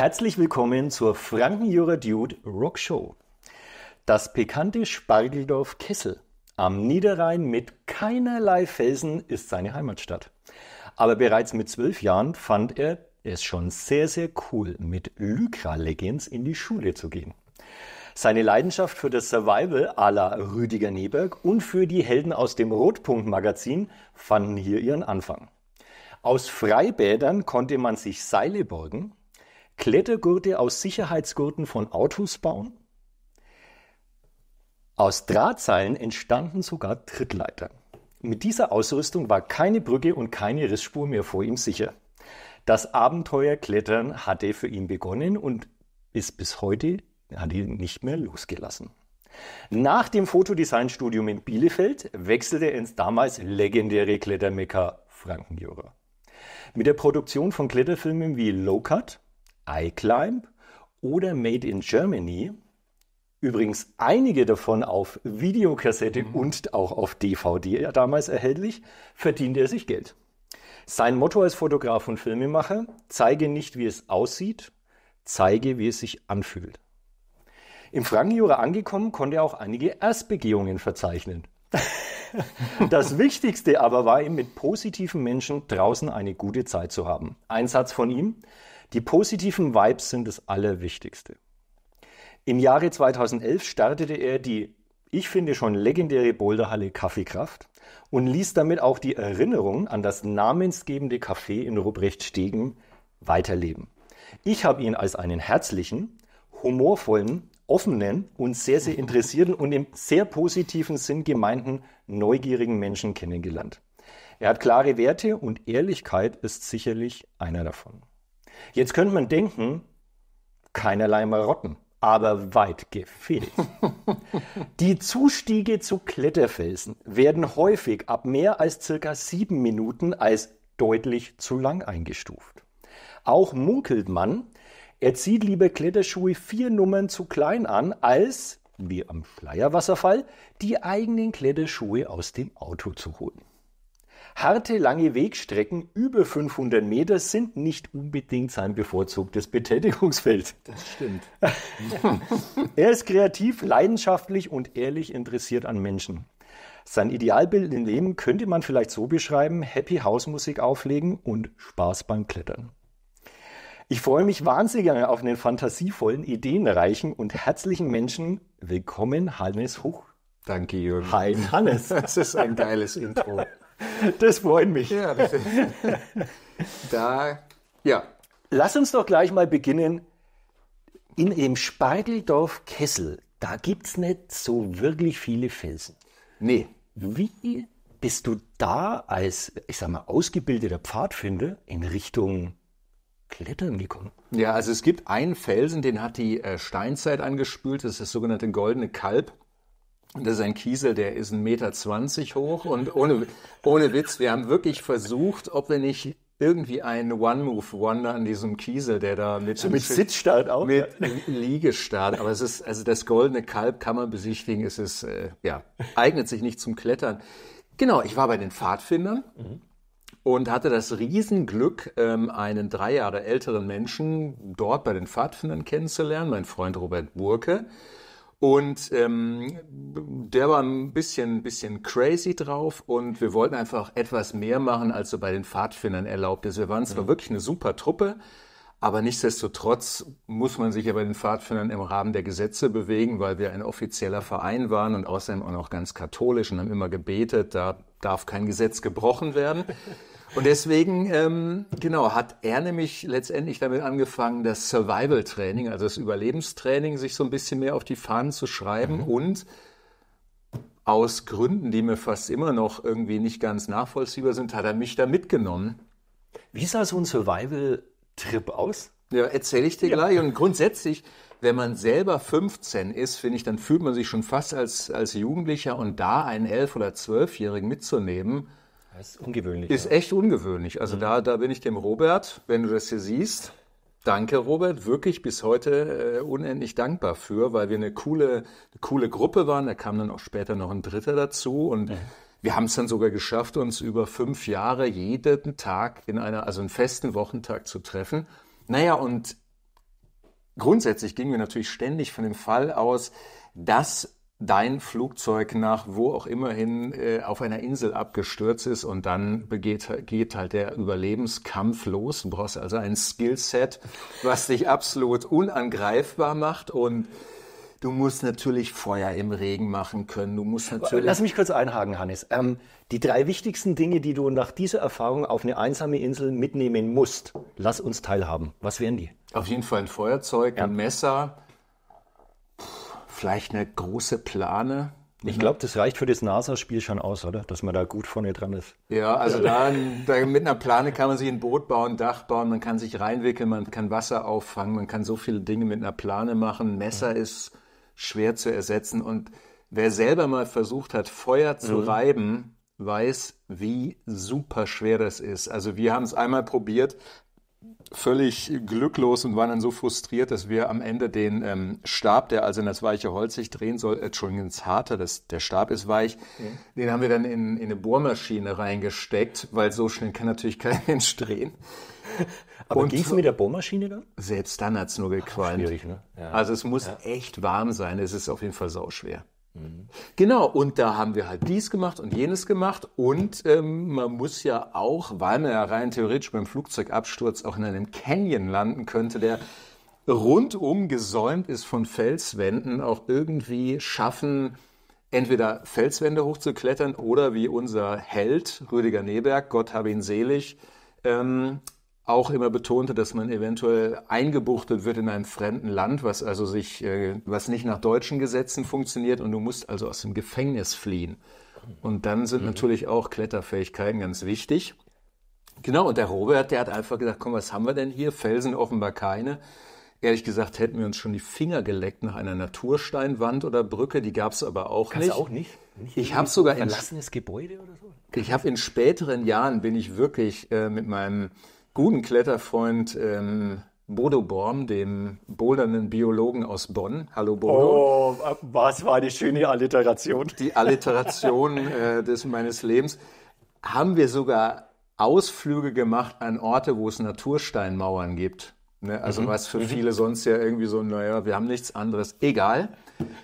Herzlich willkommen zur Frankenjura Dude Rock Show. Das pikante Spargeldorf Kessel am Niederrhein mit keinerlei Felsen ist seine Heimatstadt. Aber bereits mit zwölf Jahren fand er es schon sehr, sehr cool, mit Lycra-Legends in die Schule zu gehen. Seine Leidenschaft für das Survival à la Rüdiger Neberg und für die Helden aus dem Rotpunkt-Magazin fanden hier ihren Anfang. Aus Freibädern konnte man sich Seile borgen, Klettergurte aus Sicherheitsgurten von Autos bauen? Aus Drahtseilen entstanden sogar Trittleiter. Mit dieser Ausrüstung war keine Brücke und keine Rissspur mehr vor ihm sicher. Das Abenteuer Klettern hatte für ihn begonnen und ist bis heute hat ihn nicht mehr losgelassen. Nach dem Fotodesignstudium in Bielefeld wechselte er ins damals legendäre Klettermecker Frankenjura. Mit der Produktion von Kletterfilmen wie Low Cut, iClimb oder Made in Germany. Übrigens einige davon auf Videokassette mhm. und auch auf DVD damals erhältlich, verdiente er sich Geld. Sein Motto als Fotograf und Filmemacher, zeige nicht, wie es aussieht, zeige, wie es sich anfühlt. Im Frankenjura angekommen, konnte er auch einige Erstbegehungen verzeichnen. das Wichtigste aber war ihm, mit positiven Menschen draußen eine gute Zeit zu haben. Ein Satz von ihm, die positiven Vibes sind das Allerwichtigste. Im Jahre 2011 startete er die, ich finde schon legendäre Boulderhalle Kaffeekraft und ließ damit auch die Erinnerung an das namensgebende Café in Ruprechtstegen weiterleben. Ich habe ihn als einen herzlichen, humorvollen, offenen und sehr, sehr interessierten und im sehr positiven Sinn gemeinten, neugierigen Menschen kennengelernt. Er hat klare Werte und Ehrlichkeit ist sicherlich einer davon. Jetzt könnte man denken, keinerlei Marotten, aber weit gefehlt. Die Zustiege zu Kletterfelsen werden häufig ab mehr als circa sieben Minuten als deutlich zu lang eingestuft. Auch munkelt man, er zieht lieber Kletterschuhe vier Nummern zu klein an, als, wie am Schleierwasserfall, die eigenen Kletterschuhe aus dem Auto zu holen. Harte, lange Wegstrecken über 500 Meter sind nicht unbedingt sein bevorzugtes Betätigungsfeld. Das stimmt. er ist kreativ, leidenschaftlich und ehrlich interessiert an Menschen. Sein Idealbild im Leben könnte man vielleicht so beschreiben, Happy House Musik auflegen und Spaß beim Klettern. Ich freue mich wahnsinnig auf einen fantasievollen, ideenreichen und herzlichen Menschen. Willkommen, Hannes Huch. Danke, Jürgen. Hi, Hannes. Das ist ein geiles Intro. Das freut mich. Ja, das da, ja. Lass uns doch gleich mal beginnen. In dem Spargeldorf Kessel, da gibt es nicht so wirklich viele Felsen. Nee. Wie bist du da als, ich sag mal, ausgebildeter Pfadfinder in Richtung Klettern gekommen? Ja, also es gibt einen Felsen, den hat die äh, Steinzeit angespült, das ist das sogenannte Goldene Kalb. Und Das ist ein Kiesel, der ist 1,20 Meter hoch und ohne, ohne Witz, wir haben wirklich versucht, ob wir nicht irgendwie einen One-Move-Wonder an diesem Kiesel, der da mit, so mit Sitzstart auch? Mit Liegestart. Aber es ist, also das goldene Kalb kann man besichtigen. Es ist, äh, ja, eignet sich nicht zum Klettern. Genau, ich war bei den Pfadfindern. Mhm und hatte das Riesenglück, ähm, einen drei Jahre älteren Menschen dort bei den Pfadfindern kennenzulernen, mein Freund Robert Burke. Und ähm, der war ein bisschen, bisschen crazy drauf und wir wollten einfach etwas mehr machen, als so bei den Pfadfindern erlaubt ist. Wir waren zwar mhm. wirklich eine super Truppe, aber nichtsdestotrotz muss man sich ja bei den Pfadfindern im Rahmen der Gesetze bewegen, weil wir ein offizieller Verein waren und außerdem auch noch ganz katholisch und haben immer gebetet, da darf kein Gesetz gebrochen werden. Und deswegen, ähm, genau, hat er nämlich letztendlich damit angefangen, das Survival-Training, also das Überlebenstraining, sich so ein bisschen mehr auf die Fahnen zu schreiben mhm. und aus Gründen, die mir fast immer noch irgendwie nicht ganz nachvollziehbar sind, hat er mich da mitgenommen. Wie sah so ein Survival-Trip aus? Ja, erzähle ich dir ja. gleich. Und grundsätzlich, wenn man selber 15 ist, finde ich, dann fühlt man sich schon fast als, als Jugendlicher und da einen 11- oder 12-Jährigen mitzunehmen, ist ungewöhnlich. Ist ja. echt ungewöhnlich. Also mhm. da, da bin ich dem Robert, wenn du das hier siehst, Danke, Robert. Wirklich bis heute äh, unendlich dankbar für, weil wir eine coole, eine coole Gruppe waren. Da kam dann auch später noch ein Dritter dazu und ja. wir haben es dann sogar geschafft, uns über fünf Jahre jeden Tag in einer, also einen festen Wochentag zu treffen. Naja, und grundsätzlich gingen wir natürlich ständig von dem Fall aus, dass dein Flugzeug nach wo auch immerhin äh, auf einer Insel abgestürzt ist und dann begeht, geht halt der Überlebenskampf los. Du brauchst also ein Skillset, was dich absolut unangreifbar macht und Du musst natürlich Feuer im Regen machen können. Du musst natürlich. Lass mich kurz einhaken, Hannes. Ähm, die drei wichtigsten Dinge, die du nach dieser Erfahrung auf eine einsame Insel mitnehmen musst, lass uns teilhaben. Was wären die? Auf jeden Fall ein Feuerzeug, ja. ein Messer, vielleicht eine große Plane. Ich glaube, das reicht für das NASA-Spiel schon aus, oder? Dass man da gut vorne dran ist. Ja, also da, da, mit einer Plane kann man sich ein Boot bauen, ein Dach bauen, man kann sich reinwickeln, man kann Wasser auffangen, man kann so viele Dinge mit einer Plane machen. Messer ist schwer zu ersetzen und wer selber mal versucht hat, Feuer zu mhm. reiben, weiß, wie super schwer das ist. Also wir haben es einmal probiert, völlig glücklos und waren dann so frustriert, dass wir am Ende den ähm, Stab, der also in das weiche Holz sich drehen soll, äh, Entschuldigung, ins harte, das, der Stab ist weich, ja. den haben wir dann in, in, eine Bohrmaschine reingesteckt, weil so schnell kann natürlich kein Mensch drehen. Aber ging es mit der Bohrmaschine dann? Selbst dann hat es nur gequalmt. Schwierig, ne? Ja. Also es muss ja. echt warm sein, es ist auf jeden Fall sauschwer. Mhm. Genau, und da haben wir halt dies gemacht und jenes gemacht. Und ähm, man muss ja auch, weil man ja rein theoretisch beim Flugzeugabsturz auch in einem Canyon landen könnte, der rundum gesäumt ist von Felswänden, auch irgendwie schaffen, entweder Felswände hochzuklettern oder wie unser Held Rüdiger Neberg, Gott habe ihn selig, ähm, auch immer betonte, dass man eventuell eingebuchtet wird in einem fremden Land, was also sich, äh, was nicht nach deutschen Gesetzen funktioniert und du musst also aus dem Gefängnis fliehen. Und dann sind mhm. natürlich auch Kletterfähigkeiten ganz wichtig. Genau, und der Robert, der hat einfach gesagt, komm, was haben wir denn hier? Felsen offenbar keine. Ehrlich gesagt hätten wir uns schon die Finger geleckt nach einer Natursteinwand oder Brücke, die gab es aber auch Kannst nicht. auch nicht? nicht ich habe sogar ein verlassenes Gebäude oder so. Ich habe in späteren Jahren bin ich wirklich äh, mit meinem guten Kletterfreund ähm, Bodo Borm, dem bouldernden Biologen aus Bonn. Hallo Bodo. Oh, äh, was war die schöne Alliteration. Die Alliteration äh, des, meines Lebens. Haben wir sogar Ausflüge gemacht an Orte, wo es Natursteinmauern gibt. Ne? Also mhm. was für mhm. viele sonst ja irgendwie so, naja, wir haben nichts anderes. Egal.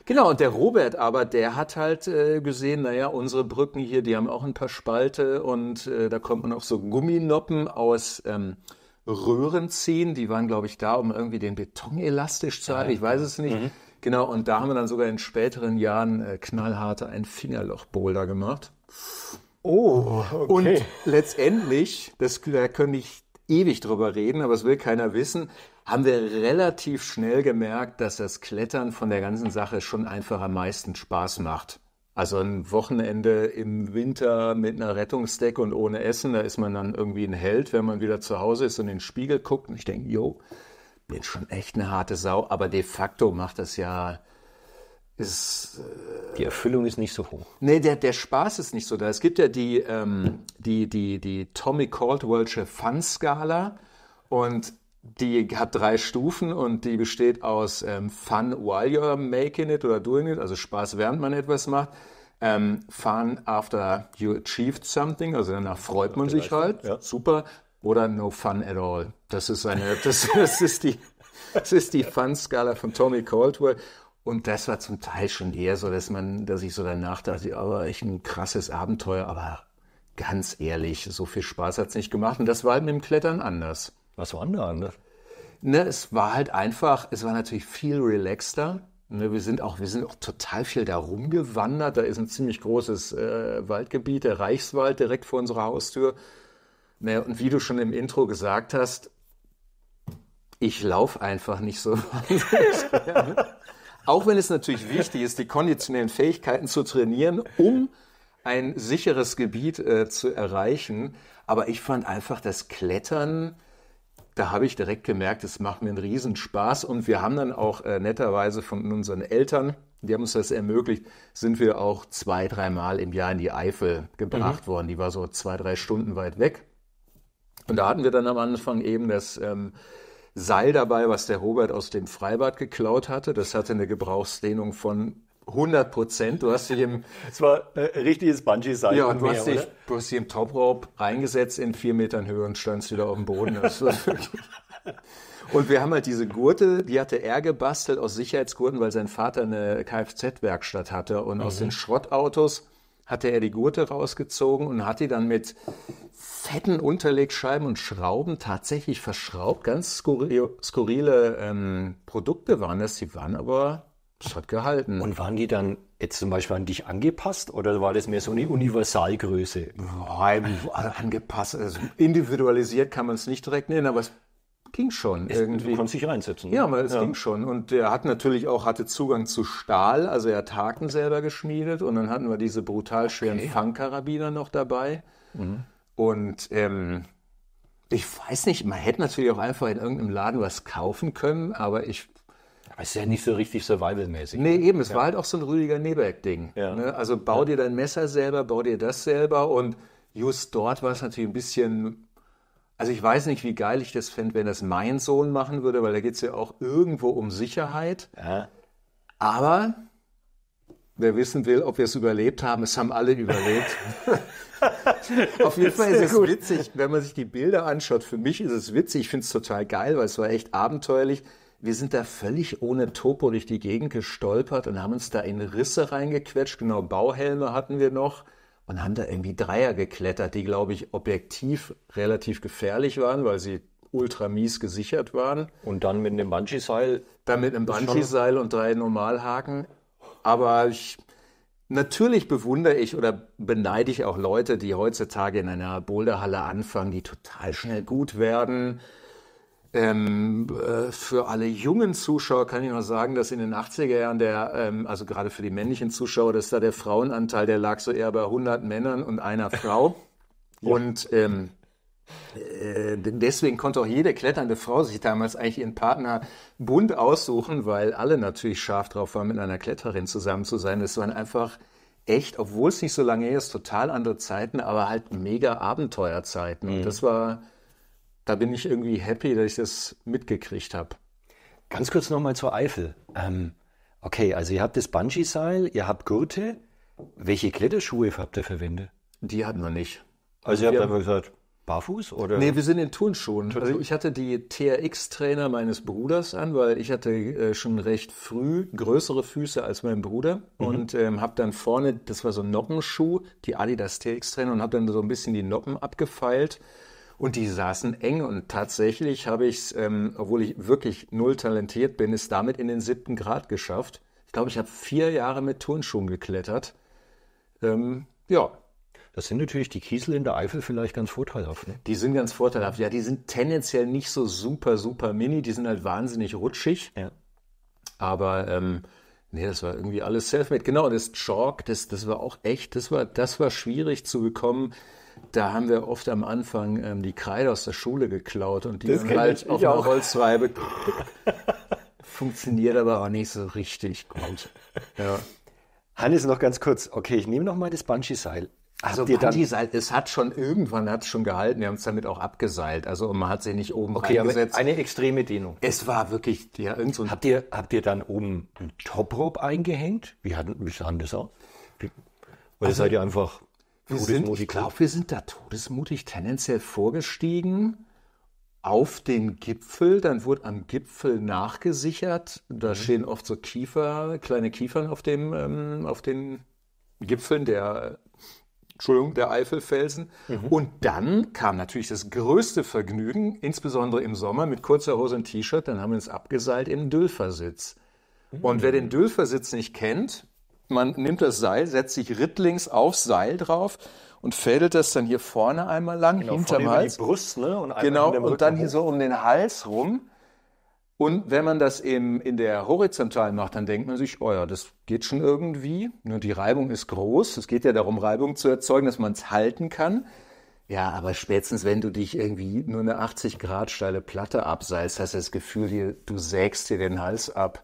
Genau, und der Robert aber, der hat halt äh, gesehen, naja, unsere Brücken hier, die haben auch ein paar Spalte und äh, da kommt man auch so Gumminoppen aus ähm, Röhren ziehen. Die waren, glaube ich, da, um irgendwie den Beton elastisch zu halten. Ich weiß es nicht. Mhm. Genau, und da haben wir dann sogar in späteren Jahren äh, knallharte ein Fingerloch-Boulder gemacht. Oh, okay. Und letztendlich, das, da könnte ich ewig drüber reden, aber es will keiner wissen, haben wir relativ schnell gemerkt, dass das Klettern von der ganzen Sache schon einfach am meisten Spaß macht. Also ein Wochenende im Winter mit einer Rettungsdecke und ohne Essen, da ist man dann irgendwie ein Held, wenn man wieder zu Hause ist und in den Spiegel guckt und ich denke, jo, bin schon echt eine harte Sau, aber de facto macht das ja ist. Äh, die Erfüllung ist nicht so hoch. Nee, der, der Spaß ist nicht so da. Es gibt ja die, ähm, die, die, die Tommy Caldwellsche Fun-Skala und die hat drei Stufen und die besteht aus ähm, Fun while you're making it oder doing it, also Spaß während man etwas macht. Ähm, fun after you achieved something, also danach freut man sich halt, ja. super. Oder no fun at all. Das ist eine, das, das ist die, das ist die Fun-Skala von Tommy Caldwell. Und das war zum Teil schon eher so, dass man, dass ich so danach dachte, aber oh, echt ein krasses Abenteuer, aber ganz ehrlich, so viel Spaß hat es nicht gemacht. Und das war halt mit dem Klettern anders. Was war denn da anders? Ne, es war halt einfach, es war natürlich viel relaxter. Ne, wir sind auch, wir sind auch total viel da rumgewandert. Da ist ein ziemlich großes äh, Waldgebiet, der Reichswald direkt vor unserer Haustür. Ne, und wie du schon im Intro gesagt hast, ich laufe einfach nicht so Auch wenn es natürlich wichtig ist, die konditionellen Fähigkeiten zu trainieren, um ein sicheres Gebiet äh, zu erreichen. Aber ich fand einfach das Klettern, da habe ich direkt gemerkt, es macht mir einen Riesenspaß. Und wir haben dann auch äh, netterweise von unseren Eltern, die haben uns das ermöglicht, sind wir auch zwei, dreimal im Jahr in die Eifel gebracht mhm. worden. Die war so zwei, drei Stunden weit weg. Und da hatten wir dann am Anfang eben das ähm, Seil dabei, was der Robert aus dem Freibad geklaut hatte. Das hatte eine Gebrauchsdehnung von 100 Prozent. Du hast dich im. Es war ein äh, richtiges Bungee-Seil. Ja, und du, mehr, hast dich, oder? du hast dich im Topraub reingesetzt in vier Metern Höhe und standst wieder auf dem Boden. und wir haben halt diese Gurte, die hatte er gebastelt aus Sicherheitsgurten, weil sein Vater eine Kfz-Werkstatt hatte und mhm. aus den Schrottautos hatte er die Gurte rausgezogen und hat die dann mit fetten Unterlegscheiben und Schrauben tatsächlich verschraubt. Ganz skurri skurrile ähm, Produkte waren das. Die waren aber, es hat gehalten. Und waren die dann jetzt zum Beispiel an dich angepasst oder war das mehr so eine Universalgröße? Boah, angepasst, also individualisiert kann man es nicht direkt nennen, aber es ging schon es, irgendwie. Du konntest dich reinsetzen. Ne? Ja, aber es ja. ging schon. Und er hat natürlich auch hatte Zugang zu Stahl, also er hat Haken selber geschmiedet und dann hatten wir diese brutal schweren okay. Fangkarabiner noch dabei. Mhm. Und ähm, ich weiß nicht, man hätte natürlich auch einfach in irgendeinem Laden was kaufen können, aber ich aber es ist ja nicht so richtig survival-mäßig. Nee, ne? eben, es ja. war halt auch so ein Rüdiger nebeck ding Ja. Ne? Also bau ja. dir dein Messer selber, bau dir das selber und just dort war es natürlich ein bisschen also ich weiß nicht, wie geil ich das fände, wenn das mein Sohn machen würde, weil da geht es ja auch irgendwo um Sicherheit. Ja. Aber wer wissen will, ob wir es überlebt haben, es haben alle überlebt. Auf jeden Fall ist es gut. witzig, wenn man sich die Bilder anschaut. Für mich ist es witzig, ich finde es total geil, weil es war echt abenteuerlich. Wir sind da völlig ohne Topo durch die Gegend gestolpert und haben uns da in Risse reingequetscht. Genau, Bauhelme hatten wir noch und haben da irgendwie Dreier geklettert, die, glaube ich, objektiv relativ gefährlich waren, weil sie ultra mies gesichert waren. Und dann mit einem Bungee-Seil. Dann mit einem Bungee-Seil und drei Normalhaken. Aber ich, natürlich bewundere ich oder beneide ich auch Leute, die heutzutage in einer Boulderhalle anfangen, die total schnell gut werden ähm, äh, für alle jungen Zuschauer kann ich nur sagen, dass in den 80er Jahren der, ähm, also gerade für die männlichen Zuschauer, dass da der Frauenanteil, der lag so eher bei 100 Männern und einer Frau. ja. Und ähm, äh, deswegen konnte auch jede kletternde Frau sich damals eigentlich ihren Partner bunt aussuchen, weil alle natürlich scharf drauf waren, mit einer Kletterin zusammen zu sein. Das waren einfach echt, obwohl es nicht so lange her ist, total andere Zeiten, aber halt mega Abenteuerzeiten. Mhm. Und das war da bin ich irgendwie happy, dass ich das mitgekriegt habe. Ganz kurz nochmal zur Eifel. Ähm, okay, also ihr habt das Bungee-Seil, ihr habt Gurte. Welche Kletterschuhe habt ihr verwendet? Die hatten wir nicht. Also, ihr habt einfach gesagt, barfuß oder? Nee, wir sind in Turnschuhen. Also ich hatte die TRX-Trainer meines Bruders an, weil ich hatte äh, schon recht früh größere Füße als mein Bruder mhm. und ähm, habe dann vorne, das war so ein Noppenschuh, die Adidas TRX-Trainer und habe dann so ein bisschen die Noppen abgefeilt und die saßen eng und tatsächlich habe ich es, ähm, obwohl ich wirklich null talentiert bin, es damit in den siebten Grad geschafft. Ich glaube, ich habe vier Jahre mit Turnschuhen geklettert. Ähm, ja. Das sind natürlich die Kiesel in der Eifel vielleicht ganz vorteilhaft. Ne? Die sind ganz vorteilhaft. Ja, die sind tendenziell nicht so super, super mini. Die sind halt wahnsinnig rutschig. Ja. Aber ähm, nee, das war irgendwie alles self-made. Genau, das Chalk, das, das war auch echt. Das war, das war schwierig zu bekommen da haben wir oft am Anfang ähm, die Kreide aus der Schule geklaut und die das halt ich, auf ich einer Holzreibe. Funktioniert aber auch nicht so richtig gut. Ja. Hannes, noch ganz kurz. Okay, ich nehme noch mal das Banshee-Seil. Also Banshee-Seil, es hat schon irgendwann hat es schon gehalten. Wir haben es damit auch abgeseilt. Also man hat sie nicht oben okay, reingesetzt. eine extreme Dehnung. Es war wirklich ja, irgend so habt ihr habt ihr dann oben einen Top Rope eingehängt? Wie, hatten, wie sah das aus? Wie, oder also, seid ihr einfach wir sind, ich glaube, wir sind da todesmutig tendenziell vorgestiegen auf den Gipfel. Dann wurde am Gipfel nachgesichert. Da mhm. stehen oft so Kiefer, kleine Kiefern auf, dem, ähm, auf den Gipfeln der, Entschuldigung, der Eifelfelsen. Mhm. Und dann kam natürlich das größte Vergnügen, insbesondere im Sommer mit kurzer Hose und T-Shirt. Dann haben wir uns abgeseilt im Dülfersitz. Und wer den mhm. Dülfersitz nicht kennt, man nimmt das Seil, setzt sich rittlings aufs Seil drauf und fädelt das dann hier vorne einmal lang, genau, hinterm Hals. Die Brust, ne? Und genau, und dann hier so um den Hals rum. Und wenn man das eben in der Horizontal macht, dann denkt man sich, oh ja, das geht schon irgendwie. Nur ne, die Reibung ist groß. Es geht ja darum, Reibung zu erzeugen, dass man es halten kann. Ja, aber spätestens, wenn du dich irgendwie nur eine 80 Grad steile Platte abseilst, hast du das Gefühl, du sägst dir den Hals ab.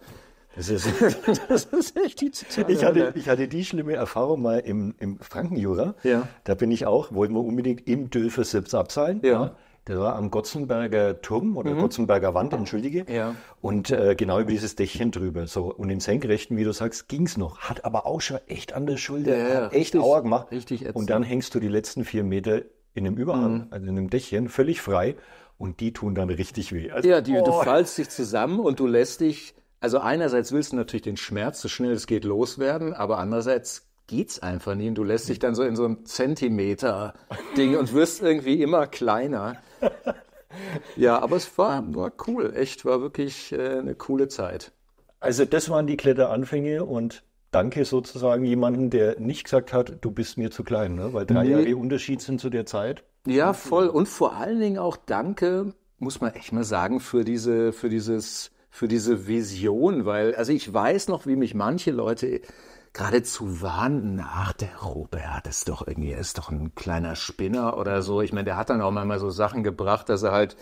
Das ist, das ist echt die soziale ich hatte, ich hatte die schlimme Erfahrung mal im, im Frankenjura. Ja. Da bin ich auch, wollten wir unbedingt im Döfer Sips abseilen. Ja. ja. Der war am Gotzenberger Turm oder mhm. Gotzenberger Wand, entschuldige. Ja. Und äh, genau über dieses Dächchen drüber. So. Und im Senkrechten, wie du sagst, ging es noch. Hat aber auch schon echt an der Schulter, ja, ja, echt Aua gemacht. Richtig ätzend. Und dann hängst du die letzten vier Meter in einem Überhang, mhm. also in einem Dächchen, völlig frei. Und die tun dann richtig weh. Also, ja, die, oh. du fallst dich zusammen und du lässt dich also einerseits willst du natürlich den Schmerz so schnell es geht loswerden, aber andererseits geht's einfach nie und du lässt dich dann so in so einem Zentimeter Ding und wirst irgendwie immer kleiner. Ja, aber es war, war cool, echt, war wirklich äh, eine coole Zeit. Also das waren die Kletteranfänge und danke sozusagen jemanden, der nicht gesagt hat, du bist mir zu klein, ne? weil drei nee. Jahre Unterschied sind zu der Zeit. Ja, voll. Und vor allen Dingen auch danke, muss man echt mal sagen, für diese, für dieses für diese Vision, weil, also ich weiß noch, wie mich manche Leute geradezu warnen, ach, der Robert ist doch irgendwie, ist doch ein kleiner Spinner oder so. Ich meine, der hat dann auch manchmal so Sachen gebracht, dass er halt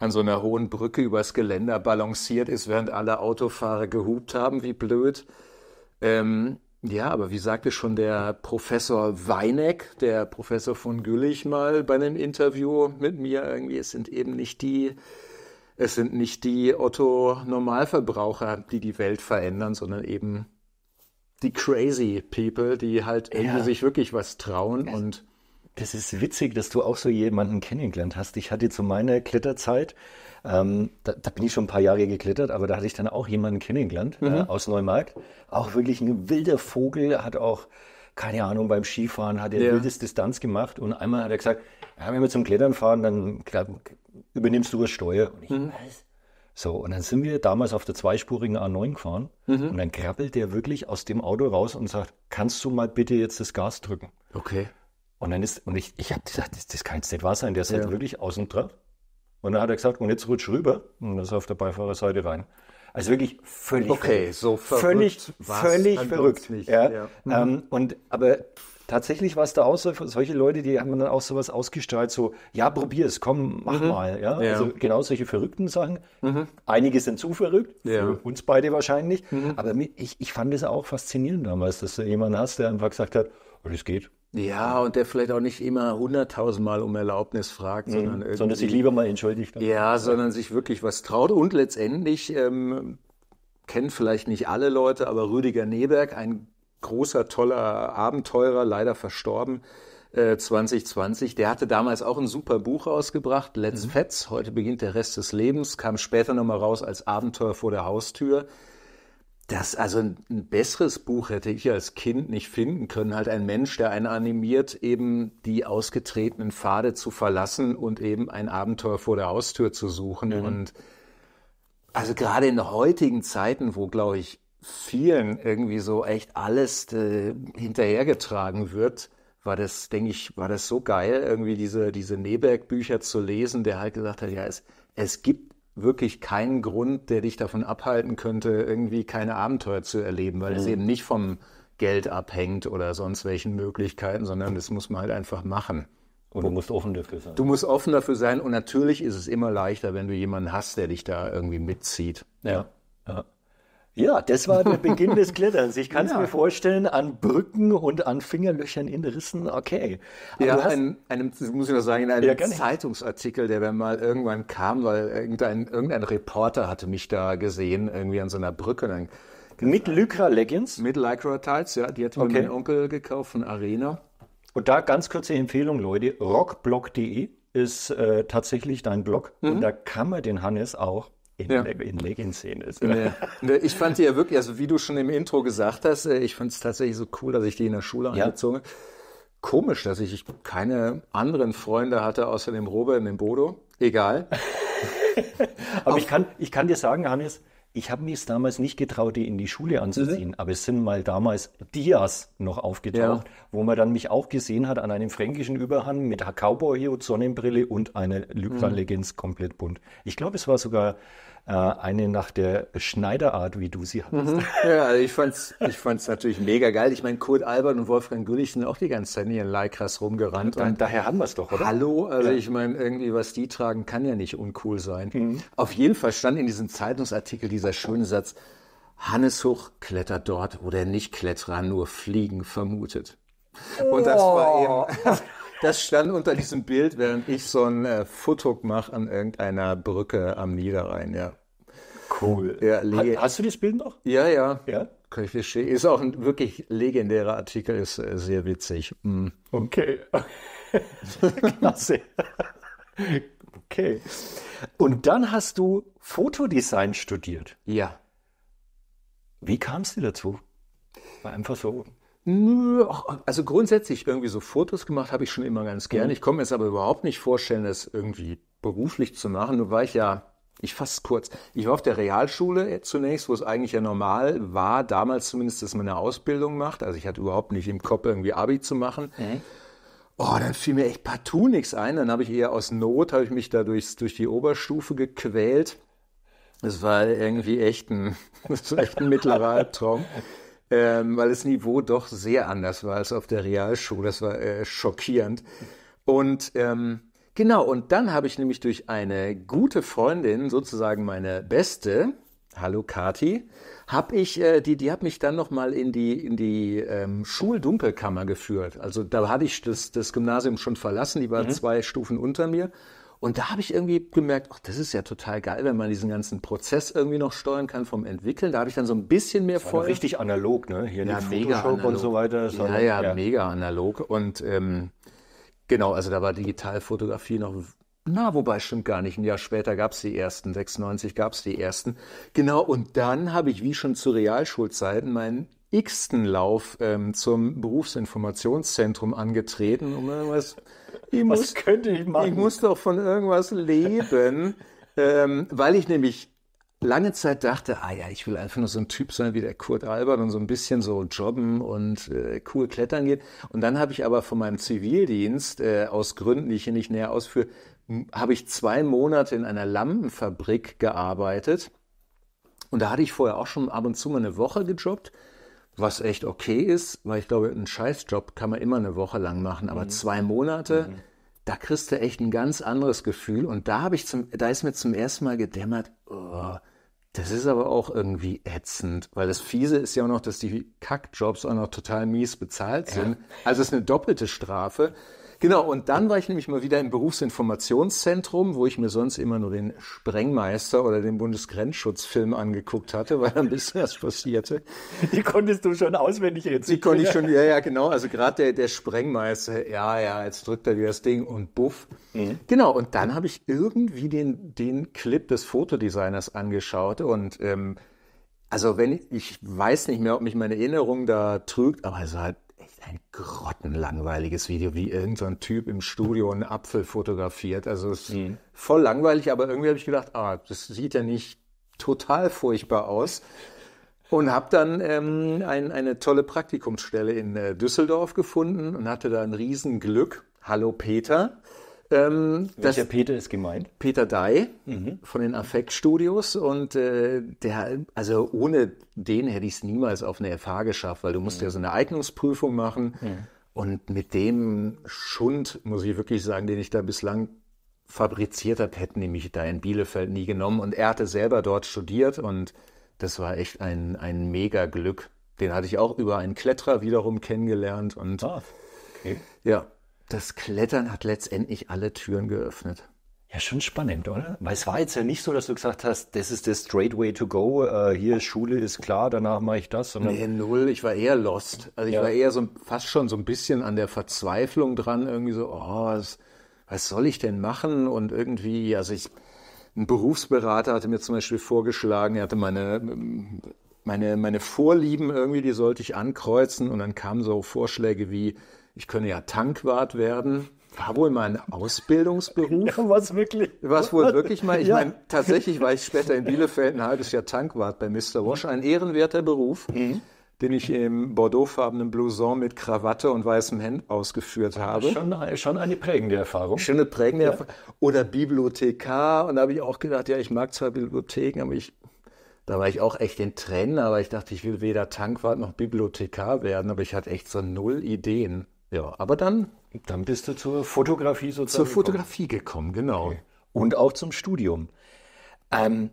an so einer hohen Brücke übers Geländer balanciert ist, während alle Autofahrer gehupt haben, wie blöd. Ähm, ja, aber wie sagte schon der Professor Weineck, der Professor von Güllich mal bei einem Interview mit mir, irgendwie, es sind eben nicht die, es sind nicht die Otto-Normalverbraucher, die die Welt verändern, sondern eben die crazy people, die halt irgendwie ja. sich wirklich was trauen und das ist witzig, dass du auch so jemanden kennengelernt hast. Ich hatte zu meiner Kletterzeit, ähm, da, da, bin ich schon ein paar Jahre geklettert, aber da hatte ich dann auch jemanden kennengelernt äh, mhm. äh, aus Neumarkt. Auch wirklich ein wilder Vogel, hat auch keine Ahnung, beim Skifahren hat er ja. wildes Distanz gemacht und einmal hat er gesagt, ja, wenn wir zum Klettern fahren, dann übernimmst du das Steuer. Und ich, mhm. was? So, und dann sind wir damals auf der zweispurigen A9 gefahren mhm. und dann krabbelt der wirklich aus dem Auto raus und sagt, kannst du mal bitte jetzt das Gas drücken? Okay. Und dann ist, und ich, ich habe gesagt, das, das kann jetzt nicht wahr sein, der ist halt ja. halt wirklich außen drauf. Und dann hat er gesagt, und jetzt rutsch rüber und das ist auf der Beifahrerseite rein. Also wirklich völlig okay, verrückt. so verrückt. Völlig, völlig verrückt. Nicht. Ja? ja. Ähm, mhm. und, aber tatsächlich war es da auch so, solche Leute, die haben dann auch sowas ausgestrahlt, so, ja, probier es, komm, mach mhm. mal. Ja? ja? Also genau solche verrückten Sachen. Mhm. Einige sind zu verrückt, ja. für uns beide wahrscheinlich. Mhm. Aber ich, ich fand es auch faszinierend damals, dass du jemanden hast, der einfach gesagt hat, oh, das geht. Ja, und der vielleicht auch nicht immer hunderttausendmal um Erlaubnis fragt, mhm. sondern, mhm, sondern sich lieber mal entschuldigt. Ja, sondern sich wirklich was traut und letztendlich ähm, kennen vielleicht nicht alle Leute, aber Rüdiger Neberg, ein großer, toller Abenteurer, leider verstorben, 2020. Äh, der hatte damals auch ein super Buch rausgebracht, Let's mhm. Fetz, heute beginnt der Rest des Lebens, kam später nochmal raus als Abenteuer vor der Haustür. Das, also ein, ein, besseres Buch hätte ich als Kind nicht finden können. Halt ein Mensch, der einen animiert, eben die ausgetretenen Pfade zu verlassen und eben ein Abenteuer vor der Haustür zu suchen. Mhm. Und also gerade in heutigen Zeiten, wo, glaube ich, vielen irgendwie so echt alles äh, hinterhergetragen wird, war das, denke ich, war das so geil, irgendwie diese, diese Neberg-Bücher zu lesen, der halt gesagt hat, ja, es, es gibt wirklich keinen Grund, der dich davon abhalten könnte, irgendwie keine Abenteuer zu erleben, weil mhm. es eben nicht vom Geld abhängt oder sonst welchen Möglichkeiten, sondern das muss man halt einfach machen. Und du musst offen dafür sein. Du musst offen dafür sein und natürlich ist es immer leichter, wenn du jemanden hast, der dich da irgendwie mitzieht. Ja, ja. Ja, das war der Beginn des Kletterns. Ich kann es ja. mir vorstellen, an Brücken und an Fingerlöchern in Rissen, okay. Aber ja, hast... in einem, muss ich noch sagen, in einem ja, Zeitungsartikel, der dann mal irgendwann kam, weil irgendein, irgendein Reporter hatte mich da gesehen, irgendwie an so einer Brücke. Dann, mit Lycra Leggings? Mit Lycra Tights, ja, die hat okay. mir mein Onkel gekauft von Arena. Und da ganz kurze Empfehlung, Leute, rockblog.de ist äh, tatsächlich dein Blog mhm. und da kann man den Hannes auch in, ja. in Leggings sehen ist. Nee. Ich fand die ja wirklich, also wie du schon im Intro gesagt hast, äh, ich fand es tatsächlich so cool, dass ich die in der Schule ja. angezogen habe. Komisch, dass ich keine anderen Freunde hatte, außer dem Robert und dem Bodo. Egal. aber ich kann, ich kann dir sagen, Hannes, ich habe mir es damals nicht getraut, die in die Schule anzuziehen, mhm. aber es sind mal damals Dias noch aufgetaucht, ja. wo man dann mich auch gesehen hat an einem fränkischen Überhang mit Cowboy-Hut, Sonnenbrille und einer lykra legends mhm. komplett bunt. Ich glaube, es war sogar äh, eine nach der Schneiderart, wie du sie hattest. Mhm. Ja, also ich fand's, ich fand's natürlich mega geil. Ich meine, Kurt Albert und Wolfgang Güllich sind auch die ganze Zeit in ihren Leikras rumgerannt. Dann, daher haben wir es doch, oder? Hallo, also ja. ich meine, irgendwie, was die tragen, kann ja nicht uncool sein. Mhm. Auf jeden Fall stand in diesem Zeitungsartikel dieser schöne Satz, Hannes Huch klettert dort, wo der nicht Nichtkletterer nur Fliegen vermutet. Und das war oh. eben. das stand unter diesem Bild, während ich so ein äh, Fotok mache an irgendeiner Brücke am Niederrhein, ja. Cool. Ja, ha, hast du das Bild noch? Ja, ja. Ja? Kann ich verstehen. Ist auch ein wirklich legendärer Artikel, ist äh, sehr witzig. Mm. Okay. Klasse. okay. Und dann hast du Fotodesign studiert. Ja. Wie kamst du dazu? War einfach so. Also grundsätzlich irgendwie so Fotos gemacht habe ich schon immer ganz gerne. Mhm. Ich komme mir jetzt aber überhaupt nicht vorstellen, das irgendwie beruflich zu machen. Nur war ich ja, ich fasse kurz, ich war auf der Realschule zunächst, wo es eigentlich ja normal war, damals zumindest, dass man eine Ausbildung macht. Also ich hatte überhaupt nicht im Kopf, irgendwie Abi zu machen. Mhm. Oh, dann fiel mir echt partout nichts ein. Dann habe ich eher aus Not, habe ich mich da durchs, durch die Oberstufe gequält. Es war irgendwie echt ein, das echt ein mittlerer Albtraum ähm, weil das Niveau doch sehr anders war als auf der Realschule. Das war äh, schockierend. Und ähm, genau, und dann habe ich nämlich durch eine gute Freundin, sozusagen meine beste, hallo Kati, habe ich äh, die die hat mich dann nochmal in die in die ähm, Schuldumpelkammer geführt. Also da hatte ich das das Gymnasium schon verlassen, die war mhm. zwei Stufen unter mir und da habe ich irgendwie gemerkt, ach, das ist ja total geil, wenn man diesen ganzen Prozess irgendwie noch steuern kann vom Entwickeln. Da habe ich dann so ein bisschen mehr vor. Richtig analog, ne? Hier ja, mega Photoshop analog. und so weiter. Ja, ja, ja, mega analog. Und ähm, genau, also da war Digitalfotografie noch na, wobei stimmt gar nicht. Ein Jahr später gab es die ersten, 96 es die ersten. Genau, und dann habe ich wie schon zu Realschulzeiten meinen x-ten Lauf ähm, zum Berufsinformationszentrum angetreten, um irgendwas ich muss, Was könnte ich machen? Ich muss doch von irgendwas leben, ähm, weil ich nämlich lange Zeit dachte, ah ja, ich will einfach nur so ein Typ sein wie der Kurt Albert und so ein bisschen so jobben und äh, cool klettern gehen. Und dann habe ich aber von meinem Zivildienst, äh, aus Gründen, die ich hier nicht näher ausführe, habe ich zwei Monate in einer Lampenfabrik gearbeitet. Und da hatte ich vorher auch schon ab und zu mal eine Woche gejobbt was echt okay ist, weil ich glaube, einen Scheißjob kann man immer eine Woche lang machen, aber mhm. zwei Monate, mhm. da kriegst du echt ein ganz anderes Gefühl. Und da habe ich zum, da ist mir zum ersten Mal gedämmert, oh, das ist aber auch irgendwie ätzend, weil das Fiese ist ja auch noch, dass die Kackjobs auch noch total mies bezahlt sind. Ja. Also es ist eine doppelte Strafe. Genau, und dann war ich nämlich mal wieder im Berufsinformationszentrum, wo ich mir sonst immer nur den Sprengmeister oder den Bundesgrenzschutzfilm angeguckt hatte, weil dann bisschen was passierte. Die konntest du schon auswendig rezitieren. Die konnte ich schon, ja, ja, genau. Also gerade der, der Sprengmeister, ja, ja, jetzt drückt er wieder das Ding und buff. Mhm. Genau, und dann habe ich irgendwie den, den Clip des Fotodesigners angeschaut und ähm, also wenn ich, ich weiß nicht mehr, ob mich meine Erinnerung da trügt, aber es war halt ein grottenlangweiliges Video, wie irgendein Typ im Studio einen Apfel fotografiert. Also es ist mhm. voll langweilig, aber irgendwie habe ich gedacht, ah, das sieht ja nicht total furchtbar aus. Und habe dann ähm, ein, eine tolle Praktikumsstelle in äh, Düsseldorf gefunden und hatte da ein Riesenglück. Hallo Peter. Ähm, Welcher Peter ist gemeint? Peter Dai mhm. von den Affekt Studios und äh, der, also ohne den hätte ich es niemals auf eine FH geschafft, weil du musst mhm. ja so eine Eignungsprüfung machen mhm. und mit dem Schund, muss ich wirklich sagen, den ich da bislang fabriziert habe, hätten die mich da in Bielefeld nie genommen und er hatte selber dort studiert und das war echt ein, ein mega Glück. Den hatte ich auch über einen Kletterer wiederum kennengelernt und ah, okay. ja, das Klettern hat letztendlich alle Türen geöffnet. Ja, schon spannend, oder? Weil es war jetzt ja nicht so, dass du gesagt hast, das ist der straight way to go, äh, hier Schule ist klar, danach mache ich das. Sondern nee, null, ich war eher lost. Also ich ja. war eher so fast schon so ein bisschen an der Verzweiflung dran, irgendwie so, oh, was, was soll ich denn machen? Und irgendwie, also ich, ein Berufsberater hatte mir zum Beispiel vorgeschlagen, er hatte meine, meine, meine Vorlieben irgendwie, die sollte ich ankreuzen und dann kamen so Vorschläge wie, ich könne ja Tankwart werden. War wohl mein Ausbildungsberuf. Ja, was wirklich? Was wohl wirklich mal? Ich ja. meine, tatsächlich war ich später in Bielefeld ein halbes Jahr Tankwart bei Mr. Wash. Ein ehrenwerter Beruf, mhm. den ich im bordeauxfarbenen Blouson mit Krawatte und weißem Hemd ausgeführt habe. Schon, schon eine prägende Erfahrung. Schon eine prägende ja. Erfahrung. Oder Bibliothekar. Und da habe ich auch gedacht, ja, ich mag zwar Bibliotheken, aber ich da war ich auch echt in Tränen, aber ich dachte, ich will weder Tankwart noch Bibliothekar werden, aber ich hatte echt so null Ideen. Ja, aber dann. Dann bist du zur Fotografie sozusagen. Zur Fotografie gekommen, genau. Okay. Und auch zum Studium. Ähm,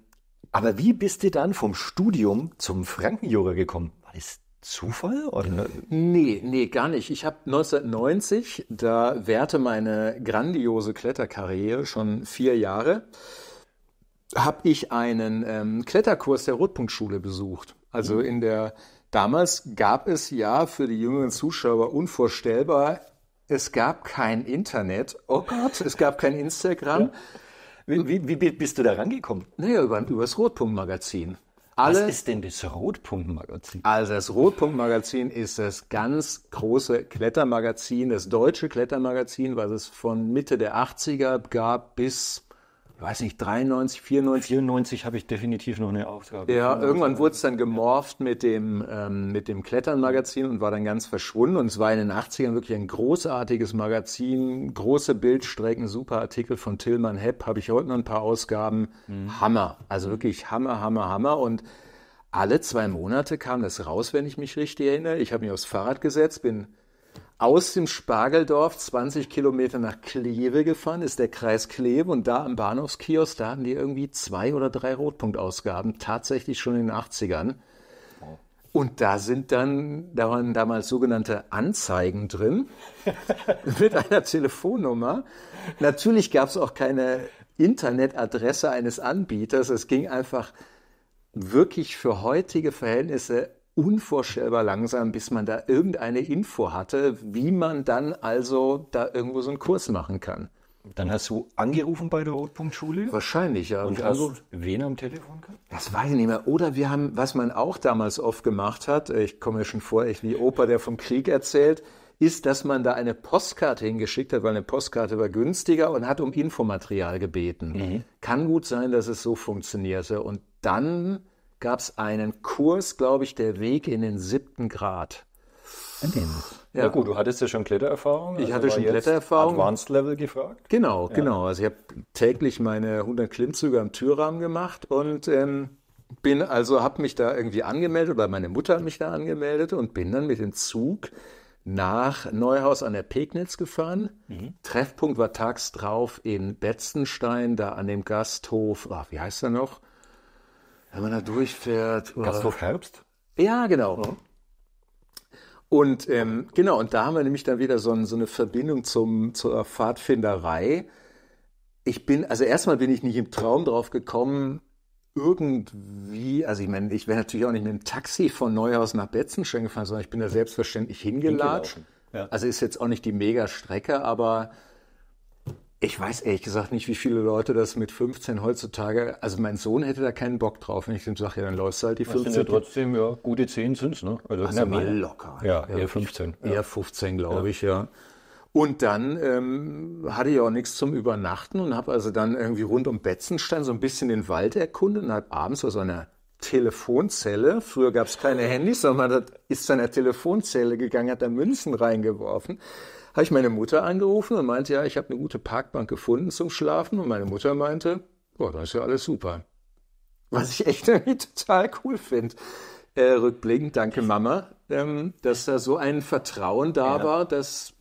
aber wie bist du dann vom Studium zum Frankenjura gekommen? War das Zufall? Oder? Nee, nee, gar nicht. Ich habe 1990, da währte meine grandiose Kletterkarriere schon vier Jahre, habe ich einen ähm, Kletterkurs der Rotpunktschule besucht. Also mhm. in der Damals gab es ja für die jüngeren Zuschauer unvorstellbar, es gab kein Internet. Oh Gott, es gab kein Instagram. Ja. Wie, wie, wie, bist du da rangekommen? Naja, über, über das Rotpunktmagazin. Alle, Was ist denn das Rotpunktmagazin? Also das Rotpunktmagazin ist das ganz große Klettermagazin, das deutsche Klettermagazin, was es von Mitte der 80er gab bis weiß nicht, 93, 94. 94 habe ich definitiv noch eine Aufgabe. Ja, irgendwann wurde es dann gemorpht mit dem, ähm, mit dem Klettern-Magazin und war dann ganz verschwunden. Und es war in den 80ern wirklich ein großartiges Magazin, große Bildstrecken, super Artikel von Tillmann Hepp. Habe ich heute noch ein paar Ausgaben. Mhm. Hammer. Also wirklich Hammer, Hammer, Hammer. Und alle zwei Monate kam das raus, wenn ich mich richtig erinnere. Ich habe mich aufs Fahrrad gesetzt, bin aus dem Spargeldorf 20 Kilometer nach Kleve gefahren, ist der Kreis Kleve und da am Bahnhofskiosk, da hatten die irgendwie zwei oder drei Rotpunktausgaben, tatsächlich schon in den 80ern. Und da sind dann, da waren damals sogenannte Anzeigen drin mit einer Telefonnummer. Natürlich gab es auch keine Internetadresse eines Anbieters. Es ging einfach wirklich für heutige Verhältnisse unvorstellbar langsam, bis man da irgendeine Info hatte, wie man dann also da irgendwo so einen Kurs machen kann. Dann hast du angerufen bei der Rotpunktschule? Wahrscheinlich, ja. Und, also, wen am Telefon gehabt? Das weiß ich nicht mehr. Oder wir haben, was man auch damals oft gemacht hat, ich komme mir schon vor, echt wie Opa, der vom Krieg erzählt, ist, dass man da eine Postkarte hingeschickt hat, weil eine Postkarte war günstiger und hat um Infomaterial gebeten. Mhm. Kann gut sein, dass es so funktionierte. Und dann gab es einen Kurs, glaube ich, der Weg in den siebten Grad. Okay. Ja. Na gut, du hattest ja schon Klettererfahrung. Also ich hatte schon Klettererfahrung. Advanced Level gefragt. Genau, ja. genau. Also ich habe täglich meine 100 Klimmzüge am Türrahmen gemacht und ähm, bin also habe mich da irgendwie angemeldet oder meine Mutter hat mich da angemeldet und bin dann mit dem Zug nach Neuhaus an der Pegnitz gefahren. Mhm. Treffpunkt war tags drauf in Betzenstein, da an dem Gasthof, ach, wie heißt er noch? Wenn man da durchfährt. Oh. Gasthof Herbst? Ja, genau. Oh. Und ähm, genau, und da haben wir nämlich dann wieder so, ein, so eine Verbindung zum, zur Pfadfinderei. Ich bin, also erstmal bin ich nicht im Traum drauf gekommen, irgendwie, also ich meine, ich wäre natürlich auch nicht mit dem Taxi von Neuhaus nach Betzenstein gefahren, sondern ich bin da selbstverständlich hingelatscht. Ja. Also ist jetzt auch nicht die Mega-Strecke, aber ich weiß ehrlich gesagt nicht, wie viele Leute das mit 15 heutzutage, also mein Sohn hätte da keinen Bock drauf, wenn ich ihm sage, ja, dann läufst du halt die 15. Das sind ja trotzdem, ja, gute 10 sind es, ne? Also, also mal locker. Ja, ja, eher 15. Ja. Eher 15, glaube ja. ich, ja. Und dann ähm, hatte ich auch nichts zum Übernachten und habe also dann irgendwie rund um Betzenstein so ein bisschen den Wald erkundet und habe abends aus so einer Telefonzelle, früher gab es keine Handys, sondern man ist zu einer Telefonzelle gegangen, hat da Münzen reingeworfen habe ich meine Mutter angerufen und meinte, ja, ich habe eine gute Parkbank gefunden zum Schlafen. Und meine Mutter meinte, boah, dann ist ja alles super. Was ich echt irgendwie total cool finde. Äh, rückblickend, danke Mama, ähm, dass da so ein Vertrauen da ja. war, dass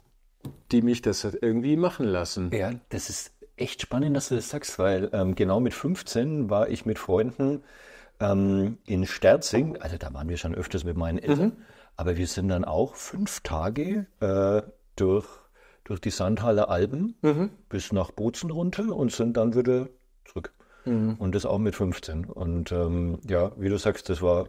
die mich das hat irgendwie machen lassen. Ja, das ist echt spannend, dass du das sagst, weil ähm, genau mit 15 war ich mit Freunden ähm, in Sterzing, also da waren wir schon öfters mit meinen Eltern, mhm. aber wir sind dann auch fünf Tage äh, durch, durch die Sandhaler Alpen mhm. bis nach Bozen runter und sind dann wieder zurück. Mhm. Und das auch mit 15. Und ähm, ja, wie du sagst, das war,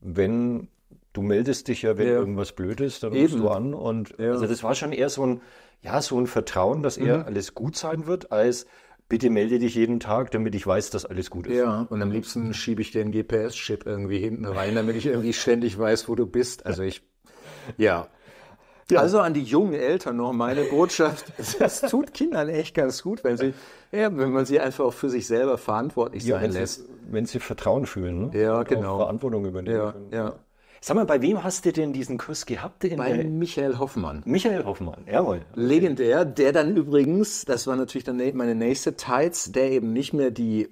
wenn du meldest dich ja, wenn ja. irgendwas blöd ist, dann rufst du an. Und ja. also das war schon eher so ein, ja, so ein Vertrauen, dass eher mhm. alles gut sein wird, als bitte melde dich jeden Tag, damit ich weiß, dass alles gut ist. Ja, und am liebsten schiebe ich dir einen GPS-Chip irgendwie hinten rein, damit ich irgendwie ständig weiß, wo du bist. Also ich, ja. Ja. Also an die jungen Eltern noch meine Botschaft. Das tut Kindern echt ganz gut, wenn, sie, ja, wenn man sie einfach auch für sich selber verantwortlich ja, sein wenn lässt. Sie, wenn sie Vertrauen fühlen. Ne? Ja, genau. Verantwortung übernehmen. Ja, ja. Sag mal, bei wem hast du denn diesen Kurs gehabt? bei der... Michael Hoffmann. Michael Hoffmann, jawohl. Legendär, der dann übrigens, das war natürlich dann ne-, meine nächste Tights, der eben nicht mehr die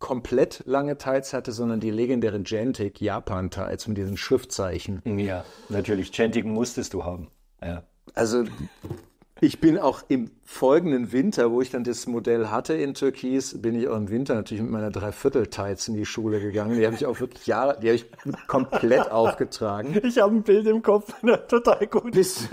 komplett lange Tights hatte, sondern die legendären Gentic Japan Tights mit diesen Schriftzeichen. Ja, natürlich. Gentic musstest du haben. Ja. Also ich bin auch im folgenden Winter, wo ich dann das Modell hatte in Türkis, bin ich auch im Winter natürlich mit meiner Dreiviertel-Tights in die Schule gegangen. Die habe ich auch wirklich Jahre, die habe ich komplett aufgetragen. Ich habe ein Bild im Kopf, total gut. Bis,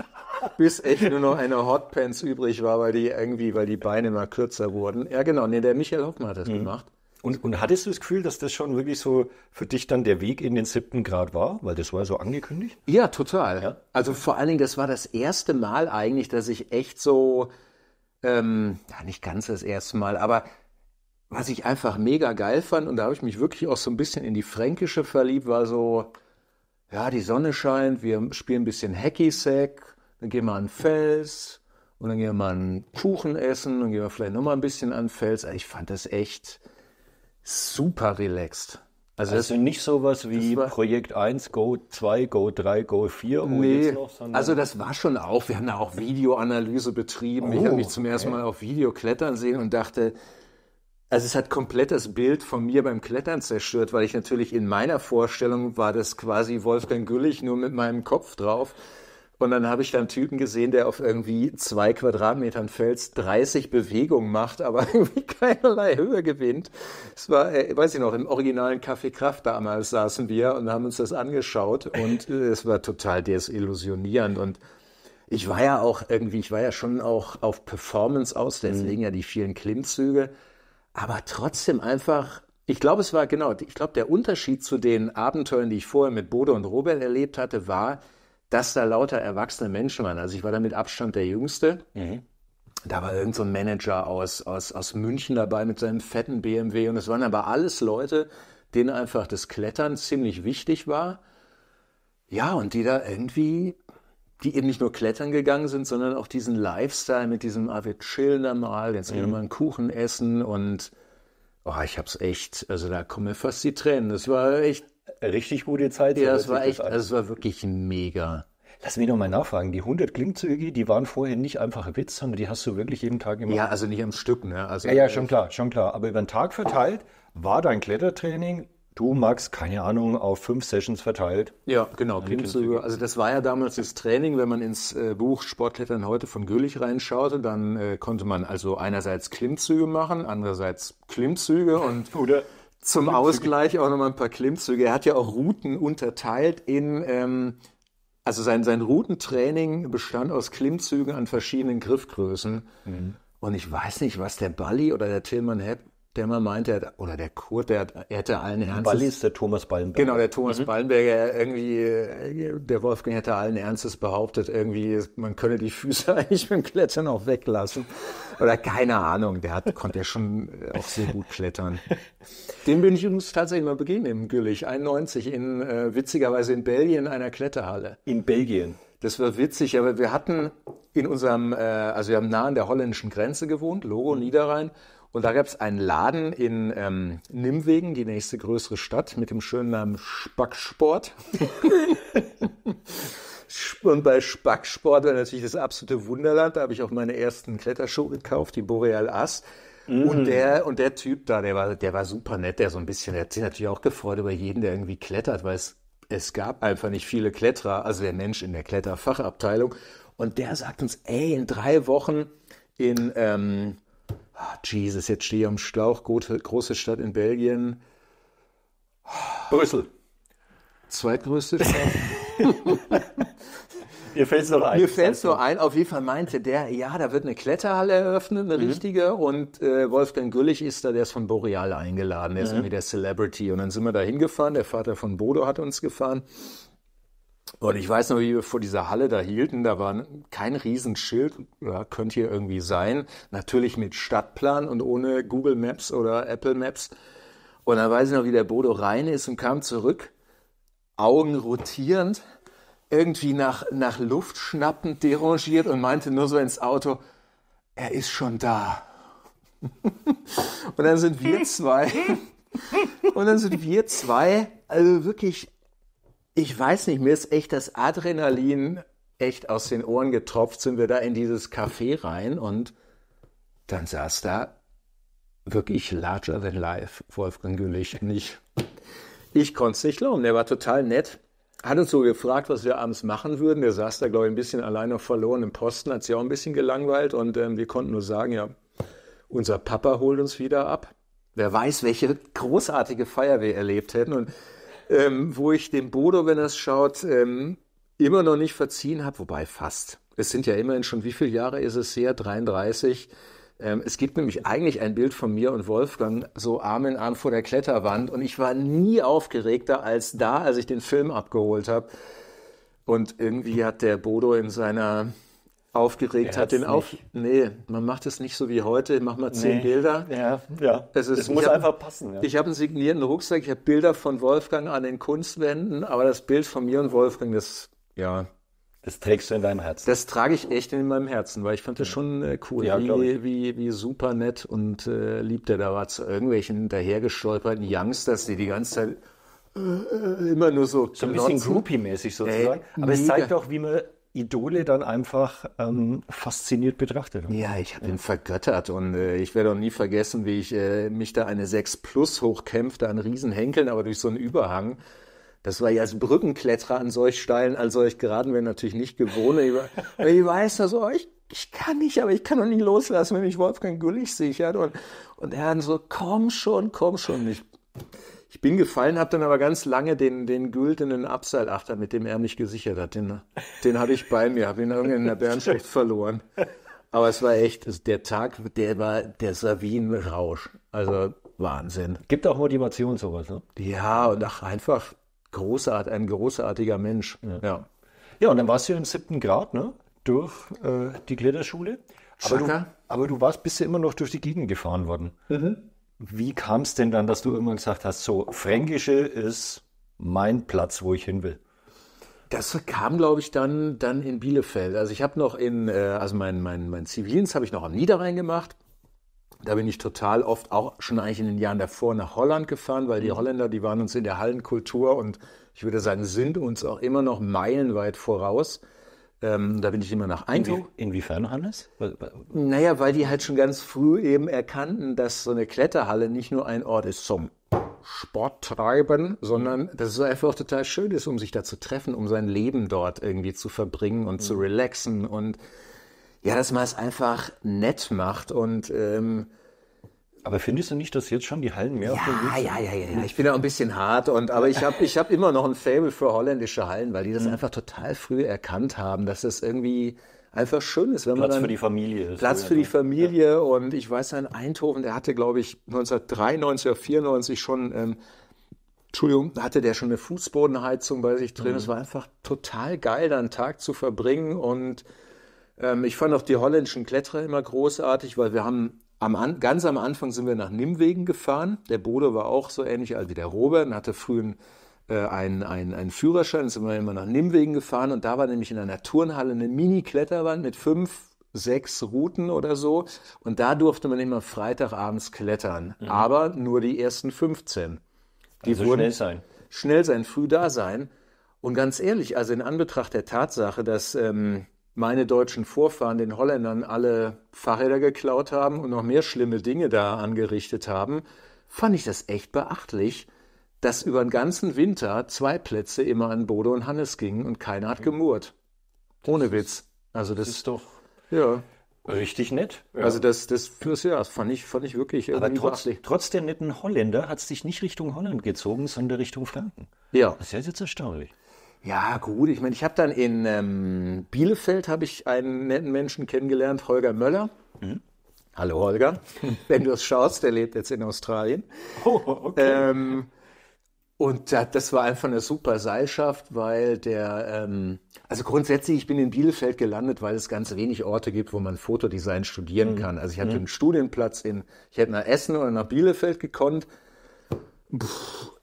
bis echt nur noch eine Hotpants übrig war, weil die irgendwie, weil die Beine mal kürzer wurden. Ja, genau. Nee, der Michael Hoffmann hat das mhm. gemacht. Und, und hattest du das Gefühl, dass das schon wirklich so für dich dann der Weg in den siebten Grad war? Weil das war so angekündigt? Ja, total. Ja. Also vor allen Dingen, das war das erste Mal eigentlich, dass ich echt so, ähm, ja, nicht ganz das erste Mal, aber was ich einfach mega geil fand, und da habe ich mich wirklich auch so ein bisschen in die Fränkische verliebt, war so, ja, die Sonne scheint, wir spielen ein bisschen Hacky Sack, dann gehen wir an den Fels und dann gehen wir mal einen Kuchen essen, und gehen wir vielleicht nochmal ein bisschen an den Fels. Also Ich fand das echt, super relaxed. Also, also nicht sowas wie war, Projekt 1, Go 2, Go 3, Go 4. Nee, noch, also das war schon auch, wir haben da auch Videoanalyse betrieben. Oh, ich habe mich zum ersten Mal auf Video klettern sehen und dachte, also es hat komplett das Bild von mir beim Klettern zerstört, weil ich natürlich in meiner Vorstellung war das quasi Wolfgang Güllich nur mit meinem Kopf drauf. Und dann habe ich da einen Typen gesehen, der auf irgendwie zwei Quadratmetern Fels 30 Bewegungen macht, aber irgendwie keinerlei Höhe gewinnt. Es war, äh, weiß ich noch, im originalen Café Kraft damals saßen wir und haben uns das angeschaut und äh, es war total desillusionierend und ich war ja auch irgendwie, ich war ja schon auch auf Performance aus, deswegen mhm. ja die vielen Klimmzüge, aber trotzdem einfach, ich glaube, es war genau, ich glaube, der Unterschied zu den Abenteuern, die ich vorher mit Bodo und Robert erlebt hatte, war, dass da lauter erwachsene Menschen waren. Also ich war da mit Abstand der Jüngste. Mhm. Da war irgendein so ein Manager aus, aus, aus München dabei mit seinem fetten BMW. Und es waren aber alles Leute, denen einfach das Klettern ziemlich wichtig war. Ja, und die da irgendwie, die eben nicht nur klettern gegangen sind, sondern auch diesen Lifestyle mit diesem, ah, wir chillen da mal, jetzt gehen wir mhm. mal einen Kuchen essen und oh, ich hab's echt, also da kommen mir fast die Tränen. Das war echt richtig gute Zeit. Ja, es war echt, es war wirklich mega. Lass mich nochmal nachfragen. Die 100 Klimmzüge, die waren vorher nicht einfach Witz, sondern die hast du wirklich jeden Tag gemacht. Ja, also nicht am Stück, ne? Also, ja, ja, äh, schon klar, schon klar. Aber über den Tag verteilt war dein Klettertraining, du Max, keine Ahnung, auf fünf Sessions verteilt. Ja, genau, Klimmzüge. Also das war ja damals das Training, wenn man ins äh, Buch Sportklettern heute von Güllich reinschaute, dann äh, konnte man also einerseits Klimmzüge machen, andererseits Klimmzüge und... Oder zum Ausgleich auch nochmal ein paar Klimmzüge. Er hat ja auch Routen unterteilt in, ähm, also sein, sein Routentraining bestand aus Klimmzügen an verschiedenen Griffgrößen. Mhm. Und ich weiß nicht, was der Bally oder der Tillmann Hepp der mal meinte, oder der Kurt, der, hat, er hätte allen Ernstes. Ballis, der Thomas Ballenberger. Genau, der Thomas mhm. Ballenberger, irgendwie, äh, der Wolfgang hätte allen Ernstes behauptet, irgendwie, man könne die Füße eigentlich beim Klettern auch weglassen. Oder keine Ahnung, der hat, konnte ja schon äh, auch sehr gut klettern. Dem bin ich übrigens tatsächlich mal begegnet im Güllich, 91, in, äh, witzigerweise in Belgien, einer Kletterhalle. In Belgien? Das war witzig, aber wir hatten in unserem, äh, also wir haben nah an der holländischen Grenze gewohnt, Loro, mhm. Niederrhein, und da gab es einen Laden in ähm, Nimwegen, die nächste größere Stadt, mit dem schönen Namen Spacksport. Und bei Spacksport war natürlich das absolute Wunderland. Da habe ich auch meine ersten Kletterschuhe gekauft, die Boreal Ass. Mm. Und der, und der Typ da, der war, der war super nett, der so ein bisschen, der hat sich natürlich auch gefreut über jeden, der irgendwie klettert, weil es, es gab einfach nicht viele Kletterer, also der Mensch in der Kletterfachabteilung. Und der sagt uns, ey, in drei Wochen in, ähm, Ah, Jesus, jetzt stehe ich am Schlauch, große Stadt in Belgien. Brüssel. Zweitgrößte Stadt. Mir fällt es noch ein. Mir fällt es noch ein. Auf jeden Fall meinte der, ja, da wird eine Kletterhalle eröffnet, eine mhm. richtige. Und äh, Wolfgang Güllich ist da, der ist von Boreal eingeladen. Der mhm. ist irgendwie der Celebrity. Und dann sind wir da hingefahren. Der Vater von Bodo hat uns gefahren. Und ich weiß noch, wie wir vor dieser Halle da hielten, da war kein Riesenschild, ja, könnte hier irgendwie sein, natürlich mit Stadtplan und ohne Google Maps oder Apple Maps. Und dann weiß ich noch, wie der Bodo rein ist und kam zurück, Augen rotierend, irgendwie nach, nach Luft schnappend, derangiert und meinte nur so ins Auto, er ist schon da. und dann sind wir zwei, und dann sind wir zwei, also wirklich ich weiß nicht, mir ist echt das Adrenalin echt aus den Ohren getropft, sind wir da in dieses Café rein und dann saß da wirklich larger than life Wolfgang Güllich. Nicht. Ich konnte es nicht glauben, der war total nett. Hat uns so gefragt, was wir abends machen würden. Der saß da, glaube ich, ein bisschen alleine verloren im Posten, hat sich auch ein bisschen gelangweilt und ähm, wir konnten nur sagen, ja, unser Papa holt uns wieder ab. Wer weiß, welche großartige Feier wir erlebt hätten. Und ähm, wo ich dem Bodo, wenn er es schaut, ähm, immer noch nicht verziehen habe, wobei fast. Es sind ja immerhin schon, wie viele Jahre ist es her? 33. Ähm, es gibt nämlich eigentlich ein Bild von mir und Wolfgang so Arm in Arm vor der Kletterwand und ich war nie aufgeregter als da, als ich den Film abgeholt habe. Und irgendwie hat der Bodo in seiner aufgeregt hat. Den auf nee, man macht es nicht so wie heute, mach mal zehn nee. Bilder. Ja, ja. Es, ist, es muss hab, einfach passen. Ja. Ich habe einen signierten Rucksack, ich habe Bilder von Wolfgang an den Kunstwänden, aber das Bild von mir und Wolfgang, das, ja. Das trägst du in deinem Herzen. Das trage ich echt in meinem Herzen, weil ich fand das schon äh, cool, ja, wie, wie, wie super nett und äh, lieb der da war zu irgendwelchen dahergestolperten Youngsters, die die ganze Zeit äh, äh immer nur so. So ein bisschen groupie-mäßig sozusagen. Ey, aber mega. es zeigt auch, wie man Idole dann einfach ähm, fasziniert betrachtet. Ne? Ja, ich habe ihn vergöttert und äh, ich werde auch nie vergessen, wie ich äh, mich da eine 6 Plus hochkämpfte, an Riesenhenkeln, aber durch so einen Überhang. Das war ja als Brückenkletterer an solch steilen, an solch geraden wäre natürlich nicht gewohnt. Ich, war, ich weiß das, also, oh, ich, ich kann nicht, aber ich kann noch nicht loslassen, wenn mich Wolfgang Güllich sichert. Und, und er dann so, komm schon, komm schon. nicht. Ich bin gefallen, habe dann aber ganz lange den, den güldenen Abseilachter, mit dem er mich gesichert hat. Den, den hatte ich bei mir, habe ihn irgendwie in der Bärenschlucht verloren. Aber es war echt, der Tag, der war der Savin-Rausch. Also Wahnsinn. Gibt auch Motivation sowas, ne? Ja, und ach, einfach großartig, ein großartiger Mensch. Ja. ja. ja, und dann warst du im siebten Grad, ne? Durch äh, die Kletterschule. Aber du, aber du warst, bist ja immer noch durch die Gegend gefahren worden. Mhm. Wie kam es denn dann, dass du immer gesagt hast, so Fränkische ist mein Platz, wo ich hin will? Das kam, glaube ich, dann, dann in Bielefeld. Also ich habe noch in, äh, also mein, mein, mein Zivildienst habe ich noch am Niederrhein gemacht. Da bin ich total oft auch schon eigentlich in den Jahren davor nach Holland gefahren, weil die mhm. Holländer, die waren uns in der Hallenkultur und ich würde sagen, sind uns auch immer noch meilenweit voraus. Ähm, da bin ich immer noch Eindruck. Inwie, inwiefern, Hannes? Naja, weil die halt schon ganz früh eben erkannten, dass so eine Kletterhalle nicht nur ein Ort ist zum Sport treiben, sondern dass es einfach total schön ist, um sich da zu treffen, um sein Leben dort irgendwie zu verbringen und mhm. zu relaxen und ja, dass man es einfach nett macht und ähm, aber findest du nicht, dass jetzt schon die Hallen mehr ja, auf der Weg ja, ja, ja, ja. Ich bin ja ein bisschen hart und aber ich habe ich hab immer noch ein Fable für holländische Hallen, weil die das mhm. einfach total früh erkannt haben, dass das irgendwie einfach schön ist, wenn Platz man Platz für die Familie ist. Platz für die ne? Familie ja. und ich weiß ein Eindhoven, der hatte glaube ich 1993 oder 94 schon ähm, Entschuldigung, hatte der schon eine Fußbodenheizung bei sich drin. Es mhm. war einfach total geil, da einen Tag zu verbringen und ähm, ich fand auch die holländischen Kletterer immer großartig, weil wir haben am An ganz am Anfang sind wir nach Nimwegen gefahren. Der Bode war auch so ähnlich alt wie der Robert und hatte früh einen, äh, einen, einen, einen Führerschein. Dann sind wir immer nach Nimwegen gefahren und da war nämlich in einer Turnhalle eine Mini-Kletterwand mit fünf sechs Routen oder so. Und da durfte man immer Freitagabends klettern. Mhm. Aber nur die ersten 15. Die also wurden schnell sein. Schnell sein, früh da sein. Und ganz ehrlich, also in Anbetracht der Tatsache, dass ähm, meine deutschen Vorfahren den Holländern alle Fahrräder geklaut haben und noch mehr schlimme Dinge da angerichtet haben, fand ich das echt beachtlich, dass über den ganzen Winter zwei Plätze immer an Bodo und Hannes gingen und keiner hat gemurrt. Ohne Witz. Also das, ist doch ja. richtig nett. Ja. Also das, das, das, ja, das fand, ich, fand ich wirklich irgendwie Aber trotz, trotz der netten Holländer hat es sich nicht Richtung Holland gezogen, sondern Richtung Franken. Ja. Das ist jetzt erstaunlich. Ja, gut. Ich meine, ich habe dann in ähm, Bielefeld habe ich einen netten Menschen kennengelernt, Holger Möller. Mhm. Hallo Holger, wenn du es schaust, der lebt jetzt in Australien. Oh, okay. Ähm, und das war einfach eine super Seilschaft, weil der, ähm, also grundsätzlich, ich bin in Bielefeld gelandet, weil es ganz wenig Orte gibt, wo man Fotodesign studieren mhm. kann. Also ich hatte mhm. einen Studienplatz in, ich hätte nach Essen oder nach Bielefeld gekonnt. Puh,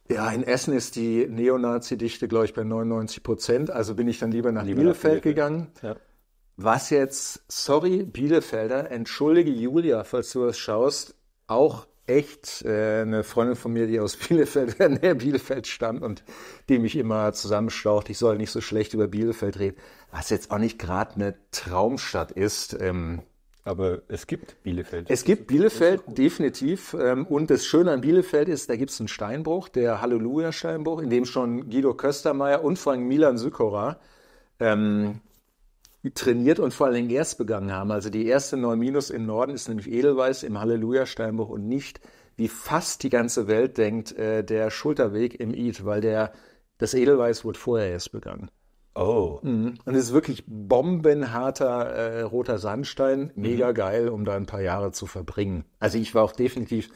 ja, in Essen ist die Neonazi-Dichte, glaube ich, bei 99 Prozent. Also bin ich dann lieber nach lieber Bielefeld, nach Bielefeld. gegangen. Ja. Was jetzt, sorry, Bielefelder, entschuldige Julia, falls du das schaust, auch echt äh, eine Freundin von mir, die aus Bielefeld, der Bielefeld stammt und die mich immer zusammenstaucht, ich soll nicht so schlecht über Bielefeld reden, was jetzt auch nicht gerade eine Traumstadt ist. Ähm, aber es gibt Bielefeld. Es gibt Bielefeld, definitiv. Ähm, und das Schöne an Bielefeld ist, da gibt es einen Steinbruch, der Halleluja-Steinbruch, in dem schon Guido Köstermeier und vor allem Milan Sykora ähm, trainiert und vor allen Dingen erst begangen haben. Also die erste 9 Minus im Norden ist nämlich Edelweiß im Halleluja-Steinbruch und nicht, wie fast die ganze Welt denkt, äh, der Schulterweg im Eid, weil der, das Edelweiß wurde vorher erst begangen. Oh. Mhm. Und es ist wirklich bombenharter äh, roter Sandstein. Mhm. Mega mhm. geil, um da ein paar Jahre zu verbringen. Also ich war auch definitiv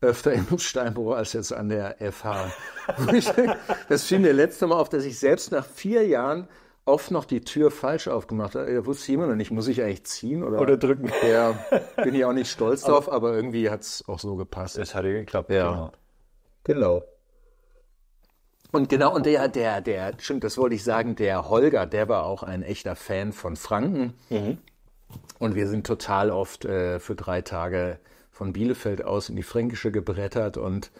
öfter im Steinbruch als jetzt an der FH. das fiel mir letzte Mal auf, dass ich selbst nach vier Jahren oft noch die Tür falsch aufgemacht habe. Da wusste jemand nicht, muss ich eigentlich ziehen oder, oder drücken. Ja, bin ich auch nicht stolz drauf, aber, aber irgendwie hat es auch so gepasst. Es hat geklappt, ja. genau. Genau. Und genau, und der, der, der, stimmt, das wollte ich sagen, der Holger, der war auch ein echter Fan von Franken. Mhm. Und wir sind total oft äh, für drei Tage von Bielefeld aus in die Fränkische gebrettert und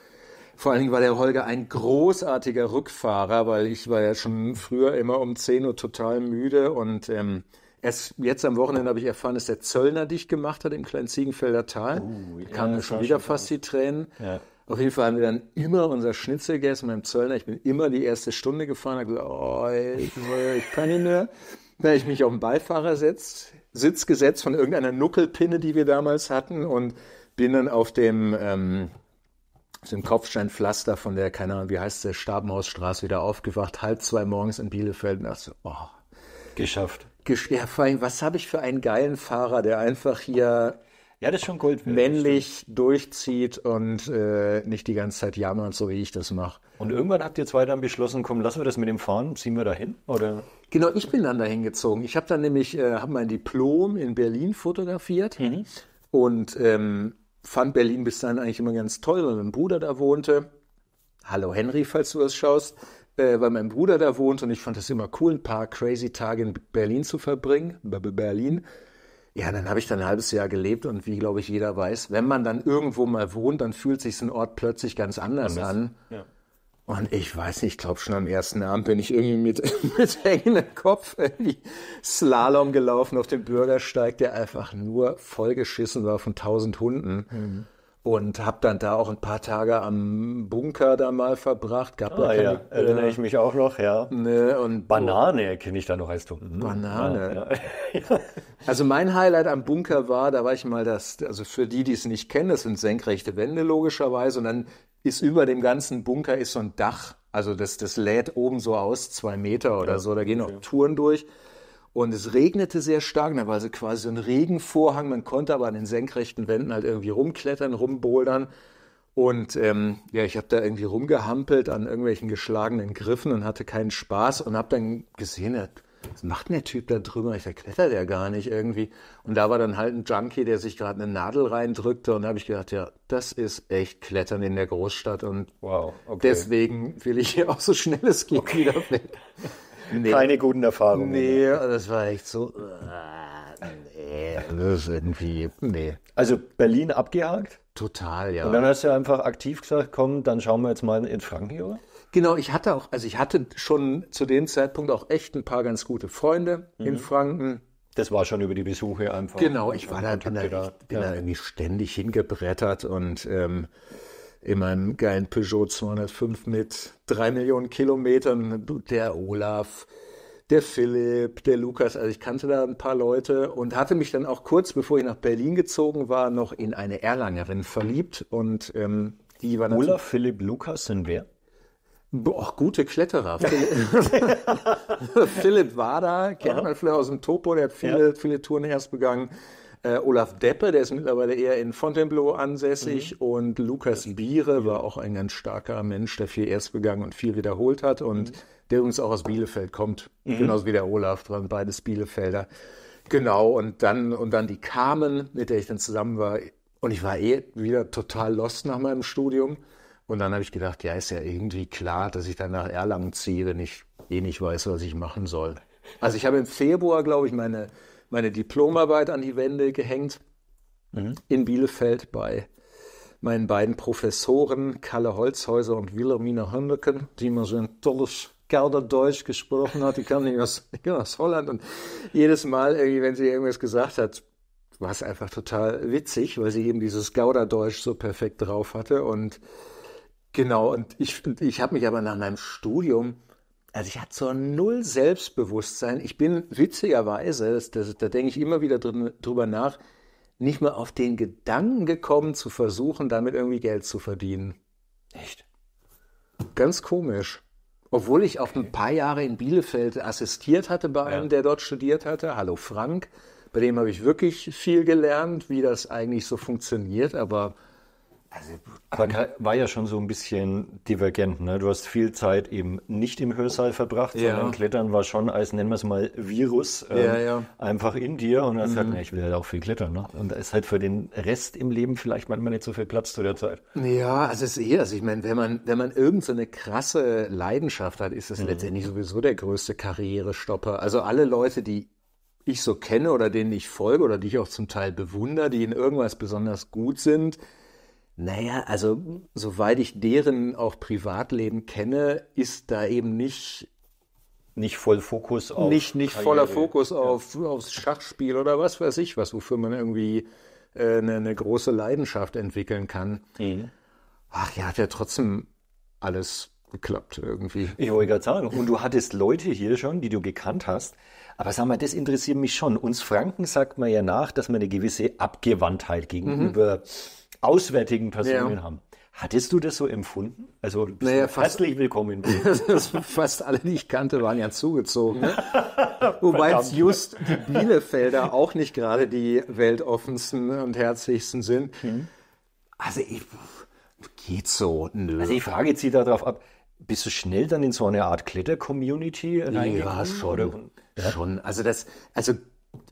vor allen Dingen war der Holger ein großartiger Rückfahrer, weil ich war ja schon früher immer um 10 Uhr total müde und ähm, erst jetzt am Wochenende habe ich erfahren, dass der Zöllner dich gemacht hat im Kleinen Ziegenfelder Tal. Uh, da kamen ja, schon wieder fast die Tränen. Ja. Auf jeden Fall haben wir dann immer unser Schnitzel gegessen beim Zöllner. Ich bin immer die erste Stunde gefahren, habe gesagt, oh, ich, ich kann ihn nur. Dann habe ich mich auf den Beifahrer Beifahrersitz Sitz gesetzt von irgendeiner Nuckelpinne, die wir damals hatten und bin dann auf dem, ähm, auf dem Kopfsteinpflaster von der, keine Ahnung, wie heißt der, Stabenhausstraße wieder aufgewacht, halb zwei morgens in Bielefeld und dachte so, oh. Geschafft. Gesch ja, vor allem, was habe ich für einen geilen Fahrer, der einfach hier ja, das ist schon Gold. Männlich durchzieht und äh, nicht die ganze Zeit jammert, so wie ich das mache. Und irgendwann habt ihr zwei dann beschlossen, komm, lassen wir das mit dem Fahren, ziehen wir dahin, oder? Genau, ich bin dann dahin gezogen. Ich habe dann nämlich, äh, habe mein Diplom in Berlin fotografiert mhm. und ähm, fand Berlin bis dahin eigentlich immer ganz toll, weil mein Bruder da wohnte. Hallo Henry, falls du das schaust. Äh, weil mein Bruder da wohnt und ich fand es immer cool, ein paar crazy Tage in Berlin zu verbringen. Berlin. Ja, dann habe ich dann ein halbes Jahr gelebt und wie, glaube ich, jeder weiß, wenn man dann irgendwo mal wohnt, dann fühlt sich so ein Ort plötzlich ganz anders, anders. an. Ja. Und ich weiß nicht, ich glaube schon am ersten Abend bin ich irgendwie mit, mit hängendem Kopf irgendwie Slalom gelaufen auf dem Bürgersteig, der einfach nur vollgeschissen war von tausend Hunden. Mhm und habe dann da auch ein paar Tage am Bunker da mal verbracht. Gab ah, keine, ja. Erinnere äh, ich mich auch noch, ja. Ne, und Banane oh. kenne ich da noch als du. Mhm. Banane. Ja, ja. also mein Highlight am Bunker war, da war ich mal das, also für die, die es nicht kennen, das sind senkrechte Wände logischerweise und dann ist über dem ganzen Bunker ist so ein Dach. Also das, das lädt oben so aus, zwei Meter oder so. Da gehen auch Touren durch. Und es regnete sehr stark, da war also quasi so ein Regenvorhang. Man konnte aber an den senkrechten Wänden halt irgendwie rumklettern, rumbouldern. Und ähm, ja, ich habe da irgendwie rumgehampelt an irgendwelchen geschlagenen Griffen und hatte keinen Spaß und habe dann gesehen, was macht denn der Typ da drüber? Ich verklettert der gar nicht irgendwie. Und da war dann halt ein Junkie, der sich gerade eine Nadel reindrückte. Und da habe ich gedacht, ja, das ist echt Klettern in der Großstadt. Und wow, okay. deswegen will ich hier auch so schnell es geht okay. wieder weg. nee. keine guten Erfahrungen. Nee, das war echt so. Äh, nee, das ist irgendwie. Nee. Also Berlin abgehakt? Total, ja. Und dann hast du einfach aktiv gesagt, komm, dann schauen wir jetzt mal in Franken, oder? Genau, ich hatte auch, also ich hatte schon zu dem Zeitpunkt auch echt ein paar ganz gute Freunde mhm. in Franken. Das war schon über die Besuche einfach. Genau, ich war da, bin, da, bin ja. da, irgendwie ständig hingebrettert und ähm, in meinem geilen Peugeot 205 mit drei Millionen Kilometern, der Olaf, der Philipp, der Lukas, also ich kannte da ein paar Leute und hatte mich dann auch kurz, bevor ich nach Berlin gezogen war, noch in eine Erlangerin verliebt und ähm, die war Olaf, Philipp, Lukas sind wer? Boah, gute Kletterer. Philipp war da, kennt man vielleicht aus dem Topo, der hat viele, ja. viele Touren erst begangen. Äh, Olaf Deppe, der ist mittlerweile eher in Fontainebleau ansässig mhm. und Lukas Biere war auch ein ganz starker Mensch, der viel erst begangen und viel wiederholt hat und mhm. der übrigens auch aus Bielefeld kommt, mhm. genauso wie der Olaf waren beides Bielefelder. Genau, und dann, und dann die Carmen, mit der ich dann zusammen war. Und ich war eh wieder total lost nach meinem Studium. Und dann habe ich gedacht, ja, ist ja irgendwie klar, dass ich dann nach Erlangen ziehe, wenn ich eh nicht weiß, was ich machen soll. Also ich habe im Februar, glaube ich, meine meine Diplomarbeit an die Wände gehängt mhm. in Bielefeld bei meinen beiden Professoren Kalle Holzhäuser und Wilhelmina Hönneken, die immer so ein tolles Kerderdeutsch gesprochen hat. Die kam nicht aus, die aus Holland und jedes Mal, wenn sie irgendwas gesagt hat, war es einfach total witzig, weil sie eben dieses Gauderdeutsch so perfekt drauf hatte und genau. Und ich, ich habe mich aber nach meinem Studium also ich hatte so null Selbstbewusstsein. Ich bin witzigerweise, das, das, da denke ich immer wieder drin, drüber nach, nicht mal auf den Gedanken gekommen, zu versuchen, damit irgendwie Geld zu verdienen. Echt? Ganz komisch. Obwohl ich auch ein paar Jahre in Bielefeld assistiert hatte bei einem, ja. der dort studiert hatte. Hallo Frank. Bei dem habe ich wirklich viel gelernt, wie das eigentlich so funktioniert, aber also, aber war ja schon so ein bisschen divergent. Ne? Du hast viel Zeit eben nicht im Hörsaal verbracht, ja. sondern Klettern war schon als, nennen wir es mal, Virus ähm, ja, ja. einfach in dir. Und dann hast mhm. sagt, ne, ich will halt auch viel klettern. Ne? Und da ist halt für den Rest im Leben vielleicht manchmal nicht so viel Platz zu der Zeit. Ja, also es ist eher, also ich meine, wenn man, wenn man irgendeine so krasse Leidenschaft hat, ist das mhm. letztendlich sowieso der größte Karrierestopper. Also alle Leute, die ich so kenne oder denen ich folge oder die ich auch zum Teil bewundere, die in irgendwas besonders gut sind, naja, also soweit ich deren auch Privatleben kenne, ist da eben nicht nicht voll Fokus auf nicht nicht voller Fokus auf ja. aufs Schachspiel oder was weiß ich was, wofür man irgendwie äh, eine, eine, große Leidenschaft entwickeln kann. Mhm. Ach ja, hat ja trotzdem alles geklappt irgendwie. Ich wollte gerade sagen, und du hattest Leute hier schon, die du gekannt hast. Aber sag mal, das interessiert mich schon. Uns Franken sagt man ja nach, dass man eine gewisse Abgewandtheit mhm. gegenüber mhm auswärtigen Personen ja. haben. Hattest du das so empfunden? Also naja, fast, herzlich willkommen. fast alle, die ich kannte, waren ja zugezogen. Ne? Wobei just die Bielefelder auch nicht gerade die weltoffensten und herzlichsten sind. Hm. Also ich, geht so. Nö. Also ich frage jetzt Sie darauf ab, bist du schnell dann in so eine Art Kletter-Community Ja, schon. Ja? Schon. Also das, also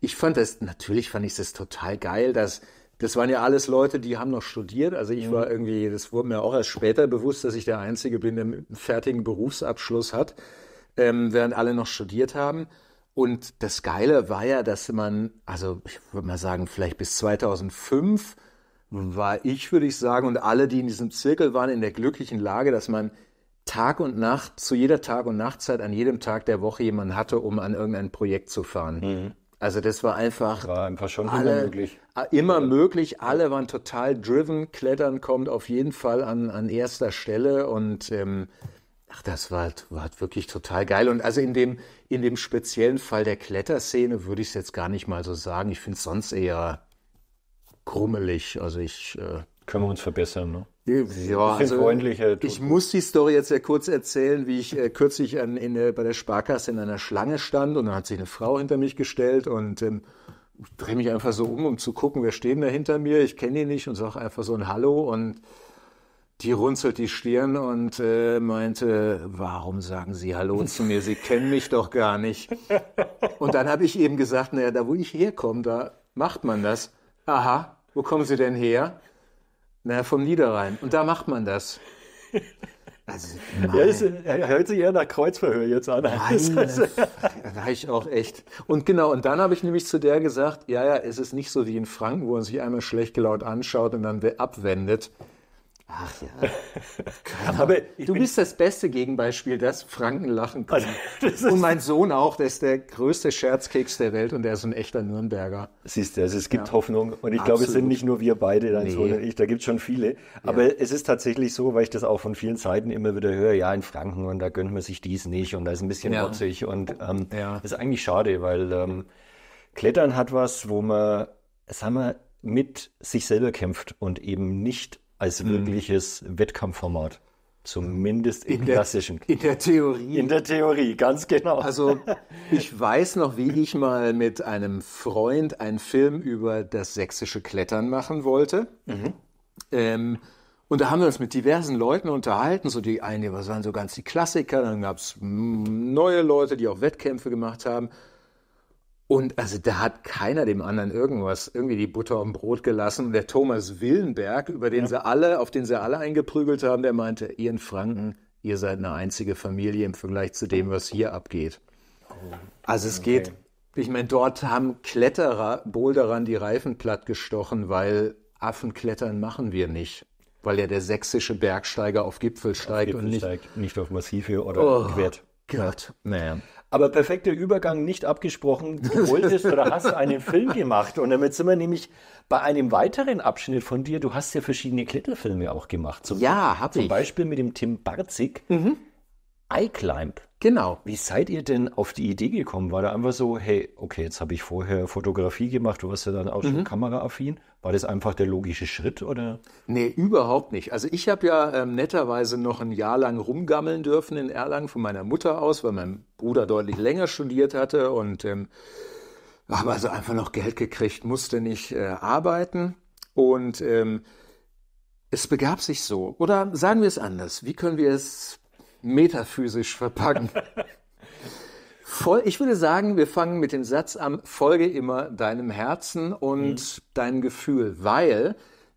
ich fand das, natürlich fand ich das total geil, dass das waren ja alles Leute, die haben noch studiert. Also ich war mhm. irgendwie, das wurde mir auch erst später bewusst, dass ich der Einzige bin, der einen fertigen Berufsabschluss hat, ähm, während alle noch studiert haben. Und das Geile war ja, dass man, also ich würde mal sagen, vielleicht bis 2005 war ich, würde ich sagen, und alle, die in diesem Zirkel waren, in der glücklichen Lage, dass man Tag und Nacht, zu jeder Tag- und Nachtzeit, an jedem Tag der Woche jemanden hatte, um an irgendein Projekt zu fahren. Mhm. Also das war einfach, war einfach schon alle, immer möglich. Immer möglich, alle waren total driven. Klettern kommt auf jeden Fall an, an erster Stelle und ähm, ach, das war, halt, war halt wirklich total geil. Und also in dem, in dem speziellen Fall der Kletterszene würde ich es jetzt gar nicht mal so sagen. Ich finde es sonst eher krummelig. Also ich äh, können wir uns verbessern, ne? Ja, also, ich muss die Story jetzt sehr kurz erzählen, wie ich äh, kürzlich an, in, äh, bei der Sparkasse in einer Schlange stand und dann hat sich eine Frau hinter mich gestellt und ähm, ich drehe mich einfach so um, um zu gucken, wer steht da hinter mir. Ich kenne die nicht und sage einfach so ein Hallo und die runzelt die Stirn und äh, meinte, warum sagen Sie Hallo zu mir? Sie kennen mich doch gar nicht. Und dann habe ich eben gesagt, naja, da wo ich herkomme, da macht man das. Aha, wo kommen Sie denn her? Na, vom Niederrhein. Und da macht man das. Also, ja, ist, hört sich eher nach Kreuzverhör jetzt an. Nein, war ich auch echt. Und genau, und dann habe ich nämlich zu der gesagt, ja, ja, es ist nicht so wie in Franken, wo man sich einmal schlecht gelaut anschaut und dann abwendet. Ach ja. Aber du bist das beste Gegenbeispiel, dass Franken lachen können. Also, und mein Sohn auch, der ist der größte Scherzkeks der Welt und der ist ein echter Nürnberger. Siehst du, also es gibt ja. Hoffnung und ich Absolut. glaube, es sind nicht nur wir beide, dein nee. Sohn und ich, da gibt es schon viele. Aber ja. es ist tatsächlich so, weil ich das auch von vielen Seiten immer wieder höre, ja, in Franken und da gönnt man sich dies nicht und da ist ein bisschen ja. und ähm, ja. das ist eigentlich schade, weil ähm, Klettern hat was, wo man, sagen wir, mit sich selber kämpft und eben nicht als mhm. wirkliches mhm. Wettkampfformat. Zumindest in im der, klassischen. In der Theorie. In der Theorie, ganz genau. Also ich weiß noch, wie ich mal mit einem Freund einen Film über das sächsische Klettern machen wollte. Mhm. Ähm, und da haben wir uns mit diversen Leuten unterhalten. So die einen, die waren so ganz die Klassiker. Dann gab es hm, neue Leute, die auch Wettkämpfe gemacht haben. Und also da hat keiner dem anderen irgendwas, irgendwie die Butter auf dem Brot gelassen. Und der Thomas Willenberg, über den ja. sie alle, auf den sie alle eingeprügelt haben, der meinte, ihr in Franken, ihr seid eine einzige Familie im Vergleich zu dem, was hier abgeht. Oh. Also es okay. geht, ich meine, dort haben Kletterer, Boulderern die Reifen plattgestochen, weil Affenklettern machen wir nicht. Weil ja der sächsische Bergsteiger auf Gipfel steigt auf Gipfel und nicht, steigt, nicht auf Massive oder oh, quert. Gott, naja. Aber perfekter Übergang nicht abgesprochen. Du wolltest oder hast einen Film gemacht. Und damit sind wir nämlich bei einem weiteren Abschnitt von dir. Du hast ja verschiedene Kletterfilme auch gemacht. Zum, ja, habe ich. Zum Beispiel mit dem Tim Barzig. Mhm. iClimb. Genau. Wie seid ihr denn auf die Idee gekommen? War da einfach so, hey, okay, jetzt habe ich vorher Fotografie gemacht, du warst ja dann auch schon mhm. kameraaffin. War das einfach der logische Schritt oder? Nee, überhaupt nicht. Also ich habe ja ähm, netterweise noch ein Jahr lang rumgammeln dürfen in Erlangen von meiner Mutter aus, weil mein Bruder deutlich länger studiert hatte und ähm, habe also einfach noch Geld gekriegt, musste nicht äh, arbeiten und ähm, es begab sich so. Oder sagen wir es anders. Wie können wir es metaphysisch verpacken. ich würde sagen, wir fangen mit dem Satz an, folge immer deinem Herzen und mhm. deinem Gefühl, weil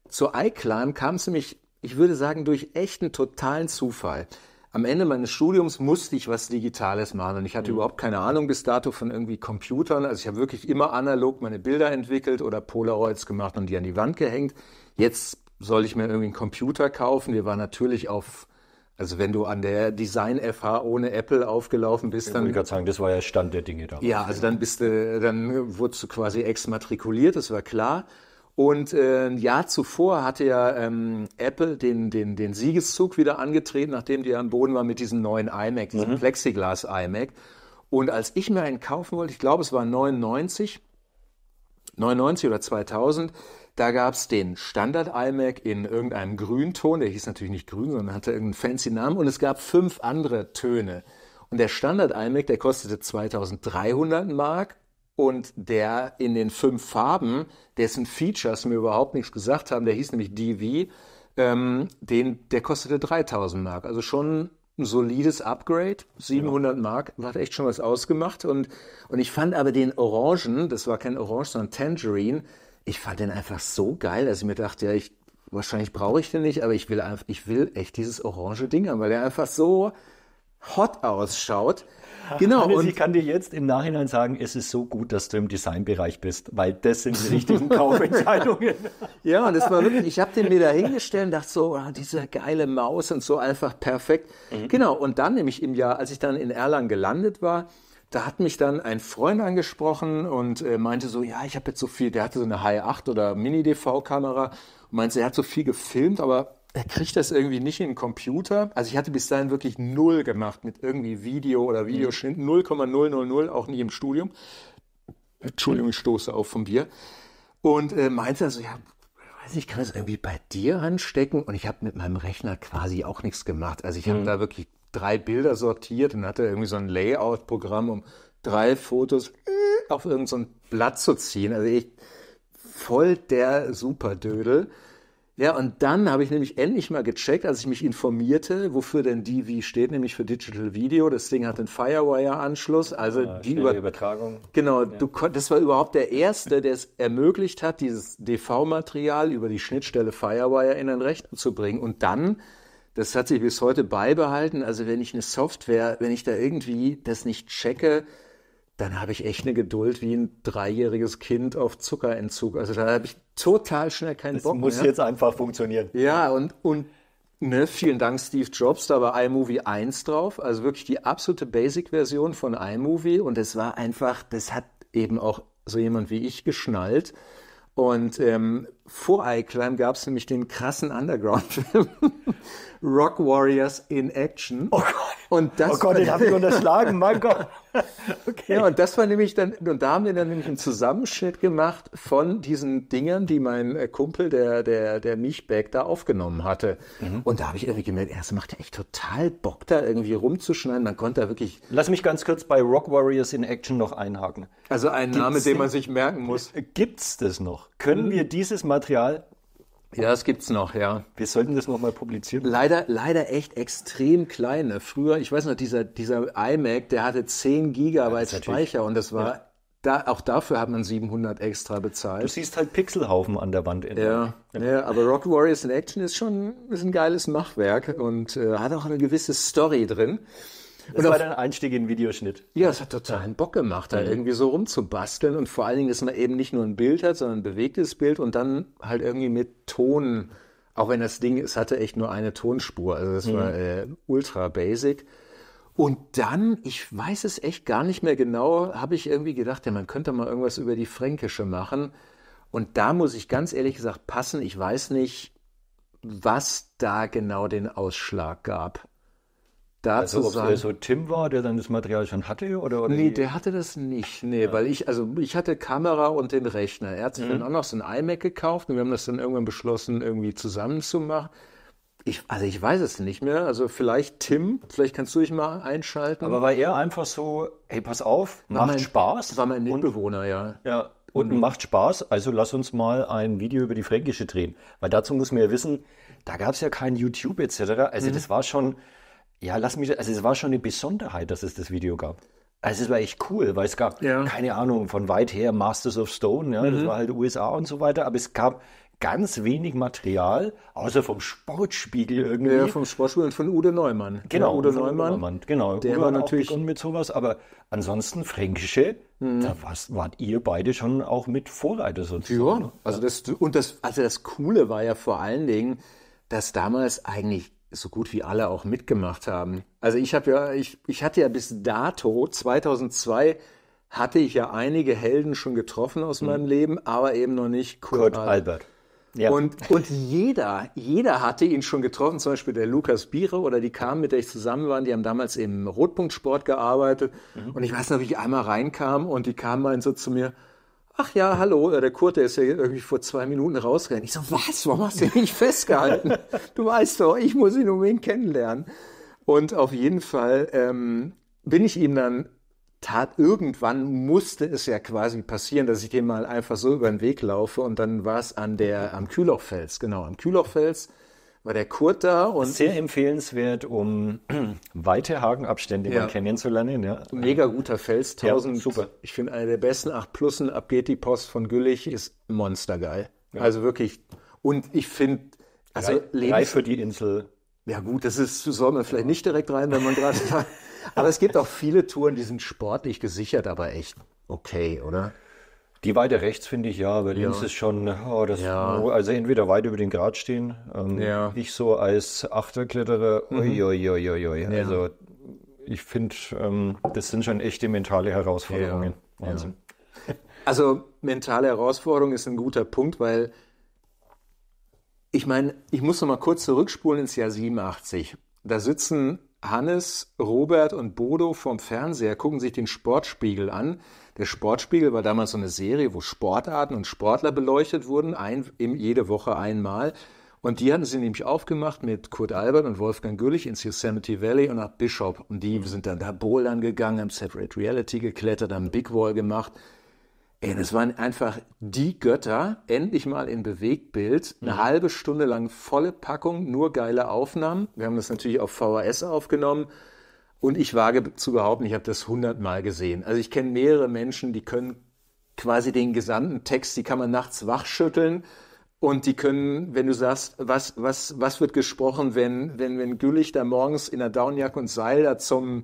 zu iClan kam es nämlich, ich würde sagen, durch echten totalen Zufall. Am Ende meines Studiums musste ich was Digitales machen und ich hatte mhm. überhaupt keine Ahnung bis dato von irgendwie Computern. Also ich habe wirklich immer analog meine Bilder entwickelt oder Polaroids gemacht und die an die Wand gehängt. Jetzt soll ich mir irgendwie einen Computer kaufen. Wir waren natürlich auf also wenn du an der Design FH ohne Apple aufgelaufen bist, dann. Ich wollte gerade sagen, das war ja Stand der Dinge da. Ja, also dann bist du, dann wurdest du quasi exmatrikuliert, das war klar. Und äh, ein Jahr zuvor hatte ja ähm, Apple den, den, den Siegeszug wieder angetreten, nachdem die am Boden war mit diesem neuen iMac, diesem mhm. Plexiglas iMac. Und als ich mir einen kaufen wollte, ich glaube es war 99, 99 oder 2000, da gab es den Standard iMac in irgendeinem Grünton, der hieß natürlich nicht grün, sondern hatte irgendeinen fancy Namen und es gab fünf andere Töne. Und der Standard iMac, der kostete 2300 Mark und der in den fünf Farben, dessen Features mir überhaupt nichts gesagt haben, der hieß nämlich DV, ähm, den, der kostete 3000 Mark. Also schon ein solides Upgrade, 700 ja. Mark, hat echt schon was ausgemacht. Und, und ich fand aber den Orangen, das war kein Orange, sondern Tangerine, ich fand den einfach so geil, dass ich mir dachte, ja, ich, wahrscheinlich brauche ich den nicht, aber ich will einfach, ich will echt dieses orange Ding haben, weil der einfach so hot ausschaut. Ah, genau. Hannes, und ich kann dir jetzt im Nachhinein sagen, es ist so gut, dass du im Designbereich bist, weil das sind die richtigen Kaufentscheidungen. ja, und das war wirklich, ich habe den mir da hingestellt und dachte so, oh, diese geile Maus und so einfach perfekt. Mhm. Genau, und dann nämlich im Jahr, als ich dann in Erlangen gelandet war, da hat mich dann ein Freund angesprochen und äh, meinte so, ja, ich habe jetzt so viel, der hatte so eine Hi8 oder Mini-DV-Kamera und meinte, er hat so viel gefilmt, aber er kriegt das irgendwie nicht in den Computer. Also ich hatte bis dahin wirklich null gemacht mit irgendwie Video oder mhm. Videoschnitt, 0,000, auch nicht im Studium. Entschuldigung, ich stoße auf vom Bier. Und äh, meinte also, ja, weiß nicht, kann das irgendwie bei dir anstecken? Und ich habe mit meinem Rechner quasi auch nichts gemacht. Also ich habe mhm. da wirklich drei Bilder sortiert und hatte irgendwie so ein Layout-Programm, um drei Fotos auf irgendein Blatt zu ziehen. Also ich voll der Superdödel. Ja, und dann habe ich nämlich endlich mal gecheckt, als ich mich informierte, wofür denn DV steht, nämlich für Digital Video. Das Ding hat einen Firewire-Anschluss, also ah, die Über Übertragung. Genau, ja. du, das war überhaupt der erste, der es ermöglicht hat, dieses DV-Material über die Schnittstelle Firewire in ein Rechner zu bringen. Und dann das hat sich bis heute beibehalten. Also wenn ich eine Software, wenn ich da irgendwie das nicht checke, dann habe ich echt eine Geduld wie ein dreijähriges Kind auf Zuckerentzug. Also da habe ich total schnell keinen das Bock mehr. Das muss jetzt einfach funktionieren. Ja, und, und ne, vielen Dank Steve Jobs, da war iMovie 1 drauf. Also wirklich die absolute Basic-Version von iMovie. Und es war einfach, das hat eben auch so jemand wie ich geschnallt. Und ähm, vor iClimb gab es nämlich den krassen Underground-Film Rock Warriors in Action. Oh Gott, und das oh Gott den habe ich unterschlagen, mein Gott. Okay. Ja, und das war nämlich dann, und da haben wir dann nämlich einen Zusammenschnitt gemacht von diesen Dingern, die mein äh, Kumpel, der, der, der Mischbeck, da aufgenommen hatte. Mhm. Und da habe ich irgendwie gemerkt, es macht ja echt total Bock, da irgendwie rumzuschneiden. Man konnte da wirklich. Lass mich ganz kurz bei Rock Warriors in Action noch einhaken. Also ein Name, den man sich merken muss. Gibt's das noch? Können mhm. wir dieses Mal Material? Ja, das gibt's noch, ja. Wir sollten das nochmal publizieren. Leider, leider echt extrem kleine. Ne? Früher, ich weiß noch, dieser, dieser iMac, der hatte 10 Gigabyte ja, Speicher und das war ja. Da, auch dafür hat man 700 extra bezahlt. Du siehst halt Pixelhaufen an der Wand. Ja, ja, ja. aber Rock Warriors in Action ist schon ist ein geiles Machwerk und äh, hat auch eine gewisse Story drin. Das und war dein Einstieg in Videoschnitt. Ja, es hat totalen Bock gemacht, da mhm. irgendwie so rumzubasteln und vor allen Dingen, dass man eben nicht nur ein Bild hat, sondern ein bewegtes Bild und dann halt irgendwie mit Ton, auch wenn das Ding, es hatte echt nur eine Tonspur, also das mhm. war äh, ultra basic. Und dann, ich weiß es echt gar nicht mehr genau, habe ich irgendwie gedacht, ja, man könnte mal irgendwas über die Fränkische machen. Und da muss ich ganz ehrlich gesagt passen, ich weiß nicht, was da genau den Ausschlag gab da also, zu sein. Also so Tim war, der dann das Material schon hatte? Oder, oder nee, die? der hatte das nicht. Nee, ja. weil ich, also ich hatte Kamera und den Rechner. Er hat sich mhm. dann auch noch so ein iMac gekauft und wir haben das dann irgendwann beschlossen, irgendwie zusammenzumachen. Ich, also ich weiß es nicht mehr. Also vielleicht Tim, vielleicht kannst du dich mal einschalten. Aber war er einfach so, hey, pass auf, war macht mein, Spaß. War mein Mitbewohner, und, ja. Ja, und mhm. macht Spaß, also lass uns mal ein Video über die Fränkische drehen. Weil dazu muss man ja wissen, da gab es ja kein YouTube etc. Also mhm. das war schon ja, lass mich, also es war schon eine Besonderheit, dass es das Video gab. Also es war echt cool, weil es gab, ja. keine Ahnung, von weit her Masters of Stone, ja, mhm. das war halt USA und so weiter, aber es gab ganz wenig Material, außer vom Sportspiegel irgendwie. Ja, vom Sportspiegel und von Udo Neumann. Genau, ja, Udo, Neumann, Neumann. Genau, der Udo war natürlich. Und mit sowas, aber ansonsten Fränkische, mhm. da warst, wart ihr beide schon auch mit Vorreiter sozusagen. Ja, ne? also das, und das, also das Coole war ja vor allen Dingen, dass damals eigentlich so gut wie alle auch mitgemacht haben. Also ich habe ja, ich, ich hatte ja bis dato 2002 hatte ich ja einige Helden schon getroffen aus mhm. meinem Leben, aber eben noch nicht Kurt, Kurt Albert. Ja. Und, und jeder, jeder hatte ihn schon getroffen, zum Beispiel der Lukas Biere oder die kamen, mit der ich zusammen war, die haben damals im Rotpunktsport gearbeitet. Mhm. Und ich weiß noch, wie ich einmal reinkam und die kamen so zu mir, ach ja, hallo, äh, der Kurt, der ist ja irgendwie vor zwei Minuten rausgerannt. Ich so, was, warum hast du ihn nicht festgehalten? Du weißt doch, ich muss ihn unbedingt kennenlernen. Und auf jeden Fall ähm, bin ich ihm dann tat, irgendwann musste es ja quasi passieren, dass ich dem mal einfach so über den Weg laufe und dann war es an der, am Kühlochfels, genau, am Kühlochfels war der Kurt da. Und Sehr empfehlenswert, um weite Hagenabstände ja. kennenzulernen. Ja. Mega guter Fels, 1000. Ja, super. Ich finde, einer der besten 8 Plussen ab geht die Post von Güllich ist monstergeil. Ja. Also wirklich. Und ich finde, also Reif für die Insel. Ja gut, das ist, soll man vielleicht nicht direkt rein, wenn man gerade Aber es gibt auch viele Touren, die sind sportlich gesichert, aber echt okay, oder? Die Weite rechts finde ich ja, weil ja. links ist schon, oh, das, ja. also entweder weit über den Grat stehen. Ähm, ja. Ich so als Achterkletterer, uiuiuiui. Mhm. Also ich finde, ähm, das sind schon echte mentale Herausforderungen. Wahnsinn. Also mentale Herausforderung ist ein guter Punkt, weil ich meine, ich muss noch mal kurz zurückspulen ins Jahr 87. Da sitzen Hannes, Robert und Bodo vorm Fernseher, gucken sich den Sportspiegel an der Sportspiegel war damals so eine Serie, wo Sportarten und Sportler beleuchtet wurden, ein, jede Woche einmal. Und die hatten sie nämlich aufgemacht mit Kurt Albert und Wolfgang Güllich ins Yosemite Valley und nach Bishop. Und die sind dann da bouldern gegangen, haben Separate Reality geklettert, haben Big Wall gemacht. Ey, das waren einfach die Götter, endlich mal in Bewegtbild, eine mhm. halbe Stunde lang volle Packung, nur geile Aufnahmen. Wir haben das natürlich auf VHS aufgenommen. Und ich wage zu behaupten, ich habe das hundertmal gesehen. Also ich kenne mehrere Menschen, die können quasi den gesamten Text, die kann man nachts wachschütteln und die können, wenn du sagst, was, was, was wird gesprochen, wenn, wenn, wenn Gülich da morgens in der Downjacke und Seil da zum,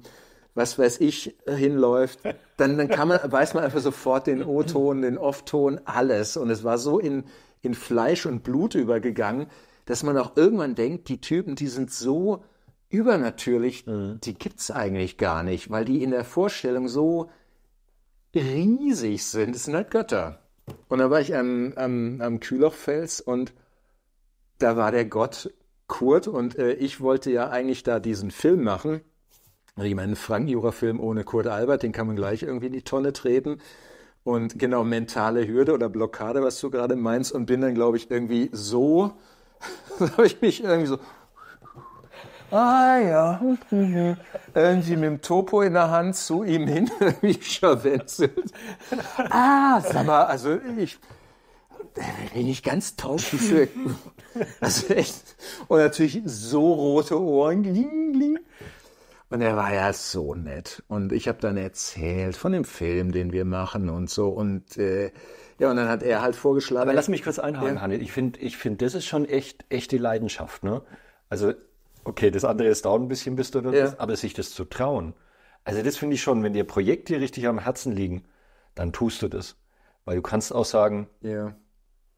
was weiß ich, hinläuft, dann, dann kann man, weiß man einfach sofort den O-Ton, den Off-Ton, alles. Und es war so in, in Fleisch und Blut übergegangen, dass man auch irgendwann denkt, die Typen, die sind so übernatürlich, mhm. die es eigentlich gar nicht, weil die in der Vorstellung so riesig sind. Es sind halt Götter. Und da war ich am, am, am Kühlochfels und da war der Gott Kurt und äh, ich wollte ja eigentlich da diesen Film machen. Also ich meine, einen Frank-Jura-Film ohne Kurt Albert, den kann man gleich irgendwie in die Tonne treten. Und genau, mentale Hürde oder Blockade, was du gerade meinst. Und bin dann, glaube ich, irgendwie so, habe ich mich irgendwie so Ah ja, irgendwie mit dem Topo in der Hand zu ihm hin, wie scharwenzelt. Ah, sag mal, also ich bin ich ganz taubgefühlt. Also echt. Und natürlich so rote Ohren. Gling, gling. Und er war ja so nett. Und ich habe dann erzählt von dem Film, den wir machen und so. Und äh, ja, und dann hat er halt vorgeschlagen. Aber lass mich kurz einhaken, ja. Hanne. Ich finde, ich find, das ist schon echt echte Leidenschaft. Ne? Also Okay, das andere ist down ein bisschen, bis du, da ja. aber sich das zu trauen. Also das finde ich schon, wenn dir Projekte richtig am Herzen liegen, dann tust du das. Weil du kannst auch sagen, ja,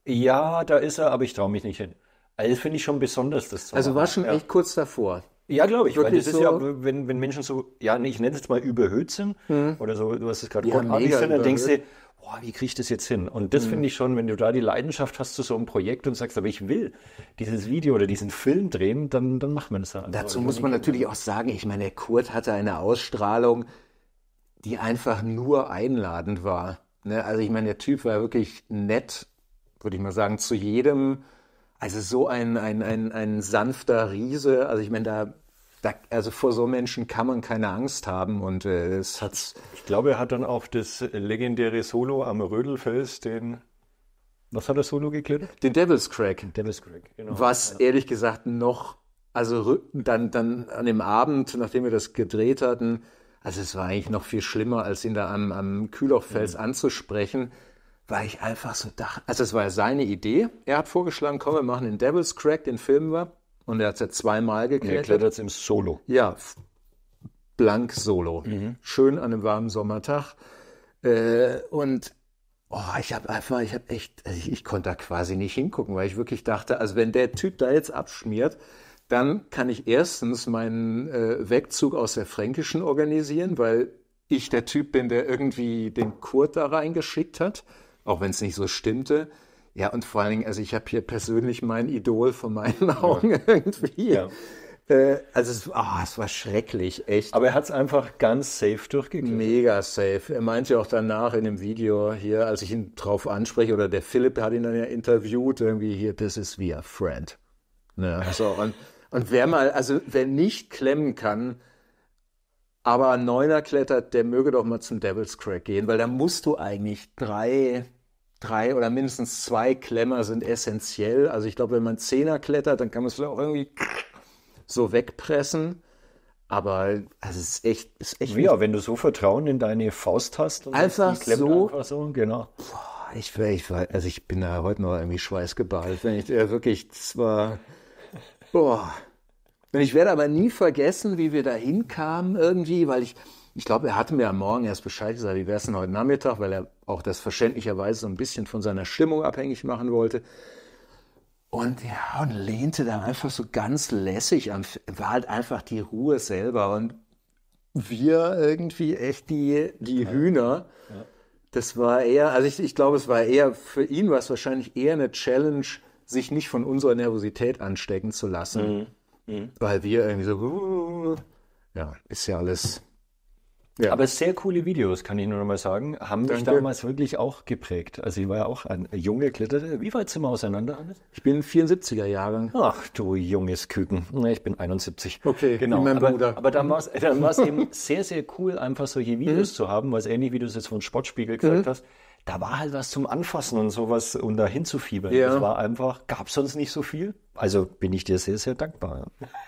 ja da ist er, aber ich traue mich nicht hin. Also das finde ich schon besonders, das zu Also war schon ja. echt kurz davor. Ja, glaube ich, Wirklich weil das so ist ja, wenn, wenn Menschen so, ja, ich nenne es jetzt mal überhöht sind mhm. oder so, du hast es gerade ja, gesagt, sind, dann denkst du, boah, wie kriege ich das jetzt hin? Und das mhm. finde ich schon, wenn du da die Leidenschaft hast zu so einem Projekt und sagst, aber ich will dieses Video oder diesen Film drehen, dann, dann macht man es dann. Halt. Dazu also muss man natürlich auch sagen, ich meine, der Kurt hatte eine Ausstrahlung, die einfach nur einladend war. Ne? Also ich meine, der Typ war wirklich nett, würde ich mal sagen, zu jedem. Also so ein, ein, ein, ein sanfter Riese. Also ich meine, da da, also vor so Menschen kann man keine Angst haben und äh, es hat's. Ich glaube, er hat dann auch das legendäre Solo am Rödelfels den was hat das Solo geklärt? Den Devil's Crack. Devil's Crack, genau. Was ehrlich gesagt noch, also dann, dann an dem Abend, nachdem wir das gedreht hatten, also es war eigentlich noch viel schlimmer, als ihn da am, am Kühlochfels mhm. anzusprechen, weil ich einfach so dachte, also es war seine Idee. Er hat vorgeschlagen, komm, wir machen den Devil's Crack, den filmen wir. Und er hat es ja zweimal geklettert. Er klettert es im Solo. Ja, blank Solo. Mhm. Schön an einem warmen Sommertag. Äh, und oh, ich habe einfach, ich habe echt, ich, ich konnte da quasi nicht hingucken, weil ich wirklich dachte, also wenn der Typ da jetzt abschmiert, dann kann ich erstens meinen äh, Wegzug aus der Fränkischen organisieren, weil ich der Typ bin, der irgendwie den Kurt da reingeschickt hat, auch wenn es nicht so stimmte. Ja, und vor allen Dingen, also ich habe hier persönlich mein Idol vor meinen Augen ja. irgendwie. Ja. Äh, also es, oh, es, war schrecklich, echt. Aber er hat es einfach ganz safe durchgekriegt. Mega safe. Er meinte auch danach in dem Video hier, als ich ihn drauf anspreche, oder der Philipp hat ihn dann ja interviewt, irgendwie hier, this is via friend. Ne? So, also und, und wer mal, also wer nicht klemmen kann, aber Neuner klettert, der möge doch mal zum Devil's Crack gehen, weil da musst du eigentlich drei drei oder mindestens zwei Klemmer sind essentiell. Also ich glaube, wenn man Zehner klettert, dann kann man es vielleicht auch irgendwie so wegpressen. Aber also es ist echt, ist echt. Ja, wenn du so Vertrauen in deine Faust hast, und einfach so. Einfach so, genau. Boah, ich, ich, also ich bin da heute noch irgendwie schweißgebadet, wenn ich äh, wirklich zwar. Boah. Ich werde aber nie vergessen, wie wir da hinkamen irgendwie, weil ich, ich glaube, er hatte mir am Morgen erst Bescheid gesagt, wie wäre es denn heute Nachmittag, weil er auch das verständlicherweise so ein bisschen von seiner Stimmung abhängig machen wollte. Und ja, und lehnte dann einfach so ganz lässig an, war halt einfach die Ruhe selber. Und wir irgendwie echt die, die ja. Hühner. Ja. Das war eher, also ich, ich glaube, es war eher, für ihn war es wahrscheinlich eher eine Challenge, sich nicht von unserer Nervosität anstecken zu lassen. Mhm. Mhm. Weil wir irgendwie so, ja, ist ja alles ja. Aber sehr coole Videos, kann ich nur noch mal sagen, haben Danke. mich damals wirklich auch geprägt. Also ich war ja auch ein junge Kletterer. Wie weit sind wir auseinander, Anders? Ich bin 74er Jahre. Ach du junges Küken. Ich bin 71. Okay, genau. mein aber, Bruder. Aber dann war es eben sehr, sehr cool, einfach solche Videos mhm. zu haben, was ähnlich wie du es jetzt von Sportspiegel gesagt mhm. hast da war halt was zum Anfassen und sowas und da hinzufiebern. Ja. Das war einfach, gab sonst nicht so viel. Also bin ich dir sehr, sehr dankbar.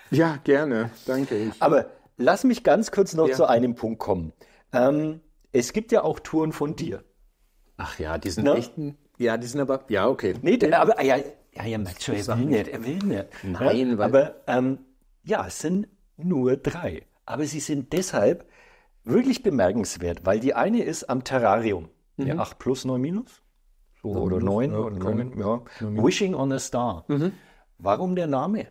Ja, gerne. Danke. Aber Lass mich ganz kurz noch ja. zu einem Punkt kommen. Ähm, es gibt ja auch Touren von dir. Ach ja, die sind ne? echten. Ja, die sind aber. Ja, okay. Nee, aber ja, ja, ihr merkt schon, er will nicht, er will nicht. Nein, ja, weil. Aber ähm, ja, es sind nur drei. Aber sie sind deshalb wirklich bemerkenswert, weil die eine ist am Terrarium. Mhm. Ja, 8 plus 9 minus. So, oder 9, 9, ja. Wishing on a Star. Mhm. Warum der Name?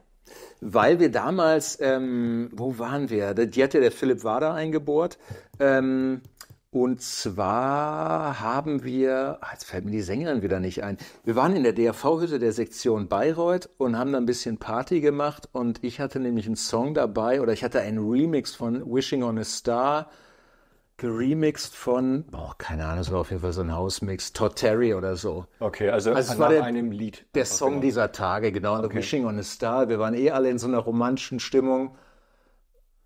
weil wir damals, ähm, wo waren wir? Die hatte der Philipp Wader eingebohrt. Ähm, und zwar haben wir, ah, jetzt fällt mir die Sängerin wieder nicht ein. Wir waren in der DRV-Hütte der Sektion Bayreuth und haben da ein bisschen Party gemacht und ich hatte nämlich einen Song dabei oder ich hatte einen Remix von Wishing on a Star geremixed von, boah, keine Ahnung, es war auf jeden Fall so ein Hausmix, Todd Terry oder so. Okay, also, also es war der, einem Lied. Der Song genau. dieser Tage, genau, okay. The Wishing on a Star. Wir waren eh alle in so einer romantischen Stimmung.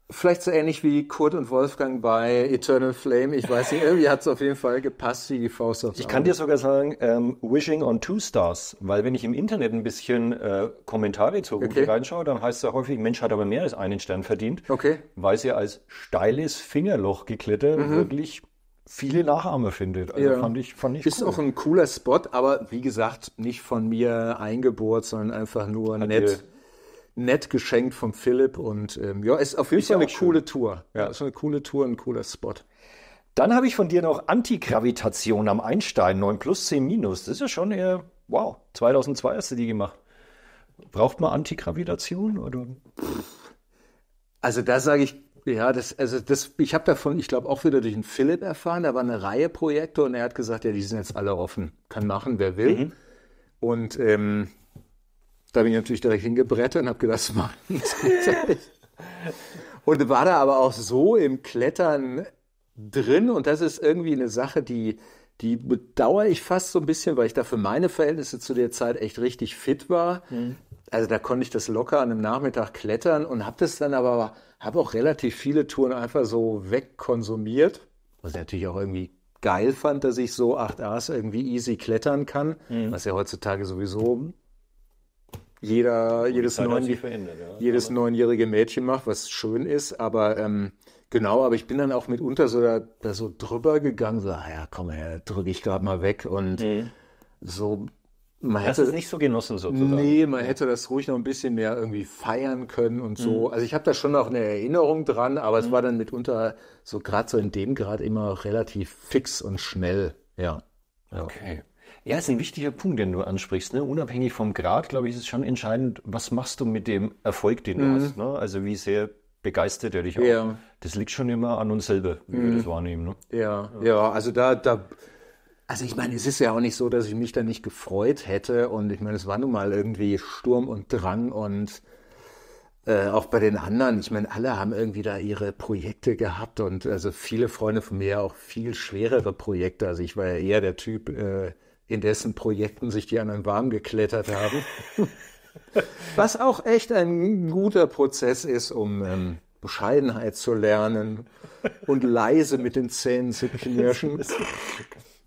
Vielleicht so ähnlich wie Kurt und Wolfgang bei Eternal Flame. Ich weiß nicht, irgendwie hat es auf jeden Fall gepasst wie die Faust aufs Auge. Ich kann dir sogar sagen, ähm, Wishing on Two Stars, weil wenn ich im Internet ein bisschen äh, Kommentare zu okay. reinschaue, dann heißt es ja häufig, Mensch hat aber mehr als einen Stern verdient, okay. weil sie als steiles Fingerlochgekletter mhm. wirklich viele Nachahmer findet. Also ja. fand ich, fand ich Ist cool. auch ein cooler Spot, aber wie gesagt, nicht von mir eingebohrt, sondern einfach nur hat nett nett geschenkt vom Philipp und ähm, ja, ist auf jeden ist Fall eine coole schön. Tour. Ja, ist eine coole Tour, ein cooler Spot. Dann habe ich von dir noch Antigravitation am Einstein 9 plus 10 minus. Das ist ja schon eher, wow, 2002 hast du die gemacht. Braucht man Antigravitation oder? Also da sage ich, ja, das, also das, ich habe davon, ich glaube auch wieder durch den Philipp erfahren. Da war eine Reihe Projekte und er hat gesagt, ja, die sind jetzt alle offen, kann machen, wer will. Mhm. Und ähm, da bin ich natürlich direkt hingebrettert und habe gedacht, das machen das gibt's nicht. Und war da aber auch so im Klettern drin und das ist irgendwie eine Sache, die, die bedauere ich fast so ein bisschen, weil ich da für meine Verhältnisse zu der Zeit echt richtig fit war. Mhm. Also da konnte ich das locker an einem Nachmittag klettern und habe das dann aber, habe auch relativ viele Touren einfach so wegkonsumiert, was ich natürlich auch irgendwie geil fand, dass ich so 8As irgendwie easy klettern kann, mhm. was ja heutzutage sowieso jeder, jedes, neun, ja. jedes neunjährige Mädchen macht, was schön ist, aber ähm, genau, aber ich bin dann auch mitunter so da, da so drüber gegangen, so, ah ja, komm her, drücke ich gerade mal weg und mhm. so. Man hätte es nicht so genossen sozusagen. Nee, man hätte das ruhig noch ein bisschen mehr irgendwie feiern können und so. Mhm. Also ich habe da schon noch eine Erinnerung dran, aber es mhm. war dann mitunter so gerade so in dem Grad immer relativ fix und schnell. Ja. Okay. Ja, ist ein wichtiger Punkt, den du ansprichst. Ne? Unabhängig vom Grad, glaube ich, ist es schon entscheidend, was machst du mit dem Erfolg, den du mhm. hast. Ne? Also wie sehr begeistert er dich auch. Ja. Das liegt schon immer an uns selber, wie mhm. wir das wahrnehmen. Ne? Ja, ja, ja, also da, da also ich meine, es ist ja auch nicht so, dass ich mich da nicht gefreut hätte. Und ich meine, es war nun mal irgendwie Sturm und Drang und äh, auch bei den anderen. Ich meine, alle haben irgendwie da ihre Projekte gehabt und also viele Freunde von mir auch viel schwerere Projekte. Also ich war ja eher der Typ, äh, in dessen Projekten sich die anderen warm geklettert haben. Was auch echt ein guter Prozess ist, um ähm, Bescheidenheit zu lernen und leise mit den Zähnen zu knirschen. Das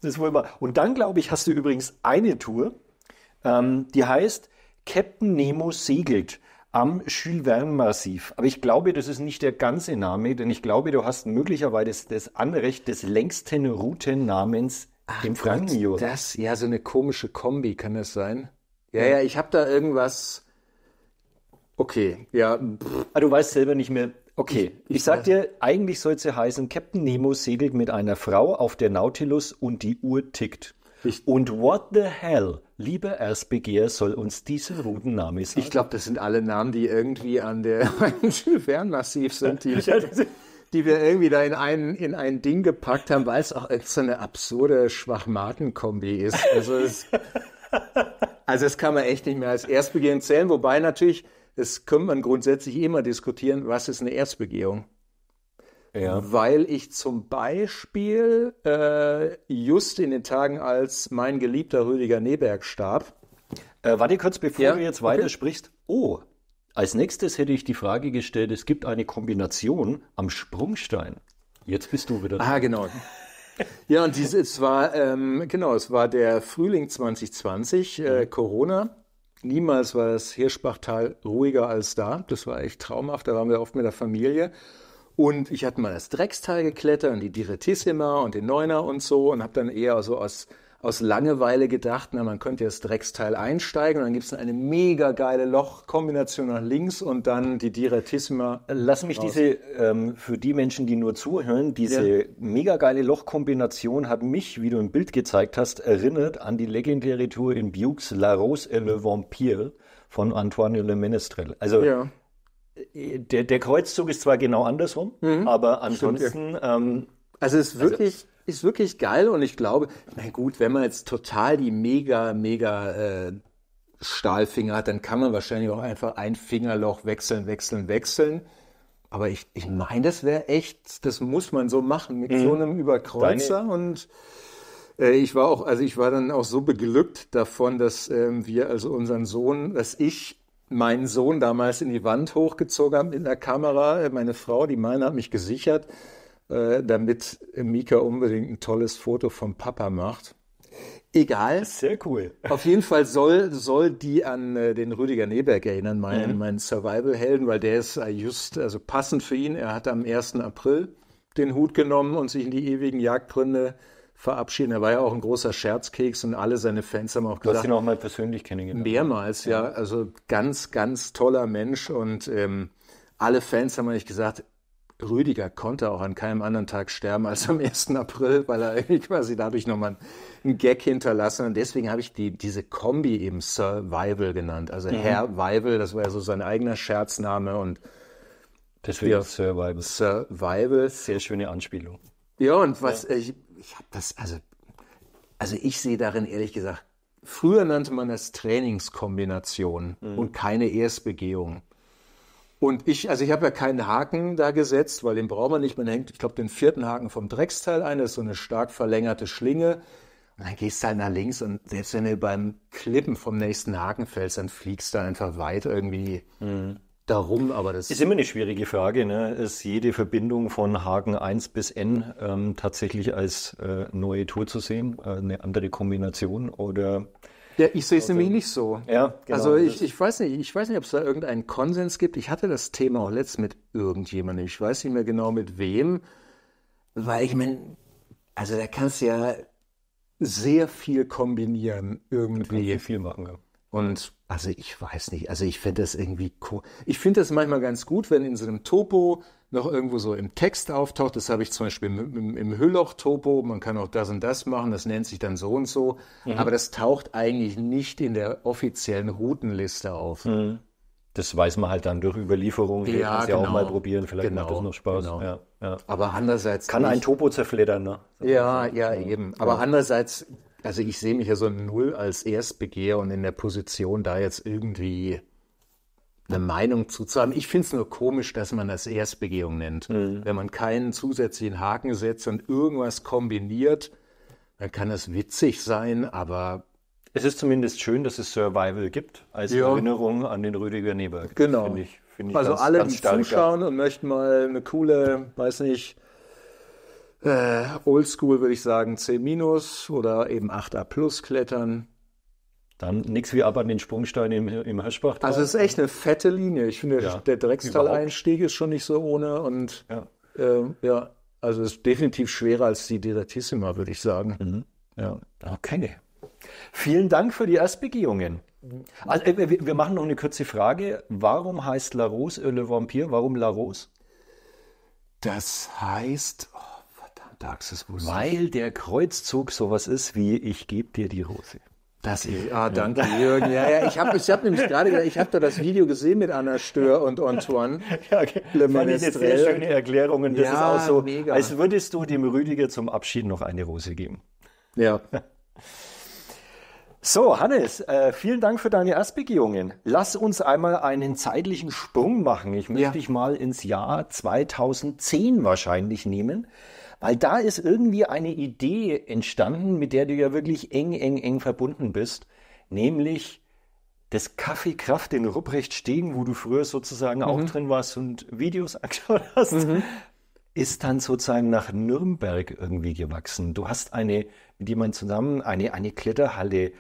ist wohl immer. Und dann, glaube ich, hast du übrigens eine Tour, ähm, die heißt Captain Nemo segelt am Jules Verne Massiv. Aber ich glaube, das ist nicht der ganze Name, denn ich glaube, du hast möglicherweise das, das Anrecht des längsten Routennamens Ach, dem Frankenjod. Das, ja, so eine komische Kombi kann das sein. Ja, ja, ich habe da irgendwas. Okay, ja. Ah, du weißt selber nicht mehr. Okay. Ich, ich, ich sag dir, eigentlich soll es ja heißen, Captain Nemo segelt mit einer Frau auf der Nautilus und die Uhr tickt. Ich, und what the hell, lieber Erstbegehr, soll uns dieser Rudenname sagen? Ich glaube, das sind alle Namen, die irgendwie an der Fernmassiv sind. Die die wir irgendwie da in ein, in ein Ding gepackt haben, weil es auch so eine absurde Schwachmaten-Kombi ist. Also es, also das kann man echt nicht mehr als Erstbegehung zählen, wobei natürlich, das könnte man grundsätzlich immer diskutieren, was ist eine Erstbegehung? Ja. Weil ich zum Beispiel äh, just in den Tagen, als mein geliebter Rüdiger Neberg starb. Äh, warte kurz, bevor ja? du jetzt weiter okay. sprichst. Oh, als nächstes hätte ich die Frage gestellt, es gibt eine Kombination am Sprungstein. Jetzt bist du wieder. da. Ah, genau. Ja, und dies, es war, ähm, genau, es war der Frühling 2020, äh, mhm. Corona. Niemals war das Hirschbachtal ruhiger als da. Das war echt traumhaft. Da waren wir oft mit der Familie. Und ich hatte mal das Dreckstal geklettert und die Diretissima und den Neuner und so und habe dann eher so aus aus Langeweile gedacht, na, man könnte jetzt Drecksteil einsteigen und dann gibt es eine mega geile Lochkombination nach links und dann die Direttissima. Lass mich raus. diese, ähm, für die Menschen, die nur zuhören, diese ja. mega geile Lochkombination hat mich, wie du im Bild gezeigt hast, erinnert an die legendäre Tour in Bukes La Rose et le Vampire von Antoine Le Menestrel. Also ja. der, der Kreuzzug ist zwar genau andersrum, mhm. aber ansonsten... ähm, also es ist also wirklich ist wirklich geil und ich glaube, na gut, wenn man jetzt total die mega, mega äh, Stahlfinger hat, dann kann man wahrscheinlich auch einfach ein Fingerloch wechseln, wechseln, wechseln. Aber ich, ich meine, das wäre echt, das muss man so machen mit mhm. so einem Überkreuzer Deine. und äh, ich war auch, also ich war dann auch so beglückt davon, dass ähm, wir, also unseren Sohn, dass ich meinen Sohn damals in die Wand hochgezogen habe mit der Kamera, meine Frau, die meine hat mich gesichert äh, damit Mika unbedingt ein tolles Foto vom Papa macht. Egal. Sehr cool. Auf jeden Fall soll, soll die an äh, den Rüdiger Neberg erinnern, meinen, mhm. meinen Survival-Helden, weil der ist äh, just, also passend für ihn. Er hat am 1. April den Hut genommen und sich in die ewigen Jagdgründe verabschieden. Er war ja auch ein großer Scherzkeks und alle seine Fans haben auch gesagt. Du hast ihn auch mal persönlich kennengelernt. Ne? Mehrmals, ja. ja. Also ganz, ganz toller Mensch und ähm, alle Fans haben eigentlich gesagt, Rüdiger konnte auch an keinem anderen Tag sterben als am 1. April, weil er irgendwie quasi dadurch nochmal einen Gag hinterlassen. Und deswegen habe ich die, diese Kombi eben Survival genannt. Also mhm. Herr Weibel, das war ja so sein eigener Scherzname und Deswegen ja, Survival. Survival. Sehr schöne Anspielung. Ja, und was ja. ich, ich habe das, also, also ich sehe darin ehrlich gesagt, früher nannte man das Trainingskombination mhm. und keine Erstbegehung. Und ich, also ich habe ja keinen Haken da gesetzt, weil den braucht man nicht. Man hängt, ich glaube, den vierten Haken vom Drecksteil ein. Das ist so eine stark verlängerte Schlinge. Und dann gehst du halt nach links und selbst wenn du beim Klippen vom nächsten Haken fällst, dann fliegst du einfach weit irgendwie mhm. darum. Aber das ist immer eine schwierige Frage. Ne? Ist jede Verbindung von Haken 1 bis N ähm, tatsächlich als äh, neue Tour zu sehen, äh, eine andere Kombination oder ja, ich sehe es also, nämlich nicht so. Ja, genau, also ich, ich weiß nicht, ich weiß nicht, ob es da irgendeinen Konsens gibt. Ich hatte das Thema auch letztens mit irgendjemandem. Ich weiß nicht mehr genau mit wem, weil ich meine, also da kannst du ja sehr viel kombinieren irgendwie. Da viel machen. Ja. Und also ich weiß nicht, also ich finde das irgendwie cool. Ich finde das manchmal ganz gut, wenn in so einem Topo noch irgendwo so im Text auftaucht. Das habe ich zum Beispiel im, im, im Hülloch-Topo. Man kann auch das und das machen. Das nennt sich dann so und so. Mhm. Aber das taucht eigentlich nicht in der offiziellen Routenliste auf. Mhm. Das weiß man halt dann durch Überlieferung. Ja, Wir ja auch mal genau. probieren. Vielleicht genau. macht das genau, noch Spaß. Genau. Ja, ja. Aber andererseits. Kann nicht. ein Topo zerfleddern, ne? Ja, ja, eben. Aber andererseits, also ich sehe mich ja so Null als Erstbegehr und in der Position, da jetzt irgendwie eine Meinung zu, zu haben. Ich finde es nur komisch, dass man das Erstbegehung nennt. Mhm. Wenn man keinen zusätzlichen Haken setzt und irgendwas kombiniert, dann kann das witzig sein, aber. Es ist zumindest schön, dass es Survival gibt, als ja. Erinnerung an den Rüdiger Neberg. Genau. Find ich, find ich also ganz, alle, die zuschauen und möchten mal eine coole, weiß nicht, äh, Oldschool würde ich sagen C- oder eben 8a plus klettern, dann nichts wie ab an den Sprungstein im, im Hirschbach. Also es ist echt eine fette Linie. Ich finde, ja, der dreckstal ist schon nicht so ohne. Und ja, ähm, ja also es ist definitiv schwerer als die Direttissima, würde ich sagen. Mhm. Ja. Okay. Vielen Dank für die Erstbegehungen. Also, äh, wir machen noch eine kurze Frage. Warum heißt La Rose äh, Le Vampire? Warum La Rose? Das heißt, oh, verdammt, Axis, Weil der Kreuzzug sowas ist wie ich gebe dir die Rose. Das ist, ah, danke Jürgen. Ja, ja, ich habe ich hab nämlich gerade gesagt, ich habe da das Video gesehen mit Anna Stör und Antoine. Ja, okay. Le Fand ich eine sehr schöne Erklärung und das ja, ist auch so, mega. als würdest du dem Rüdiger zum Abschied noch eine Rose geben. Ja. So, Hannes, äh, vielen Dank für deine Erstbegehungen. Lass uns einmal einen zeitlichen Sprung machen. Ich möchte ja. dich mal ins Jahr 2010 wahrscheinlich nehmen. Weil da ist irgendwie eine Idee entstanden, mit der du ja wirklich eng, eng, eng verbunden bist, nämlich das Kraft in Rupprecht stehen, wo du früher sozusagen mhm. auch drin warst und Videos angeschaut hast, mhm. ist dann sozusagen nach Nürnberg irgendwie gewachsen. Du hast eine, mit jemandem zusammen, eine, eine Kletterhalle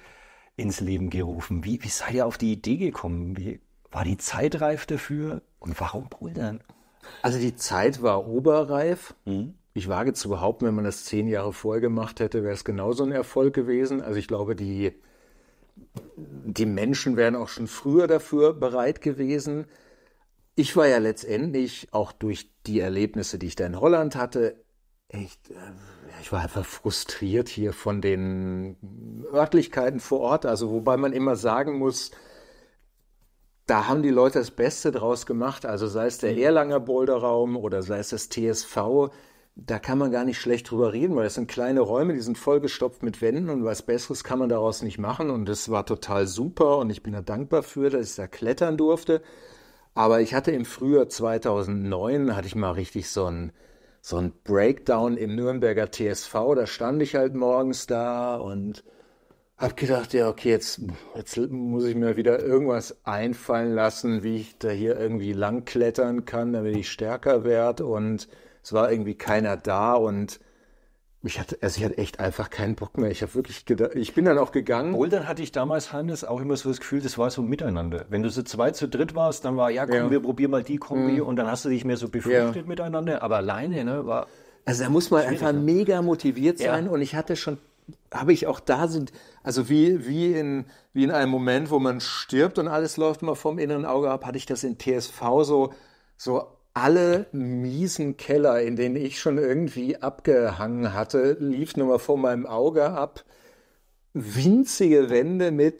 ins Leben gerufen. Wie, wie seid ihr auf die Idee gekommen? Wie, war die Zeit reif dafür? Und warum Bouldern? Also die Zeit war oberreif. Mhm. Ich wage zu behaupten, wenn man das zehn Jahre vorher gemacht hätte, wäre es genauso ein Erfolg gewesen. Also ich glaube, die, die Menschen wären auch schon früher dafür bereit gewesen. Ich war ja letztendlich auch durch die Erlebnisse, die ich da in Holland hatte, echt, äh, ich war einfach frustriert hier von den Örtlichkeiten vor Ort. Also wobei man immer sagen muss, da haben die Leute das Beste draus gemacht. Also sei es der mhm. Erlanger Boulderraum oder sei es das TSV da kann man gar nicht schlecht drüber reden, weil das sind kleine Räume, die sind vollgestopft mit Wänden und was Besseres kann man daraus nicht machen. Und das war total super und ich bin da dankbar für, dass ich da klettern durfte. Aber ich hatte im Frühjahr 2009, hatte ich mal richtig so ein, so ein Breakdown im Nürnberger TSV. Da stand ich halt morgens da und habe gedacht, ja, okay, jetzt, jetzt muss ich mir wieder irgendwas einfallen lassen, wie ich da hier irgendwie lang klettern kann, damit ich stärker werde und es war irgendwie keiner da und ich hatte, also ich hatte echt einfach keinen Bock mehr. Ich habe wirklich gedacht, ich bin dann auch gegangen. dann hatte ich damals, Hannes, auch immer so das Gefühl, das war so ein miteinander. Wenn du so zwei zu dritt warst, dann war, ja komm, ja. wir probieren mal die Kombi mhm. und dann hast du dich mehr so befürchtet ja. miteinander, aber alleine, ne, war... Also da muss man einfach mega motiviert sein ja. und ich hatte schon, habe ich auch da sind, also wie, wie, in, wie in einem Moment, wo man stirbt und alles läuft mal vom inneren Auge ab, hatte ich das in TSV so, so alle miesen Keller, in denen ich schon irgendwie abgehangen hatte, lief nur mal vor meinem Auge ab. Winzige Wände mit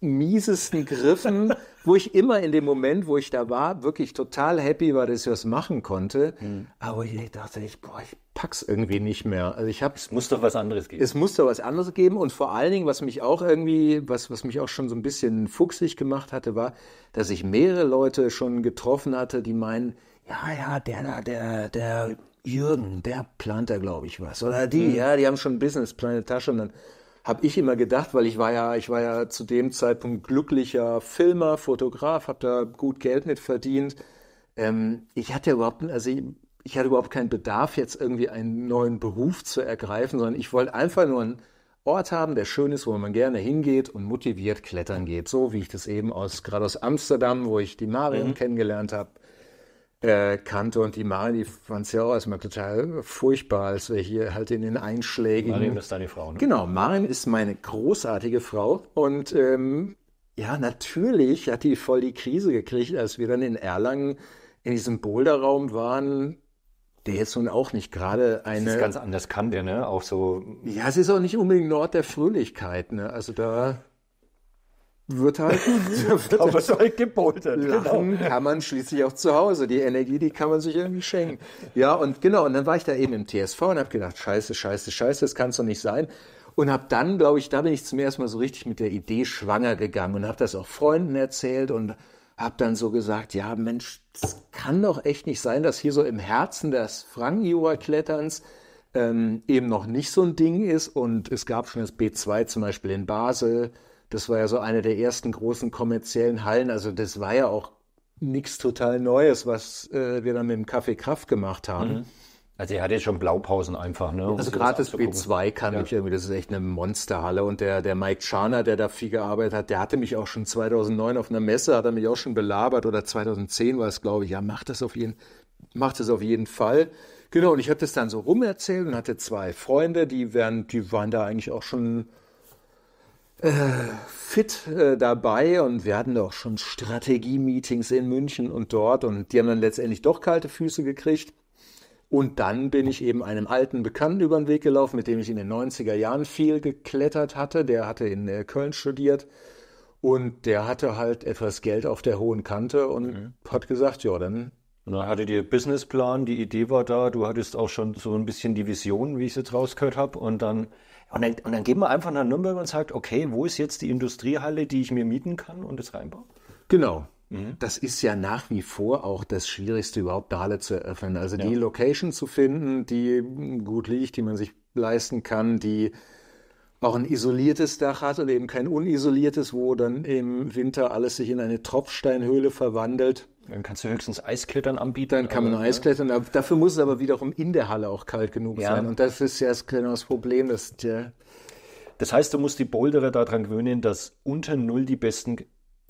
miesesten Griffen, wo ich immer in dem Moment, wo ich da war, wirklich total happy war, dass ich was machen konnte. Hm. Aber ich dachte, ich, boah, ich pack's irgendwie nicht mehr. Also ich hab's, es muss doch was anderes geben. Es muss doch was anderes geben und vor allen Dingen, was mich auch irgendwie, was, was mich auch schon so ein bisschen fuchsig gemacht hatte, war, dass ich mehrere Leute schon getroffen hatte, die meinen, ja, ja, der da, der, der Jürgen, der plant da, glaube ich, was. Oder die, mhm. ja, die haben schon einen Businessplan in der Tasche. Und dann habe ich immer gedacht, weil ich war ja, ich war ja zu dem Zeitpunkt glücklicher Filmer, Fotograf, habe da gut Geld mit verdient. Ähm, ich hatte überhaupt, also ich, ich hatte überhaupt keinen Bedarf, jetzt irgendwie einen neuen Beruf zu ergreifen, sondern ich wollte einfach nur einen Ort haben, der schön ist, wo man gerne hingeht und motiviert klettern geht. So wie ich das eben aus, gerade aus Amsterdam, wo ich die Marion mhm. kennengelernt habe, äh, kannte und die Marin, die fand es ja auch erstmal total furchtbar, als wir hier halt in den Einschlägen. Marin ist deine Frau, ne? Genau, Marin ist meine großartige Frau und ähm, ja, natürlich hat die voll die Krise gekriegt, als wir dann in Erlangen in diesem Boulderraum waren, der jetzt nun auch nicht gerade eine. Das ist ganz anders kann der, ne? Auch so. Ja, es ist auch nicht unbedingt Nord der Fröhlichkeit, ne? Also da. Halt. wird halt, wird aber halt, halt gepoltert. Lachen genau. kann man schließlich auch zu Hause. Die Energie, die kann man sich irgendwie schenken. Ja, und genau, und dann war ich da eben im TSV und habe gedacht, scheiße, scheiße, scheiße, das kann es doch nicht sein. Und habe dann, glaube ich, da bin ich zum ersten Mal so richtig mit der Idee schwanger gegangen und habe das auch Freunden erzählt und habe dann so gesagt, ja, Mensch, das kann doch echt nicht sein, dass hier so im Herzen des Frankenjura-Kletterns ähm, eben noch nicht so ein Ding ist. Und es gab schon das B2 zum Beispiel in Basel, das war ja so eine der ersten großen kommerziellen Hallen. Also das war ja auch nichts total Neues, was äh, wir dann mit dem Kaffee Kraft gemacht haben. Mhm. Also er hatte jetzt schon Blaupausen einfach, ne? Also um also gerade das B2 kann ja. ich irgendwie, das ist echt eine Monsterhalle. Und der, der Mike Schana, der da viel gearbeitet hat, der hatte mich auch schon 2009 auf einer Messe, hat er mich auch schon belabert oder 2010 war es, glaube ich. Ja, macht das auf jeden, mach das auf jeden Fall. Genau, und ich habe das dann so rumerzählt und hatte zwei Freunde, die, wären, die waren da eigentlich auch schon äh, fit äh, dabei und wir hatten doch schon Strategie-Meetings in München und dort und die haben dann letztendlich doch kalte Füße gekriegt. Und dann bin ich eben einem alten Bekannten über den Weg gelaufen, mit dem ich in den 90er Jahren viel geklettert hatte. Der hatte in äh, Köln studiert und der hatte halt etwas Geld auf der hohen Kante und mhm. hat gesagt, ja, dann und dann hattet ihr Businessplan, die Idee war da, du hattest auch schon so ein bisschen die Vision, wie ich es jetzt rausgehört habe. Und dann und dann, und dann gehen wir einfach nach Nürnberg und sagt, okay, wo ist jetzt die Industriehalle, die ich mir mieten kann und das reinbaue? Genau. Mhm. Das ist ja nach wie vor auch das Schwierigste, überhaupt eine Halle zu eröffnen. Also ja. die Location zu finden, die gut liegt, die man sich leisten kann, die auch ein isoliertes Dach hat oder eben kein unisoliertes, wo dann im Winter alles sich in eine Tropfsteinhöhle verwandelt. Dann kannst du höchstens Eisklettern anbieten. Dann kann man nur ne? Eisklettern, aber dafür muss es aber wiederum in der Halle auch kalt genug ja. sein. Und das ist ja das kleine Problem, dass der. Das heißt, du musst die Boulderer daran gewöhnen, dass unter Null die besten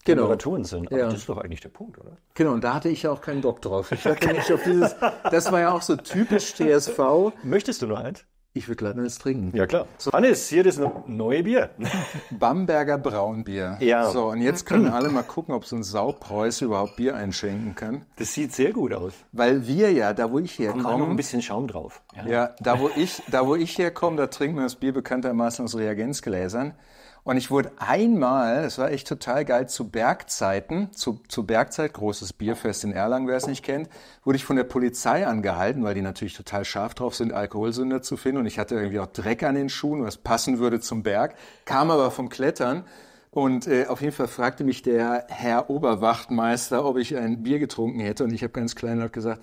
genau. sind. Aber ja. das ist doch eigentlich der Punkt, oder? Genau, und da hatte ich ja auch keinen Bock drauf. Ich hatte nicht auf dieses, das war ja auch so typisch TSV. Möchtest du nur eins? Ich würde gleich mal das trinken. Ja, klar. So. Hannes, hier das neue Bier. Bamberger Braunbier. Ja. So, und jetzt können alle mal gucken, ob so ein Saupreuß überhaupt Bier einschenken kann. Das sieht sehr gut aus. Weil wir ja, da wo ich herkomme. Da noch ein bisschen Schaum drauf. Ja. ja, da, wo ich, da wo ich herkomme, da trinken wir das Bier bekanntermaßen aus Reagenzgläsern. Und ich wurde einmal, es war echt total geil, zu Bergzeiten, zu, zu Bergzeit, großes Bierfest in Erlangen, wer es nicht kennt, wurde ich von der Polizei angehalten, weil die natürlich total scharf drauf sind, Alkoholsünder zu finden. Und ich hatte irgendwie auch Dreck an den Schuhen, was passen würde zum Berg, kam aber vom Klettern. Und äh, auf jeden Fall fragte mich der Herr Oberwachtmeister, ob ich ein Bier getrunken hätte. Und ich habe ganz kleinlaut gesagt,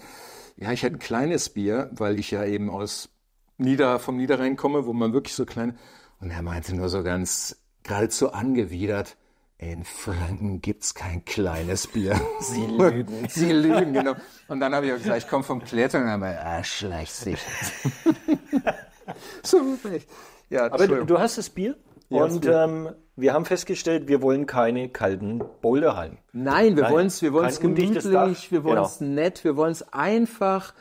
ja, ich hätte ein kleines Bier, weil ich ja eben aus Nieder, vom Niederrhein komme, wo man wirklich so klein. Und er meinte nur so ganz geradezu angewidert, in Franken gibt es kein kleines Bier. Sie lügen. Sie lügen, genau. Und dann habe ich auch gesagt, ich komme vom Klettern, Und aber ah, schleicht sich. so wirklich. Ja, aber du, du hast das Bier? Ja, und ähm, wir haben festgestellt, wir wollen keine kalten Boulderhallen. Nein, wir wollen es genau. wir wollen's gemütlich, wir wollen es genau. nett, wir wollen es einfach.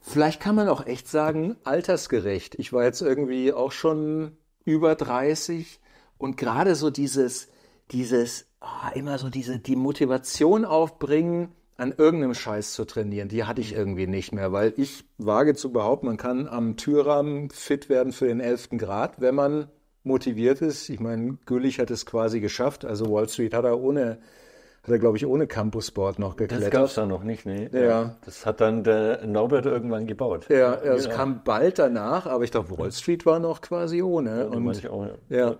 Vielleicht kann man auch echt sagen, altersgerecht. Ich war jetzt irgendwie auch schon über 30. Und gerade so dieses, dieses, oh, immer so diese, die Motivation aufbringen, an irgendeinem Scheiß zu trainieren, die hatte ich mhm. irgendwie nicht mehr, weil ich wage zu behaupten, man kann am Türrahmen fit werden für den 11. Grad, wenn man motiviert ist. Ich meine, Güllich hat es quasi geschafft. Also Wall Street hat er ohne, hat er glaube ich ohne Campusboard noch geklettert. Das gab es da noch nicht, nee. Ja. Das hat dann der Norbert irgendwann gebaut. Ja, ja es genau. kam bald danach, aber ich glaube, Wall Street war noch quasi ohne. Ja, und, ich auch, ja. ja.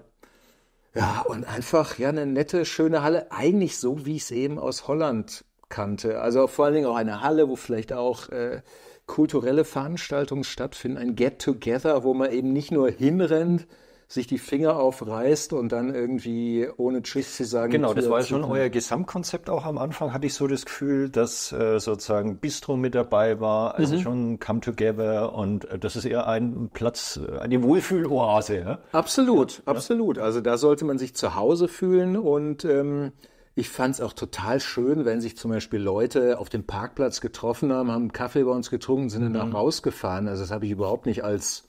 Ja, und einfach, ja, eine nette, schöne Halle. Eigentlich so, wie ich es eben aus Holland kannte. Also vor allen Dingen auch eine Halle, wo vielleicht auch äh, kulturelle Veranstaltungen stattfinden, ein Get-Together, wo man eben nicht nur hinrennt, sich die Finger aufreißt und dann irgendwie ohne Tschüss zu sagen. Genau, das war schon euer Gesamtkonzept auch am Anfang, hatte ich so das Gefühl, dass äh, sozusagen Bistro mit dabei war, also mhm. schon Come Together und äh, das ist eher ein Platz, eine Wohlfühloase. Ja? Absolut, ja. absolut. Also da sollte man sich zu Hause fühlen und ähm, ich fand es auch total schön, wenn sich zum Beispiel Leute auf dem Parkplatz getroffen haben, haben einen Kaffee bei uns getrunken, sind dann mhm. rausgefahren. Also das habe ich überhaupt nicht als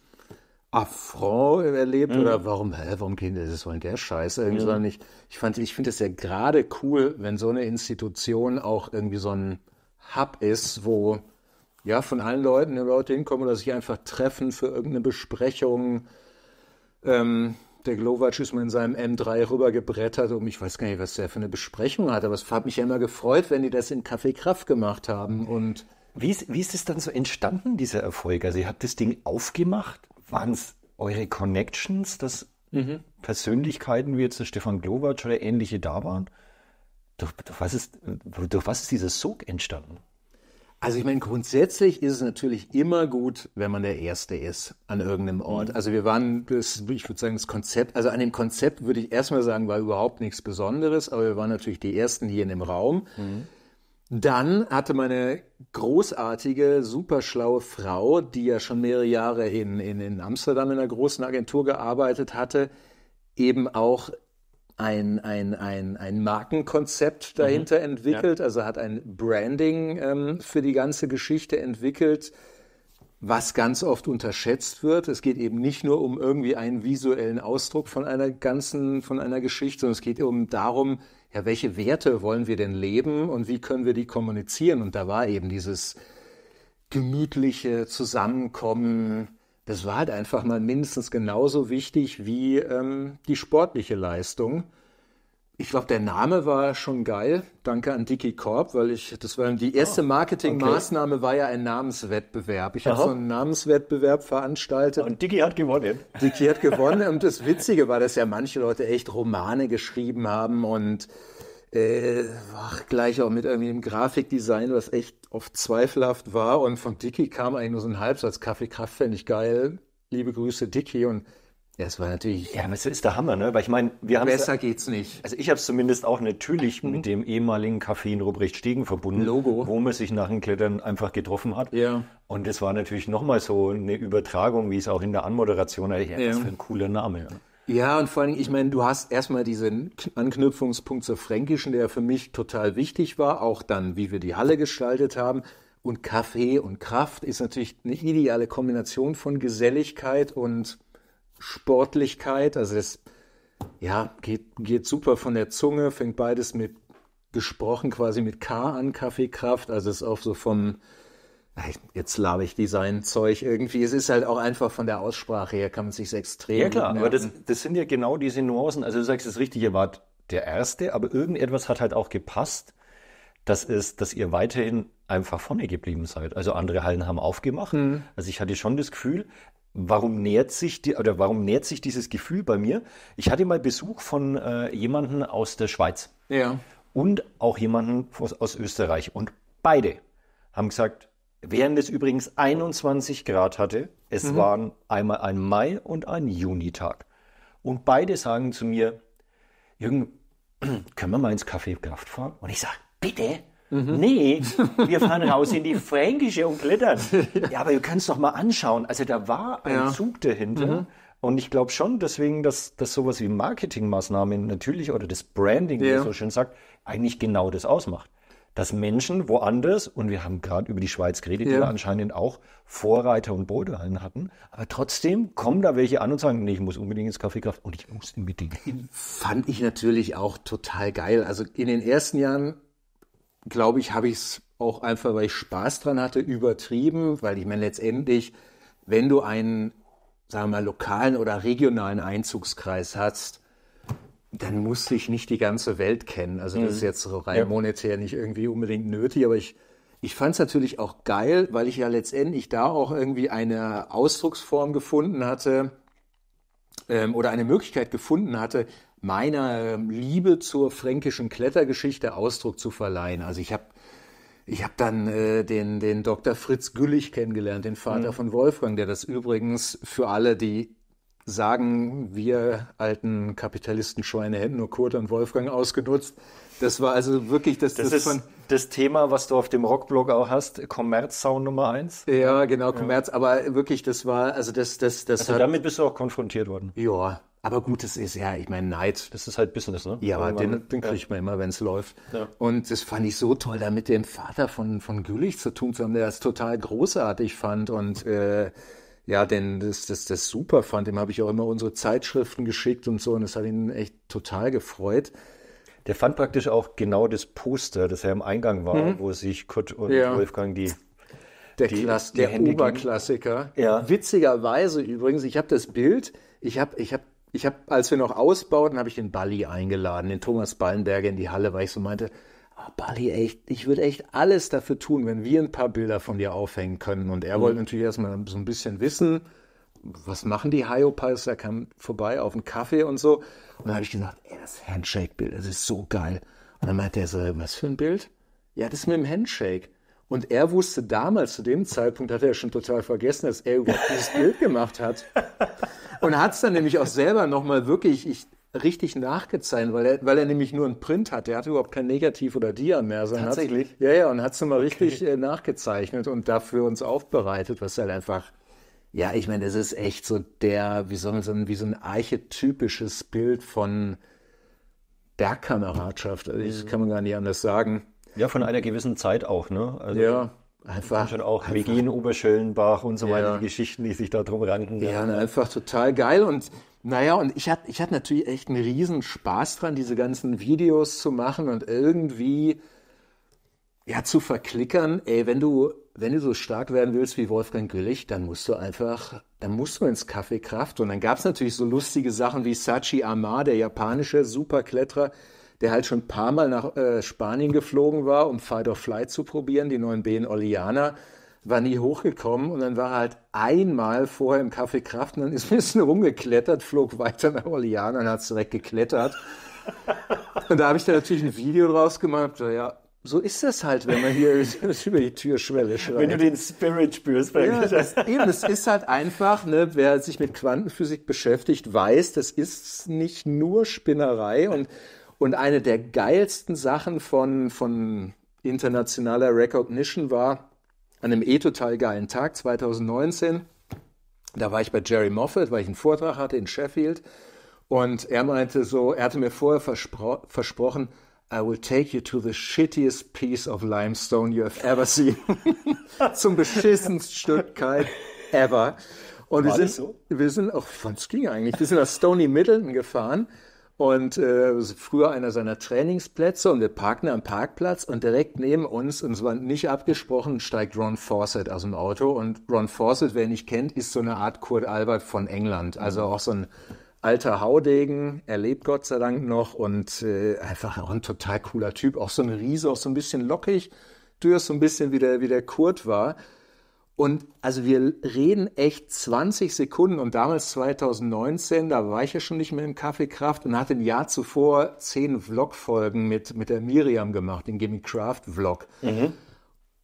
Affront erlebt mhm. oder warum, hä, warum Kinder, das wollen der Scheiß irgendwie, mhm. sondern ich, ich fand, ich finde es ja gerade cool, wenn so eine Institution auch irgendwie so ein Hub ist, wo ja von allen Leuten Leute hinkommen oder sich einfach treffen für irgendeine Besprechung. Ähm, der Glowatsch ist mal in seinem M3 rübergebrettert und ich weiß gar nicht, was der für eine Besprechung hat, aber es hat mich ja immer gefreut, wenn die das in Café Kraft gemacht haben und wie ist, wie ist es dann so entstanden, dieser Erfolg? Also ihr habt das Ding aufgemacht waren es eure Connections, dass mhm. Persönlichkeiten wie jetzt Stefan Glowacz oder ähnliche da waren? Durch, durch, was ist, durch was ist dieser Sog entstanden? Also ich meine, grundsätzlich ist es natürlich immer gut, wenn man der Erste ist an irgendeinem Ort. Mhm. Also wir waren, das, ich würde sagen, das Konzept, also an dem Konzept würde ich erstmal sagen, war überhaupt nichts Besonderes, aber wir waren natürlich die Ersten hier in dem Raum. Mhm. Dann hatte meine großartige, superschlaue Frau, die ja schon mehrere Jahre in, in, in Amsterdam in einer großen Agentur gearbeitet hatte, eben auch ein, ein, ein, ein Markenkonzept mhm. dahinter mhm. entwickelt, ja. also hat ein Branding ähm, für die ganze Geschichte entwickelt, was ganz oft unterschätzt wird. Es geht eben nicht nur um irgendwie einen visuellen Ausdruck von einer ganzen, von einer Geschichte, sondern es geht eben darum, ja, welche Werte wollen wir denn leben und wie können wir die kommunizieren? Und da war eben dieses gemütliche Zusammenkommen, das war halt einfach mal mindestens genauso wichtig wie ähm, die sportliche Leistung ich glaube, der Name war schon geil. Danke an Dicky Korb, weil ich, das war die erste oh, Marketingmaßnahme okay. war ja ein Namenswettbewerb. Ich habe so einen Namenswettbewerb veranstaltet. Und Dicky hat gewonnen. Dicky hat gewonnen. und das Witzige war, dass ja manche Leute echt Romane geschrieben haben und äh, ach, gleich auch mit irgendwie dem Grafikdesign, was echt oft zweifelhaft war. Und von Dicky kam eigentlich nur so ein Halbsatz. Kaffee Kraft fände ich geil. Liebe Grüße, Dicky. Und ja, es war natürlich. Ja, aber es ist der Hammer, ne? Weil ich meine, wir haben. Besser geht's nicht. Also ich habe es zumindest auch natürlich mhm. mit dem ehemaligen Café in Ruprecht-Stegen verbunden, Logo. wo man sich nach dem Klettern einfach getroffen hat. Ja. Und es war natürlich nochmal so eine Übertragung, wie es auch in der Anmoderation hatte. Ja, ja. Was für ein cooler Name. Ja. ja, und vor allen Dingen, ich meine, du hast erstmal diesen Anknüpfungspunkt zur Fränkischen, der für mich total wichtig war, auch dann, wie wir die Halle gestaltet haben. Und Kaffee und Kraft ist natürlich eine ideale Kombination von Geselligkeit und Sportlichkeit. Also es ja, geht, geht super von der Zunge, fängt beides mit gesprochen quasi mit K an, Kaffeekraft. Also es ist auch so vom, jetzt labe ich Design-Zeug irgendwie. Es ist halt auch einfach von der Aussprache her, kann man sich extrem. Ja klar, aber das, das sind ja genau diese Nuancen. Also du sagst, das Richtige war der Erste, aber irgendetwas hat halt auch gepasst. Das ist, dass ihr weiterhin einfach vorne geblieben seid. Also andere Hallen haben aufgemacht. Mhm. Also ich hatte schon das Gefühl, warum nährt sich die, oder warum nährt sich dieses Gefühl bei mir? Ich hatte mal Besuch von äh, jemandem aus der Schweiz ja. und auch jemanden aus, aus Österreich und beide haben gesagt, während es übrigens 21 Grad hatte, es mhm. waren einmal ein Mai und ein Junitag und beide sagen zu mir, Jürgen, können wir mal ins Café Kraft fahren? Und ich sage, bitte, Mhm. Nee, wir fahren raus in die Fränkische und klettern. Ja, aber ihr könnt es doch mal anschauen. Also da war ein ja. Zug dahinter. Mhm. Und ich glaube schon deswegen, dass, dass sowas wie Marketingmaßnahmen natürlich oder das Branding, ja. wie man so schön sagt, eigentlich genau das ausmacht. Dass Menschen woanders, und wir haben gerade über die Schweiz geredet, ja. die anscheinend auch Vorreiter und Bodehallen hatten, aber trotzdem kommen da welche an und sagen, nee, ich muss unbedingt ins Kaffeekraft und ich muss unbedingt hin. Fand ich natürlich auch total geil. Also in den ersten Jahren glaube ich, habe ich es auch einfach, weil ich Spaß dran hatte, übertrieben, weil ich meine, letztendlich, wenn du einen, sagen wir mal, lokalen oder regionalen Einzugskreis hast, dann musste ich nicht die ganze Welt kennen. Also das ist mhm. jetzt so rein ja. monetär nicht irgendwie unbedingt nötig, aber ich, ich fand es natürlich auch geil, weil ich ja letztendlich da auch irgendwie eine Ausdrucksform gefunden hatte ähm, oder eine Möglichkeit gefunden hatte, meiner Liebe zur fränkischen Klettergeschichte Ausdruck zu verleihen. Also ich habe ich habe dann äh, den, den Dr. Fritz Güllich kennengelernt, den Vater mhm. von Wolfgang, der das übrigens für alle, die sagen, wir alten Kapitalisten Schweine hätten nur Kurt und Wolfgang ausgenutzt. Das war also wirklich das, das, das ist von, das Thema, was du auf dem Rockblog auch hast, Kommerzzaun Nummer eins. Ja, genau, Kommerz, ja. aber wirklich, das war, also das, das, das. Also hat, damit bist du auch konfrontiert worden. Ja, aber gut, das ist ja, ich meine, Neid. Das ist halt Business, ne? Ja, also aber den, den kriegt man immer, wenn es läuft. Ja. Und das fand ich so toll, da mit dem Vater von, von Güllich zu tun zu haben, der das total großartig fand und äh, ja, denn das, das, das super fand. Dem habe ich auch immer unsere Zeitschriften geschickt und so und das hat ihn echt total gefreut. Der fand praktisch auch genau das Poster, das ja im Eingang war, mhm. wo sich Kurt und ja. Wolfgang die der, die, Klass, der Oberklassiker. Ja. Witzigerweise übrigens, ich habe das Bild, ich habe ich hab ich habe, als wir noch ausbauten, habe ich den Bali eingeladen, den Thomas Ballenberger in die Halle, weil ich so meinte, oh, Balli, echt, ich würde echt alles dafür tun, wenn wir ein paar Bilder von dir aufhängen können. Und er mhm. wollte natürlich erstmal so ein bisschen wissen, was machen die Hyopies? Er kam vorbei auf einen Kaffee und so. Und dann habe ich gesagt, ey, das Handshake-Bild, das ist so geil. Und dann meinte er so, was für ein Bild? Ja, das mit dem Handshake. Und er wusste damals, zu dem Zeitpunkt, hat er schon total vergessen, dass er überhaupt dieses Bild gemacht hat. Und hat es dann nämlich auch selber nochmal wirklich ich, richtig nachgezeichnet, weil er, weil er nämlich nur einen Print hat. Der hatte überhaupt kein Negativ oder Dia mehr. Sondern Tatsächlich? ja, ja, und hat es nochmal richtig äh, nachgezeichnet und dafür uns aufbereitet, was halt einfach... Ja, ich meine, das ist echt so der, wie soll man sagen, wie so ein archetypisches Bild von Bergkameradschaft. Also das mhm. kann man gar nicht anders sagen. Ja, von einer gewissen Zeit auch, ne? Also ja einfach. Schon auch einfach, Oberschöllenbach und so ja. weiter, die Geschichten, die sich da drum ranken. Ja, ja. Ne? einfach total geil. Und naja, und ich hatte ich hatte natürlich echt einen riesen Spaß dran, diese ganzen Videos zu machen und irgendwie ja zu verklickern. Ey, wenn du wenn du so stark werden willst wie Wolfgang Grillich, dann musst du einfach, dann musst du ins Kaffeekraft. Und dann gab es natürlich so lustige Sachen wie Sachi Amar, der japanische Superkletterer, der halt schon ein paar Mal nach äh, Spanien geflogen war, um Fight or Flight zu probieren, die neuen B in Oleana, war nie hochgekommen und dann war er halt einmal vorher im Café Kraft und dann ist ein bisschen rumgeklettert, flog weiter nach Oliana und hat es direkt geklettert. Und da habe ich dann natürlich ein Video draus gemacht, ja, so ist das halt, wenn man hier über die Türschwelle schreit. Wenn du den Spirit spürst. Bei ja, das, eben, es ist halt einfach, ne, wer sich mit Quantenphysik beschäftigt, weiß, das ist nicht nur Spinnerei und und eine der geilsten Sachen von, von internationaler Recognition war an einem eh total geilen Tag 2019. Da war ich bei Jerry Moffat, weil ich einen Vortrag hatte in Sheffield. Und er meinte so, er hatte mir vorher verspro versprochen, I will take you to the shittiest piece of limestone you have ever seen. Zum beschissensten Stück Kalk ever. Und War wir sind, so? wir sind auch, was ging eigentlich? Wir sind nach Stony Middleton gefahren und äh, früher einer seiner Trainingsplätze und wir parken am Parkplatz und direkt neben uns, und es war nicht abgesprochen, steigt Ron Fawcett aus dem Auto und Ron Fawcett, wer ihn nicht kennt, ist so eine Art Kurt Albert von England, also auch so ein alter Haudegen, er lebt Gott sei Dank noch und äh, einfach auch ein total cooler Typ, auch so ein Riese, auch so ein bisschen lockig, durchaus so ein bisschen wie der, wie der Kurt war und also wir reden echt 20 Sekunden und damals 2019, da war ich ja schon nicht mehr im Kaffeekraft und hatte ein Jahr zuvor zehn Vlog-Folgen mit, mit der Miriam gemacht, den Gimme Craft Vlog. Mhm.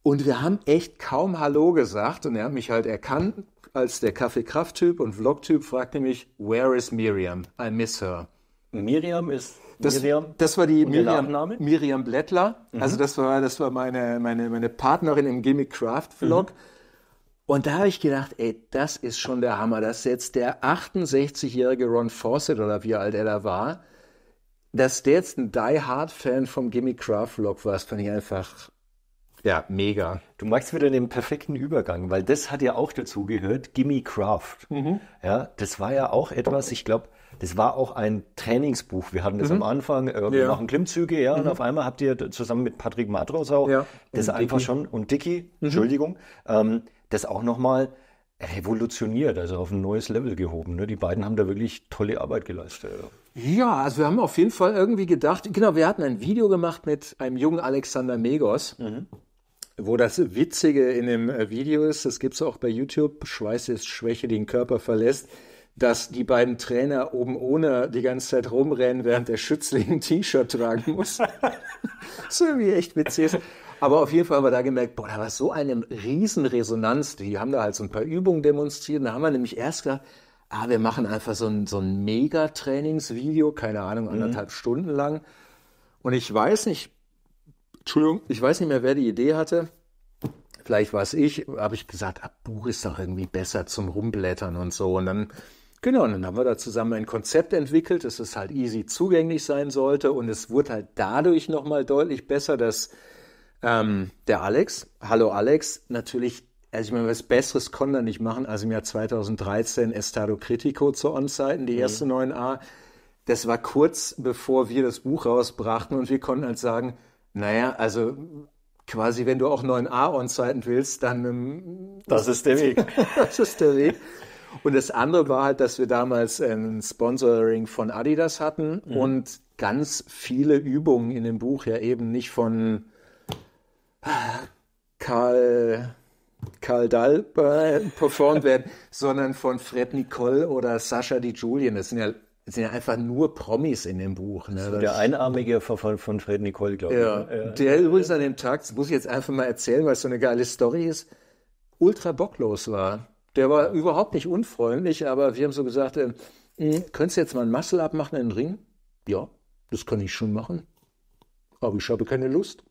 Und wir haben echt kaum Hallo gesagt und er hat mich halt erkannt als der Kaffeekraft-Typ und Vlog-Typ, fragte mich, where is Miriam? I miss her. Miriam ist das, Miriam. Das war die Miriam, Nachname? Miriam Blättler. Also mhm. Also das war, das war meine, meine, meine Partnerin im Gimmick Craft Vlog. Mhm. Und da habe ich gedacht, ey, das ist schon der Hammer, dass jetzt der 68-jährige Ron Fawcett oder wie alt er da war, dass der jetzt ein Die-Hard-Fan vom Gimme Craft Vlog war, das fand ich einfach ja, mega. Du magst wieder den perfekten Übergang, weil das hat ja auch dazu gehört, Gimme Craft. Mhm. Ja, das war ja auch etwas, ich glaube, das war auch ein Trainingsbuch. Wir hatten das mhm. am Anfang, äh, wir ja. machen Klimmzüge, ja, mhm. und auf einmal habt ihr zusammen mit Patrick Madrasau ja. das und einfach Dicky. schon und Dicky, mhm. Entschuldigung, ähm, das auch nochmal revolutioniert, also auf ein neues Level gehoben. Ne? Die beiden haben da wirklich tolle Arbeit geleistet. Ja, also wir haben auf jeden Fall irgendwie gedacht, genau, wir hatten ein Video gemacht mit einem jungen Alexander Megos. Mhm. Wo das Witzige in dem äh, Video ist, das gibt es auch bei YouTube, Schweiß ist Schwäche, den Körper verlässt, dass die beiden Trainer oben ohne die ganze Zeit rumrennen, während der Schützling ein T-Shirt tragen muss. so irgendwie echt witzig ist. Aber auf jeden Fall haben wir da gemerkt, boah, da war so eine Riesenresonanz. Die haben da halt so ein paar Übungen demonstriert. Da haben wir nämlich erst gedacht, ah, wir machen einfach so ein, so ein Mega-Trainingsvideo, keine Ahnung, mhm. anderthalb mhm. Stunden lang. Und ich weiß nicht, Entschuldigung, ich weiß nicht mehr, wer die Idee hatte. Vielleicht war es ich, habe ich gesagt, ah, Buch ist doch irgendwie besser zum Rumblättern und so. Und dann, genau, und dann haben wir da zusammen ein Konzept entwickelt, dass es halt easy zugänglich sein sollte. Und es wurde halt dadurch nochmal deutlich besser, dass ähm, der Alex, hallo Alex, natürlich, also ich meine, was Besseres konnte er nicht machen, als im Jahr 2013 Estado Critico zu On-Seiten, die mhm. erste 9a. Das war kurz bevor wir das Buch rausbrachten und wir konnten halt sagen, naja, also quasi, wenn du auch 9a On-Seiten willst, dann... Ähm, das ist der Weg. das ist der Weg. Und das andere war halt, dass wir damals ein Sponsoring von Adidas hatten mhm. und ganz viele Übungen in dem Buch ja eben nicht von Karl, Karl Dahl äh, performt werden, sondern von Fred Nicole oder Sascha Di Julien. Das sind ja das sind ja einfach nur Promis in dem Buch. Ne? So der einarmige von, von Fred Nicole, glaube ich. Ja. Ne? ja. Der übrigens an dem Tag, das muss ich jetzt einfach mal erzählen, weil es so eine geile Story ist, ultra bocklos war. Der war ja. überhaupt nicht unfreundlich, aber wir haben so gesagt, äh, könntest du jetzt mal ein Muscle abmachen in den Ring? Ja, das kann ich schon machen. Aber ich habe keine Lust.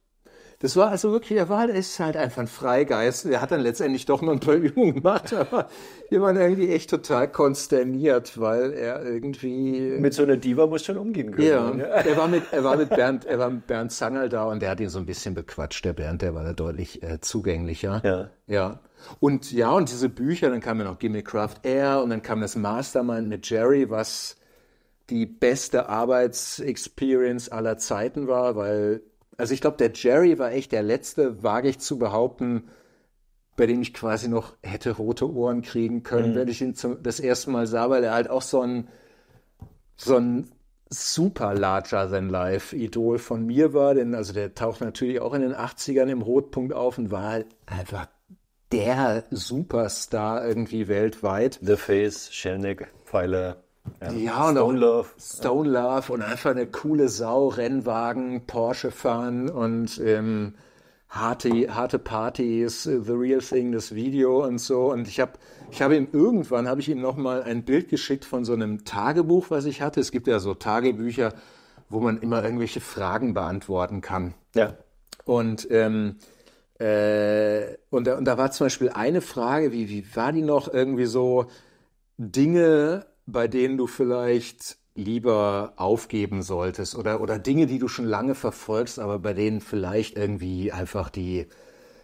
Das war also wirklich, er war ist halt einfach ein Freigeist. Der hat dann letztendlich doch noch ein paar Übungen gemacht, aber wir waren irgendwie echt total konsterniert, weil er irgendwie. Mit so einer Diva muss schon umgehen können. Ja, ne? er war mit, er war mit Bernd, er war mit Bernd Zangerl da und der hat ihn so ein bisschen bequatscht, der Bernd, der war da deutlich äh, zugänglicher. Ja. Ja. Und ja, und diese Bücher, dann kam ja noch Gimme Craft Air und dann kam das Mastermind mit Jerry, was die beste Arbeitsexperience aller Zeiten war, weil also ich glaube, der Jerry war echt der letzte, wage ich zu behaupten, bei dem ich quasi noch hätte rote Ohren kriegen können, mhm. wenn ich ihn zum, das erste Mal sah, weil er halt auch so ein, so ein super larger than life Idol von mir war, denn also der taucht natürlich auch in den 80ern im Rotpunkt auf und war halt einfach der Superstar irgendwie weltweit. The Face, Schellnick, Pfeile. Ja, ja und Stone Love. Stone Love und einfach eine coole Sau, Rennwagen, Porsche fahren und ähm, harte, harte Partys, äh, The Real Thing, das Video und so. Und ich habe ich hab ihm irgendwann, habe ich ihm nochmal ein Bild geschickt von so einem Tagebuch, was ich hatte. Es gibt ja so Tagebücher, wo man immer irgendwelche Fragen beantworten kann. Ja. Und, ähm, äh, und, da, und da war zum Beispiel eine Frage, wie, wie war die noch irgendwie so, Dinge bei denen du vielleicht lieber aufgeben solltest oder, oder Dinge, die du schon lange verfolgst, aber bei denen vielleicht irgendwie einfach die,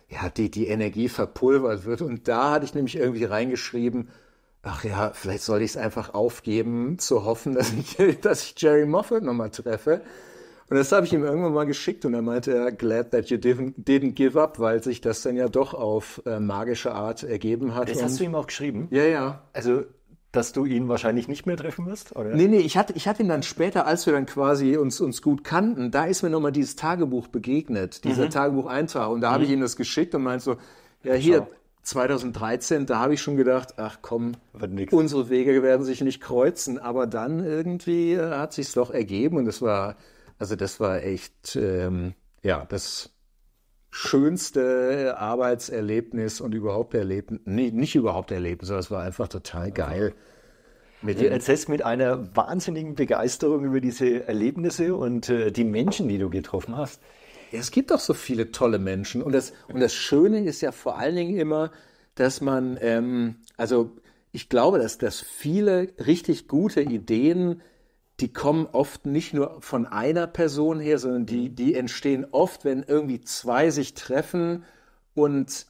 ja, die, die Energie verpulvert wird. Und da hatte ich nämlich irgendwie reingeschrieben, ach ja, vielleicht soll ich es einfach aufgeben, zu hoffen, dass ich, dass ich Jerry Moffat nochmal treffe. Und das habe ich ihm irgendwann mal geschickt und er meinte ja, glad that you didn't, give up, weil sich das dann ja doch auf äh, magische Art ergeben hat. Das hast du ihm auch geschrieben? Ja, ja. Also dass du ihn wahrscheinlich nicht mehr treffen wirst, oder? Nee, nee, ich hatte, ich hatte ihn dann später, als wir dann quasi uns, uns gut kannten, da ist mir nochmal dieses Tagebuch begegnet, dieser mhm. Tagebucheintrag. Und da mhm. habe ich mhm. ihm das geschickt und meinte so, ja, hier, Schau. 2013, da habe ich schon gedacht, ach komm, unsere Wege werden sich nicht kreuzen. Aber dann irgendwie äh, hat sich's doch ergeben und das war, also das war echt, ähm, ja, das schönste Arbeitserlebnis und überhaupt Erlebnis, nee, nicht überhaupt Erlebnis, sondern es war einfach total geil. Mit du erzählst mit einer wahnsinnigen Begeisterung über diese Erlebnisse und äh, die Menschen, die du getroffen hast. Ja, es gibt doch so viele tolle Menschen. Und das, und das Schöne ist ja vor allen Dingen immer, dass man, ähm, also ich glaube, dass, dass viele richtig gute Ideen die kommen oft nicht nur von einer Person her, sondern die, mhm. die entstehen oft, wenn irgendwie zwei sich treffen und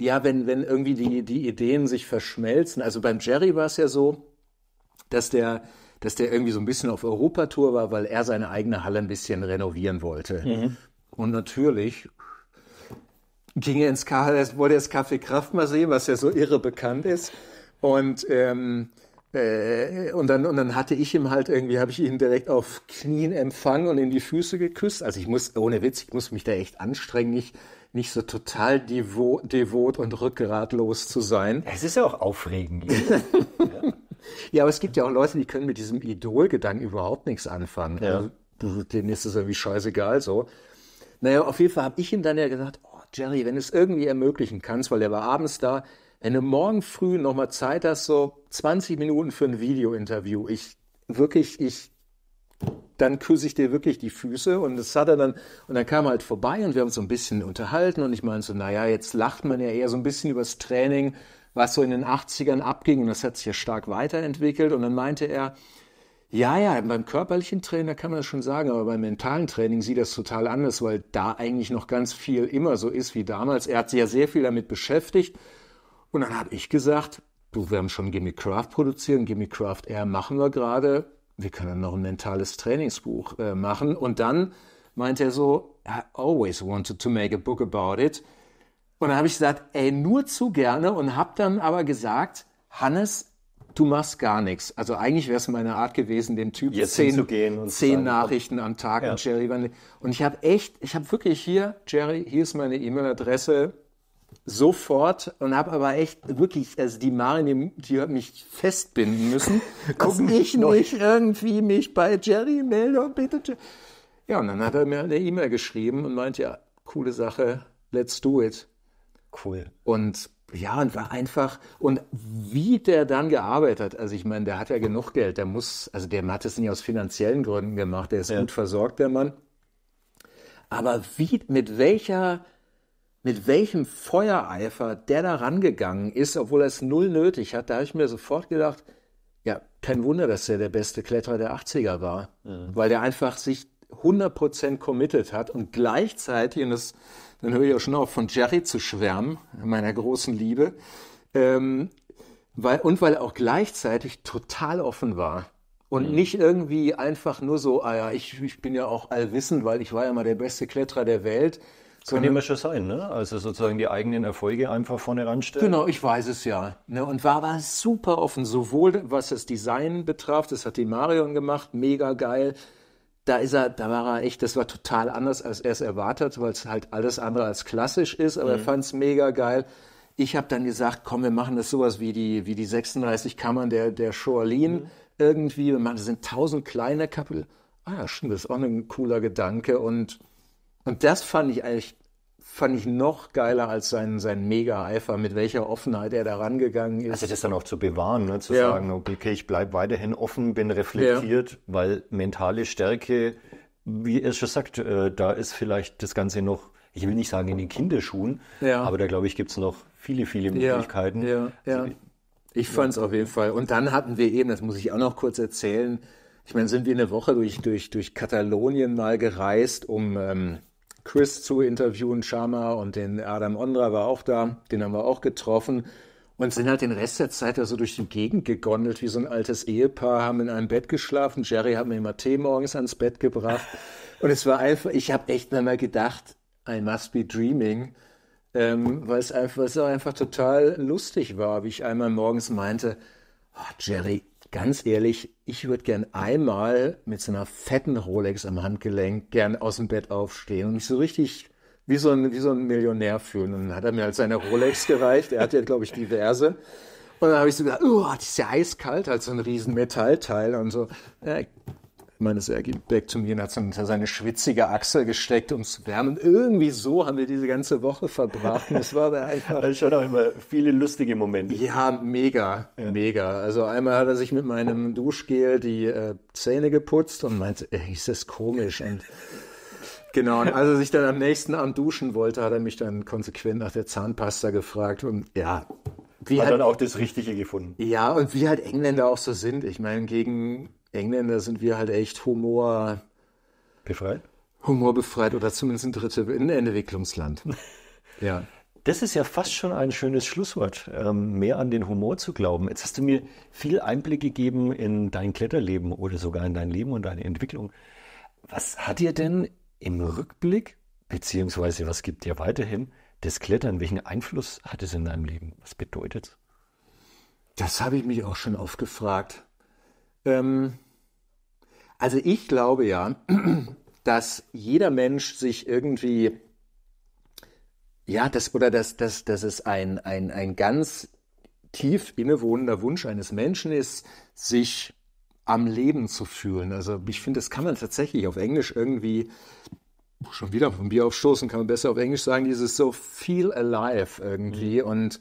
ja, wenn, wenn irgendwie die, die Ideen sich verschmelzen. Also beim Jerry war es ja so, dass der, dass der irgendwie so ein bisschen auf Europatour war, weil er seine eigene Halle ein bisschen renovieren wollte. Mhm. Und natürlich ging er ins K wollte er das Café Kraft mal sehen, was ja so irre bekannt ist. Und ähm, äh, und, dann, und dann hatte ich ihm halt irgendwie, habe ich ihn direkt auf Knien empfangen und in die Füße geküsst. Also ich muss, ohne Witz, ich muss mich da echt anstrengen, nicht, nicht so total devot, devot und rückgratlos zu sein. Es ist ja auch aufregend. ja. ja. aber es gibt ja auch Leute, die können mit diesem Idolgedanken überhaupt nichts anfangen. Ja. Also, denen ist es irgendwie scheißegal so. Naja, auf jeden Fall habe ich ihm dann ja gesagt, oh, Jerry, wenn du es irgendwie ermöglichen kannst, weil er war abends da, wenn du morgen früh nochmal Zeit hast, so 20 Minuten für ein Video-Interview, ich wirklich, ich, dann küsse ich dir wirklich die Füße. Und das hat er dann, und dann kam er halt vorbei und wir haben uns so ein bisschen unterhalten und ich meinte so, naja, jetzt lacht man ja eher so ein bisschen übers Training, was so in den 80ern abging und das hat sich ja stark weiterentwickelt. Und dann meinte er, ja, ja, beim körperlichen Training, da kann man das schon sagen, aber beim mentalen Training sieht das total anders, weil da eigentlich noch ganz viel immer so ist wie damals. Er hat sich ja sehr viel damit beschäftigt und dann habe ich gesagt, du, wir haben schon Gimme Craft produzieren, Gimme Craft Air machen wir gerade. Wir können noch ein mentales Trainingsbuch äh, machen. Und dann meinte er so, I always wanted to make a book about it. Und dann habe ich gesagt, ey, nur zu gerne und habe dann aber gesagt, Hannes, du machst gar nichts. Also eigentlich wäre es meine Art gewesen, den Typ Jetzt zehn, gehen und zehn Nachrichten am Tag ja. und Jerry. Und ich habe echt, ich habe wirklich hier, Jerry, hier ist meine E-Mail-Adresse, sofort und habe aber echt wirklich, also die Marin, die hat mich festbinden müssen, dass ich nicht irgendwie mich bei Jerry melde, bitte. Ja, und dann hat er mir eine E-Mail geschrieben und meinte, ja, coole Sache, let's do it. Cool. Und ja, und war einfach, und wie der dann gearbeitet hat, also ich meine, der hat ja genug Geld, der muss, also der hat es nicht aus finanziellen Gründen gemacht, der ist ja. gut versorgt, der Mann. Aber wie, mit welcher mit welchem Feuereifer der da rangegangen ist, obwohl er es null nötig hat, da habe ich mir sofort gedacht, ja, kein Wunder, dass er der beste Kletterer der 80er war, mhm. weil der einfach sich 100% committed hat und gleichzeitig, und das, dann höre ich auch schon auf, von Jerry zu schwärmen, meiner großen Liebe, ähm, weil, und weil er auch gleichzeitig total offen war. Und mhm. nicht irgendwie einfach nur so, ah ja, ich, ich bin ja auch allwissend, weil ich war ja mal der beste Kletterer der Welt. Könnte immer schon sein, ne? Also sozusagen die eigenen Erfolge einfach vorne ranstellen. Genau, ich weiß es ja. Ne? Und war aber super offen, sowohl was das Design betraf, das hat die Marion gemacht, mega geil. Da ist er, da war er echt, das war total anders, als er es erwartet, weil es halt alles andere als klassisch ist, aber mhm. er fand es mega geil. Ich habe dann gesagt, komm, wir machen das sowas wie die, wie die 36 Kammern der, der Shaolin mhm. irgendwie. Wir das sind tausend kleine Kapitel. Ah, stimmt, das ist auch ein cooler Gedanke und und das fand ich eigentlich fand ich noch geiler als sein, sein Mega-Eifer, mit welcher Offenheit er da rangegangen ist. Also das dann auch zu bewahren, ne? zu ja. sagen, okay, ich bleibe weiterhin offen, bin reflektiert, ja. weil mentale Stärke, wie er schon sagt, äh, da ist vielleicht das Ganze noch, ich will nicht sagen in den Kinderschuhen, ja. aber da glaube ich, gibt es noch viele, viele Möglichkeiten. Ja, also, ich, ich fand es auf jeden Fall. Und dann hatten wir eben, das muss ich auch noch kurz erzählen, ich meine, sind wir eine Woche durch, durch, durch Katalonien mal gereist, um... Ähm, Chris zu interviewen, Sharma und den Adam Ondra war auch da, den haben wir auch getroffen und sind halt den Rest der Zeit da so durch die Gegend gegondelt, wie so ein altes Ehepaar, haben in einem Bett geschlafen, Jerry hat mir immer Tee morgens ans Bett gebracht und es war einfach, ich habe echt mal gedacht, I must be dreaming, ähm, weil es einfach, einfach total lustig war, wie ich einmal morgens meinte, oh, Jerry, ganz ehrlich, ich würde gern einmal mit so einer fetten Rolex am Handgelenk gern aus dem Bett aufstehen und mich so richtig wie so ein, wie so ein Millionär fühlen. Und dann hat er mir halt seine Rolex gereicht. Er hat ja, glaube ich, diverse. Und dann habe ich so gedacht, oh, das ist ja eiskalt, als halt so ein riesen Metallteil und so. Ja, meines Erginback zu mir und hat es unter seine schwitzige Achsel gesteckt, um zu wärmen. Irgendwie so haben wir diese ganze Woche verbracht. Und es war aber einfach. Also schon auch immer viele lustige Momente. Ja, mega, ja. mega. Also einmal hat er sich mit meinem Duschgel die äh, Zähne geputzt und meinte, ey, ist das komisch. Und Genau, und als er sich dann am nächsten Abend duschen wollte, hat er mich dann konsequent nach der Zahnpasta gefragt und ja. Wie hat halt, dann auch das Richtige gefunden. Ja, und wie halt Engländer auch so sind. Ich meine, gegen Engländer sind wir halt echt Humor. Befreit? Humor befreit oder zumindest ein Dritte in Entwicklungsland. ja. Das ist ja fast schon ein schönes Schlusswort, ähm, mehr an den Humor zu glauben. Jetzt hast du mir viel Einblick gegeben in dein Kletterleben oder sogar in dein Leben und deine Entwicklung. Was hat dir denn im Rückblick, beziehungsweise was gibt dir weiterhin das Klettern? Welchen Einfluss hat es in deinem Leben? Was bedeutet es? Das habe ich mich auch schon oft gefragt. Ähm, also ich glaube ja, dass jeder Mensch sich irgendwie, ja, das oder dass das, das ist ein, ein, ein ganz tief innewohnender Wunsch eines Menschen ist, sich am Leben zu fühlen. Also ich finde, das kann man tatsächlich auf Englisch irgendwie schon wieder vom Bier aufstoßen, kann man besser auf Englisch sagen, dieses so feel alive irgendwie mhm. und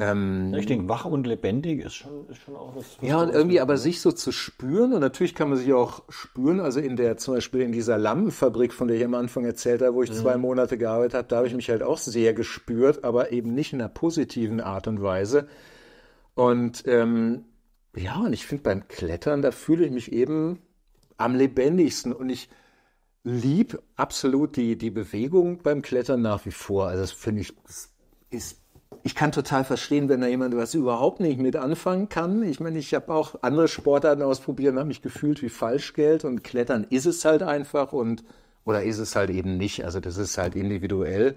ähm, ich denke, wach und lebendig ist schon, ist schon auch was. was ja, und irgendwie aber sich so zu spüren, und natürlich kann man sich auch spüren, also in der, zum Beispiel in dieser Lampenfabrik, von der ich am Anfang erzählt habe, wo ich mhm. zwei Monate gearbeitet habe, da habe ich mich halt auch sehr gespürt, aber eben nicht in einer positiven Art und Weise. Und ähm, ja, und ich finde beim Klettern, da fühle ich mich eben am lebendigsten und ich liebe absolut die, die Bewegung beim Klettern nach wie vor. Also das finde ich, ist ich kann total verstehen, wenn da jemand was überhaupt nicht mit anfangen kann. Ich meine, ich habe auch andere Sportarten ausprobiert und habe mich gefühlt wie Falschgeld und Klettern ist es halt einfach und oder ist es halt eben nicht. Also das ist halt individuell.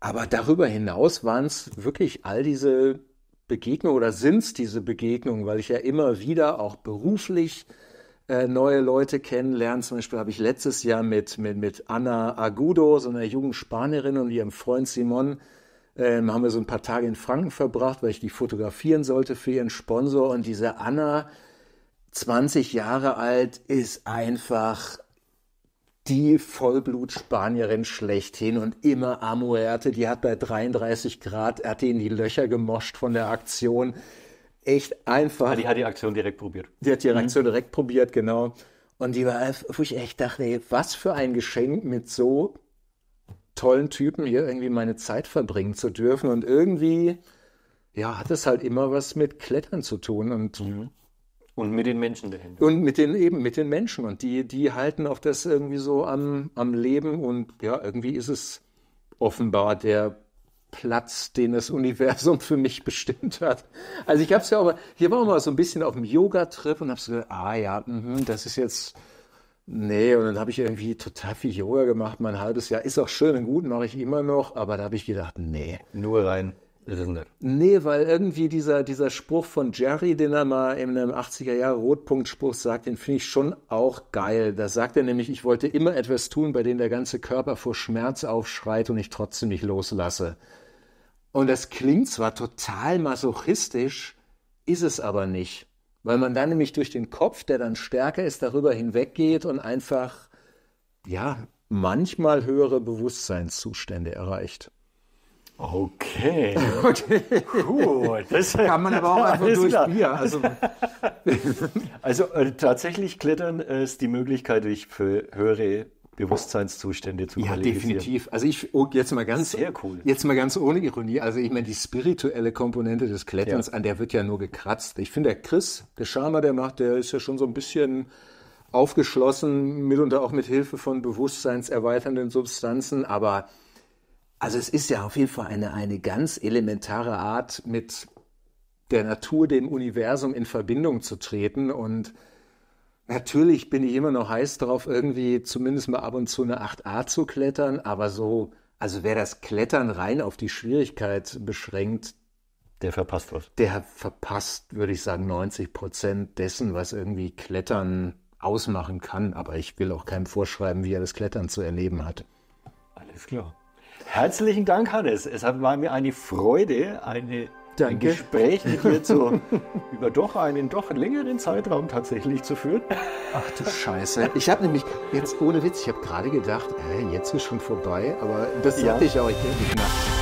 Aber darüber hinaus waren es wirklich all diese Begegnungen oder sind es diese Begegnungen, weil ich ja immer wieder auch beruflich äh, neue Leute kennenlerne. Zum Beispiel habe ich letztes Jahr mit, mit, mit Anna Agudo, so einer jungen Spanierin und ihrem Freund Simon, ähm, haben wir so ein paar Tage in Franken verbracht, weil ich die fotografieren sollte für ihren Sponsor. Und diese Anna, 20 Jahre alt, ist einfach die Vollblut-Spanierin schlechthin und immer Amuerte. Die hat bei 33 Grad, hat die in die Löcher gemoscht von der Aktion. Echt einfach. Ja, die hat die Aktion direkt probiert. Die hat die mhm. Aktion mhm. direkt probiert, genau. Und die war, wo ich echt dachte, ey, was für ein Geschenk mit so tollen Typen hier irgendwie meine Zeit verbringen zu dürfen. Und irgendwie, ja, hat es halt immer was mit Klettern zu tun. Und mhm. Und mit den Menschen dahinter. Und mit den eben, mit den Menschen. Und die, die halten auch das irgendwie so am, am Leben. Und ja, irgendwie ist es offenbar der Platz, den das Universum für mich bestimmt hat. Also ich habe es ja auch, mal, ich war auch mal so ein bisschen auf dem Yoga-Trip und habe so ah ja, mh, das ist jetzt Nee, und dann habe ich irgendwie total viel Yoga gemacht, mein halbes Jahr. Ist auch schön und gut, mache ich immer noch, aber da habe ich gedacht, nee. Nur rein. Nee, weil irgendwie dieser, dieser Spruch von Jerry, den er mal in einem 80er-Jahre-Rotpunkt-Spruch sagt, den finde ich schon auch geil. Da sagt er nämlich, ich wollte immer etwas tun, bei dem der ganze Körper vor Schmerz aufschreit und ich trotzdem nicht loslasse. Und das klingt zwar total masochistisch, ist es aber nicht. Weil man dann nämlich durch den Kopf, der dann stärker ist, darüber hinweggeht und einfach, ja, manchmal höhere Bewusstseinszustände erreicht. Okay. okay. Gut. Das kann man aber auch einfach durch klar. Bier. Also, also äh, tatsächlich klettern ist die Möglichkeit, durch für höhere Bewusstseinszustände zu ja, Ja, definitiv. Also ich oh, jetzt mal ganz Sehr cool. jetzt mal ganz ohne Ironie. Also ich meine die spirituelle Komponente des Kletterns, ja. an der wird ja nur gekratzt. Ich finde der Chris, der Schama, der macht, der ist ja schon so ein bisschen aufgeschlossen, mitunter auch mit Hilfe von bewusstseinserweiternden Substanzen, aber also es ist ja auf jeden Fall eine, eine ganz elementare Art, mit der Natur, dem Universum in Verbindung zu treten und Natürlich bin ich immer noch heiß darauf, irgendwie zumindest mal ab und zu eine 8a zu klettern, aber so, also wer das Klettern rein auf die Schwierigkeit beschränkt, der verpasst was. Der verpasst, würde ich sagen, 90 Prozent dessen, was irgendwie Klettern ausmachen kann. Aber ich will auch keinem vorschreiben, wie er das Klettern zu erleben hat. Alles klar. Herzlichen Dank, Hannes. Es war mir eine Freude, eine Danke. ein Gespräch mit mir zu, über doch einen doch längeren Zeitraum tatsächlich zu führen. Ach du Scheiße. Ich habe nämlich, jetzt ohne Witz, ich habe gerade gedacht, äh, jetzt ist schon vorbei, aber das ja. sagte ich auch, ich denke nicht